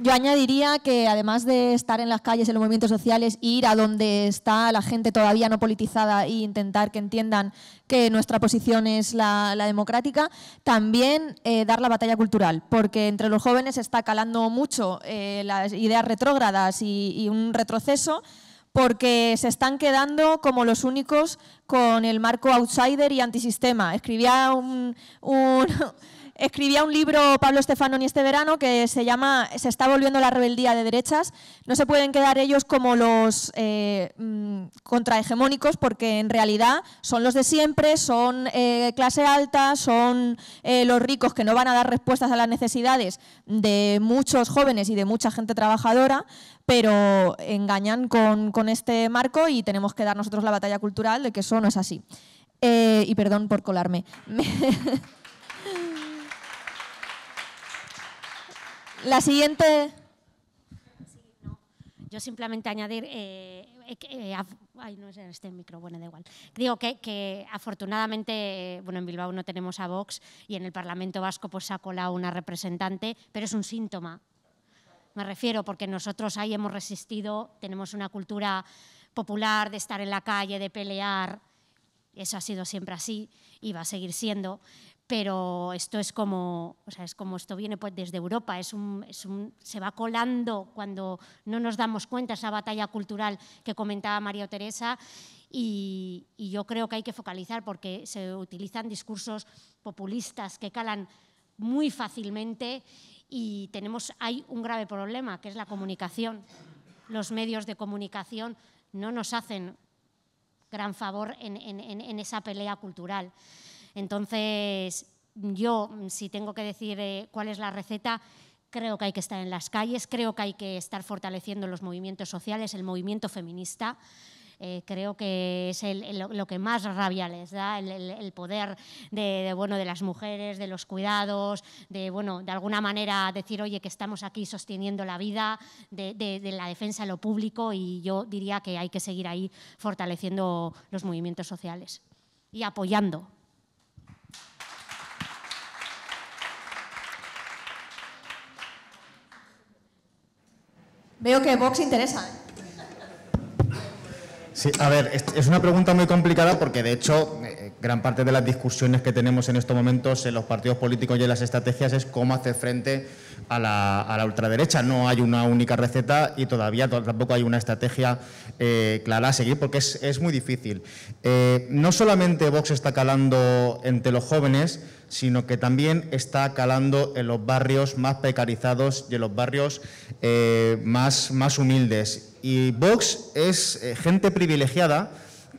Yo añadiría que además de estar en las calles, en los movimientos sociales, ir a donde está la gente todavía no politizada e intentar que entiendan que nuestra posición es la, democrática, también eh, dar la batalla cultural, porque entre los jóvenes está calando mucho eh, las ideas retrógradas y, un retroceso porque se están quedando como los únicos con el marco outsider y antisistema. Escribía un escribía un libro Pablo Estefano ni este verano que se llama Se está volviendo la rebeldía de derechas. No se pueden quedar ellos como los eh, mm, contrahegemónicos porque en realidad son los de siempre, son eh, clase alta, son eh, los ricos que no van a dar respuestas a las necesidades de muchos jóvenes y de mucha gente trabajadora, pero engañan con, con este marco y tenemos que dar nosotros la batalla cultural de que eso no es así. y perdón por colarme. La siguiente. Yo simplemente añadir, eh, eh, eh, ay, no es este micro, bueno, da igual. Digo que, afortunadamente, bueno, en Bilbao no tenemos a Vox y en el Parlamento Vasco pues se ha colado una representante, pero es un síntoma. Me refiero porque nosotros ahí hemos resistido, tenemos una cultura popular de estar en la calle, de pelear, eso ha sido siempre así y va a seguir siendo, pero esto es como, o sea, es como esto viene pues desde Europa, es un, es un, se va colando cuando no nos damos cuenta esa batalla cultural que comentaba María Teresa y, yo creo que hay que focalizar porque se utilizan discursos populistas que calan muy fácilmente y tenemos, hay un grave problema que es la comunicación. Los medios de comunicación no nos hacen gran favor en, en, en esa pelea cultural. Entonces, yo, si tengo que decir eh, cuál es la receta, creo que hay que estar en las calles, creo que hay que estar fortaleciendo los movimientos sociales, el movimiento feminista. Eh, creo que es lo que más rabia les da, el, poder de, bueno, de las mujeres, de los cuidados, de, bueno, de alguna manera decir, oye, que estamos aquí sosteniendo la vida, de, de la defensa de lo público y yo diría que hay que seguir ahí fortaleciendo los movimientos sociales y apoyando Veo que Vox interesa. ¿eh? Sí, a ver, es una pregunta muy complicada porque de hecho eh, gran parte de las discusiones que tenemos en estos momentos en los partidos políticos y en las estrategias es cómo hacer frente a la, ultraderecha. No hay una única receta y todavía tampoco hay una estrategia eh, clara a seguir porque es, muy difícil. Eh, no solamente Vox está calando entre los jóvenes, sino que también está calando en los barrios más precarizados y en los barrios eh, más humildes. Y Vox es gente privilegiada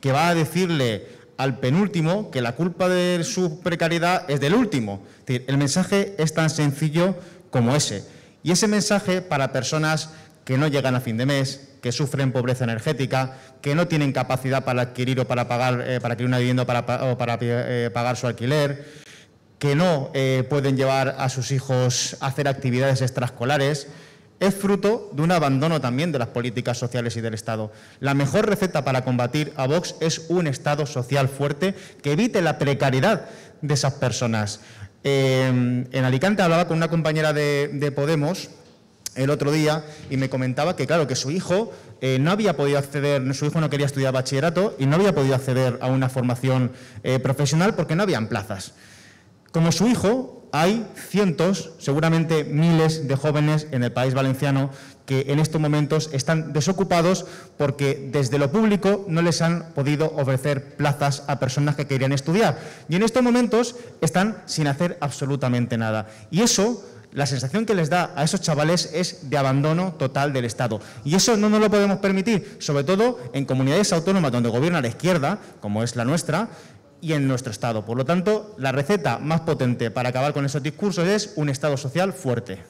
que va a decirle al penúltimo que la culpa de su precariedad es del último. el mensaje es tan sencillo como ese. Y ese mensaje para personas que no llegan a fin de mes, que sufren pobreza energética, que no tienen capacidad para adquirir o para pagar, eh, para adquirir una vivienda para, o para eh, pagar su alquiler, que no eh, pueden llevar a sus hijos a hacer actividades extraescolares, es fruto de un abandono también de las políticas sociales y del Estado. La mejor receta para combatir a Vox es un Estado social fuerte que evite la precariedad de esas personas. Eh, en Alicante hablaba con una compañera de, Podemos el otro día y me comentaba que, claro, que su hijo eh, no había podido acceder, su hijo no quería estudiar bachillerato y no había podido acceder a una formación eh, profesional porque no habían plazas. Como su hijo, hay cientos, seguramente miles de jóvenes en el país valenciano que en estos momentos están desocupados porque desde lo público no les han podido ofrecer plazas a personas que querían estudiar. Y en estos momentos están sin hacer absolutamente nada. Y eso la sensación que les da a esos chavales es de abandono total del Estado. Y eso no nos lo podemos permitir, sobre todo en comunidades autónomas donde gobierna la izquierda, como es la nuestra, y en nuestro Estado. Por lo tanto, la receta más potente para acabar con esos discursos es un Estado social fuerte.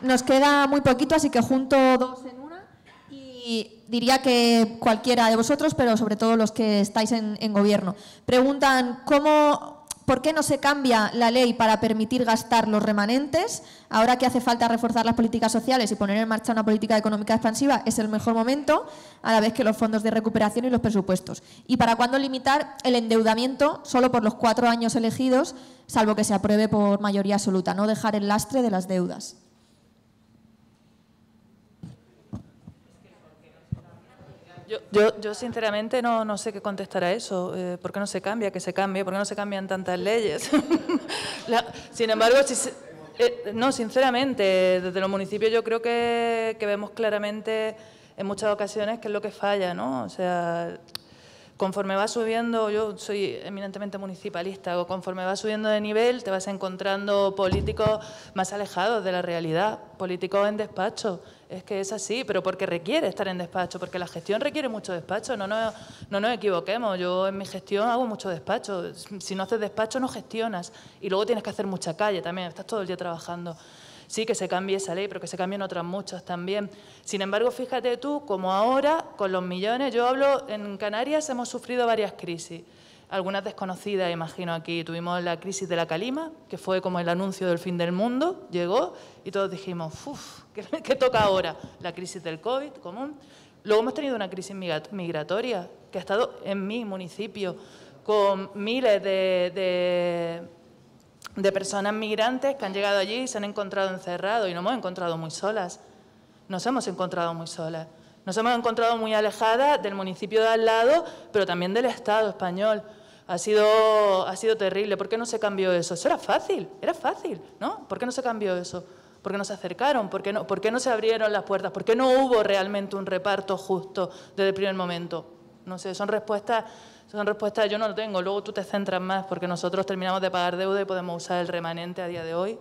Nos queda muy poquito, así que junto dos en una. Y diría que cualquiera de vosotros, pero sobre todo los que estáis en, gobierno, preguntan cómo ¿Por qué no se cambia la ley para permitir gastar los remanentes? Ahora que hace falta reforzar las políticas sociales y poner en marcha una política económica expansiva, es el mejor momento, a la vez que los fondos de recuperación y los presupuestos. ¿Y para cuándo limitar el endeudamiento solo por los cuatro años elegidos, salvo que se apruebe por mayoría absoluta? No dejar el lastre de las deudas. Yo, yo, sinceramente no, sé qué contestar a eso. Eh, ¿Por qué no se cambia? Que se cambie. ¿Por qué no se cambian tantas leyes? sin embargo, si eh, no, sinceramente, desde los municipios yo creo que, que, vemos claramente en muchas ocasiones qué es lo que falla, ¿no? O sea, conforme va subiendo, yo soy eminentemente municipalista, o conforme va subiendo de nivel te vas encontrando políticos más alejados de la realidad, políticos en despacho es que es así, pero porque requiere estar en despacho, porque la gestión requiere mucho despacho, no nos, no nos equivoquemos, yo en mi gestión hago mucho despacho, si no haces despacho no gestionas y luego tienes que hacer mucha calle también, estás todo el día trabajando. Sí, que se cambie esa ley, pero que se cambien otras muchas también. Sin embargo, fíjate tú, como ahora, con los millones, yo hablo, en Canarias hemos sufrido varias crisis algunas desconocidas, imagino aquí. Tuvimos la crisis de la calima, que fue como el anuncio del fin del mundo, llegó y todos dijimos, uff, que, toca ahora, la crisis del COVID común. Luego hemos tenido una crisis migratoria que ha estado en mi municipio con miles de, personas migrantes que han llegado allí y se han encontrado encerrados y nos hemos encontrado muy solas. Nos hemos encontrado muy solas. Nos hemos encontrado muy alejadas del municipio de al lado, pero también del Estado español. Ha sido, ha sido terrible. ¿Por qué no se cambió eso? Eso era fácil, era fácil, ¿no? ¿Por qué no se cambió eso? ¿Por qué no se acercaron? ¿Por qué no, ¿Por no se abrieron las puertas? ¿Por qué no hubo realmente un reparto justo desde el primer momento? No sé, son respuestas, son respuestas yo no lo tengo, luego tú te centras más porque nosotros terminamos de pagar deuda y podemos usar el remanente a día de hoy.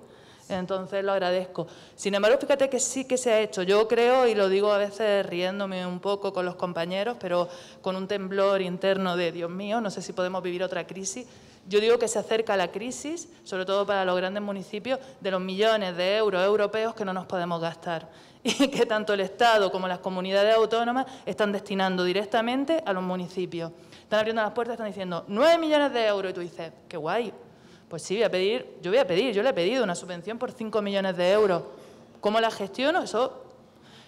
Entonces lo agradezco. Sin embargo, fíjate que sí que se ha hecho. Yo creo, y lo digo a veces riéndome un poco con los compañeros, pero con un temblor interno de Dios mío, no sé si podemos vivir otra crisis. Yo digo que se acerca la crisis, sobre todo para los grandes municipios, de los millones de euros europeos que no nos podemos gastar y que tanto el Estado como las comunidades autónomas están destinando directamente a los municipios. Están abriendo las puertas, están diciendo 9 millones de euros y tú dices, qué guay, pues sí, voy a pedir, yo voy a pedir, yo le he pedido una subvención por 5 millones de euros. ¿Cómo la gestiono? Eso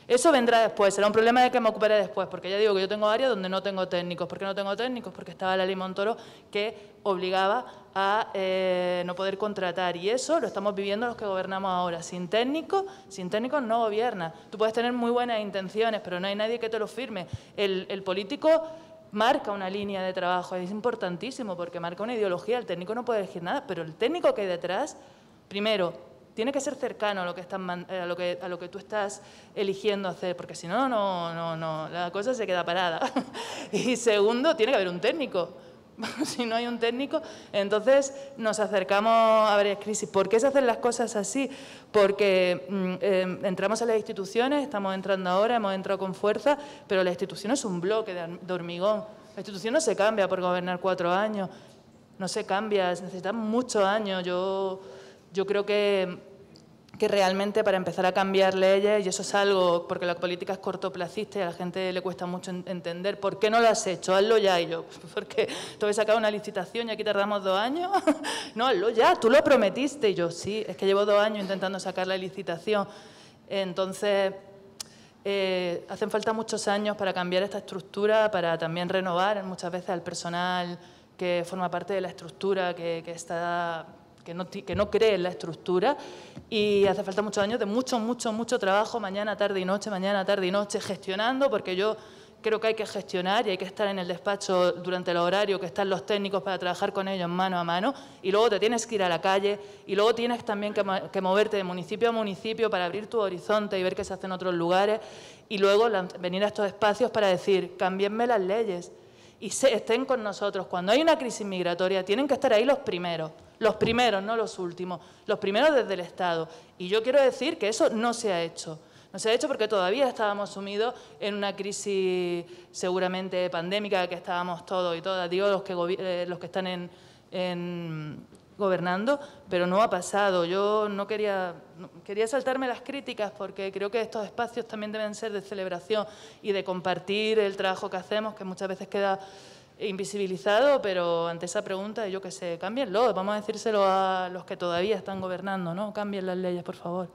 eso vendrá después, será un problema de que me ocuparé después, porque ya digo que yo tengo áreas donde no tengo técnicos. ¿Por qué no tengo técnicos? Porque estaba la ley Montoro que obligaba a eh, no poder contratar. Y eso lo estamos viviendo los que gobernamos ahora. Sin técnicos, sin técnicos no gobierna. Tú puedes tener muy buenas intenciones, pero no hay nadie que te lo firme. El, el político marca una línea de trabajo, es importantísimo porque marca una ideología. El técnico no puede decir nada, pero el técnico que hay detrás, primero, tiene que ser cercano a lo que, eh, lo que, a lo que tú estás eligiendo hacer, porque si no, no, no, no, la cosa se queda parada. y segundo, tiene que haber un técnico. si no hay un técnico, entonces nos acercamos a varias crisis. ¿Por qué se hacen las cosas así? Porque mm, em, entramos a las instituciones, estamos entrando ahora, hemos entrado con fuerza, pero la institución es un bloque de, hormigón. La institución no se cambia por gobernar cuatro años, no se cambia, necesitan muchos años. Yo yo creo que, realmente para empezar a cambiar leyes, y eso es algo, porque la política es cortoplacista y a la gente le cuesta mucho entender, ¿por qué no lo has hecho? Hazlo ya. Y yo, porque tú habéis sacado una licitación y aquí tardamos dos años. no, hazlo ya, tú lo prometiste. Y yo, sí, es que llevo dos años intentando sacar la licitación. Entonces, eh, hacen falta muchos años para cambiar esta estructura, para también renovar muchas veces al personal que forma parte de la estructura, que está que no, cree en la estructura y hace falta muchos años de mucho, mucho, mucho trabajo, mañana, tarde y noche, mañana, tarde y noche, gestionando, porque yo creo que hay que gestionar y hay que estar en el despacho durante el horario que están los técnicos para trabajar con ellos mano a mano y luego te tienes que ir a la calle y luego tienes también que, moverte de municipio a municipio para abrir tu horizonte y ver qué se hace en otros lugares y luego venir a estos espacios para decir, cambienme las leyes y estén con nosotros. Cuando hay una crisis migratoria tienen que estar ahí los primeros. Los primeros, no los últimos. Los primeros desde el Estado. Y yo quiero decir que eso no se ha hecho. No se ha hecho porque todavía estábamos sumidos en una crisis seguramente pandémica que estábamos todos y todas, digo los que, eh, los que están en, gobernando, pero no ha pasado. Yo no quería, quería saltarme las críticas porque creo que estos espacios también deben ser de celebración y de compartir el trabajo que hacemos, que muchas veces queda invisibilizado, pero ante esa pregunta, yo qué sé, cámbienlo, vamos a decírselo a los que todavía están gobernando, ¿no? Cambien las leyes, por favor.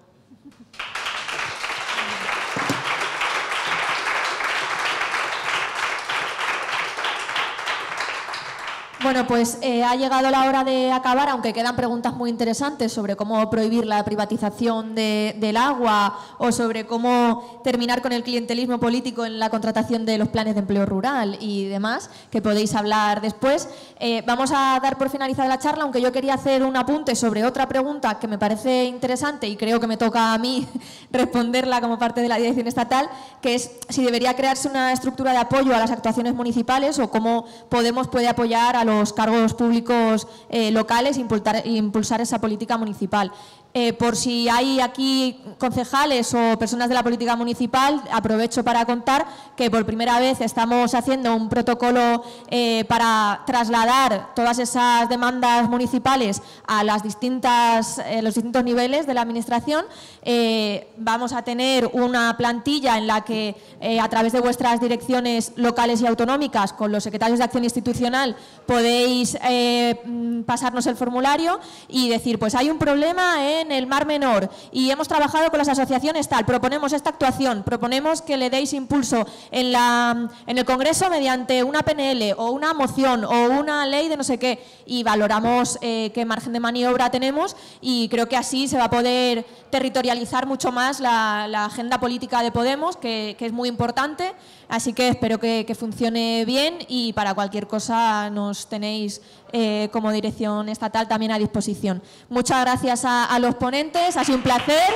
Bueno, pues eh, ha llegado la hora de acabar, aunque quedan preguntas muy interesantes sobre cómo prohibir la privatización del agua o sobre cómo terminar con el clientelismo político en la contratación de los planes de empleo rural y demás, que podéis hablar después. Eh, vamos a dar por finalizada la charla, aunque yo quería hacer un apunte sobre otra pregunta que me parece interesante y creo que me toca a mí responderla como parte de la dirección estatal, que es si debería crearse una estructura de apoyo a las actuaciones municipales o cómo Podemos puede apoyar a los cargos públicos eh, locales e impulsar esa política municipal. Eh, por si hay aquí concejales o personas de la política municipal, aprovecho para contar que por primera vez estamos haciendo un protocolo eh, para trasladar todas esas demandas municipales a eh, los distintos niveles de la Administración. vamos a tener una plantilla en la que, a través de vuestras direcciones locales y autonómicas, con los secretarios de Acción Institucional, podéis mm, pasarnos el formulario y decir, pues hay un problema en en el Mar Menor y hemos trabajado con las asociaciones tal, proponemos esta actuación, proponemos que le deis impulso en, la, en el Congreso mediante una PNL o una moción o una ley de no sé qué y valoramos eh, qué margen de maniobra tenemos y creo que así se va a poder territorializar mucho más la, agenda política de Podemos, que es muy importante. Así que espero que, funcione bien y para cualquier cosa nos tenéis eh, como dirección estatal también a disposición. Muchas gracias a, a los ponentes, ha sido un placer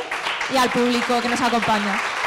y al público que nos acompaña.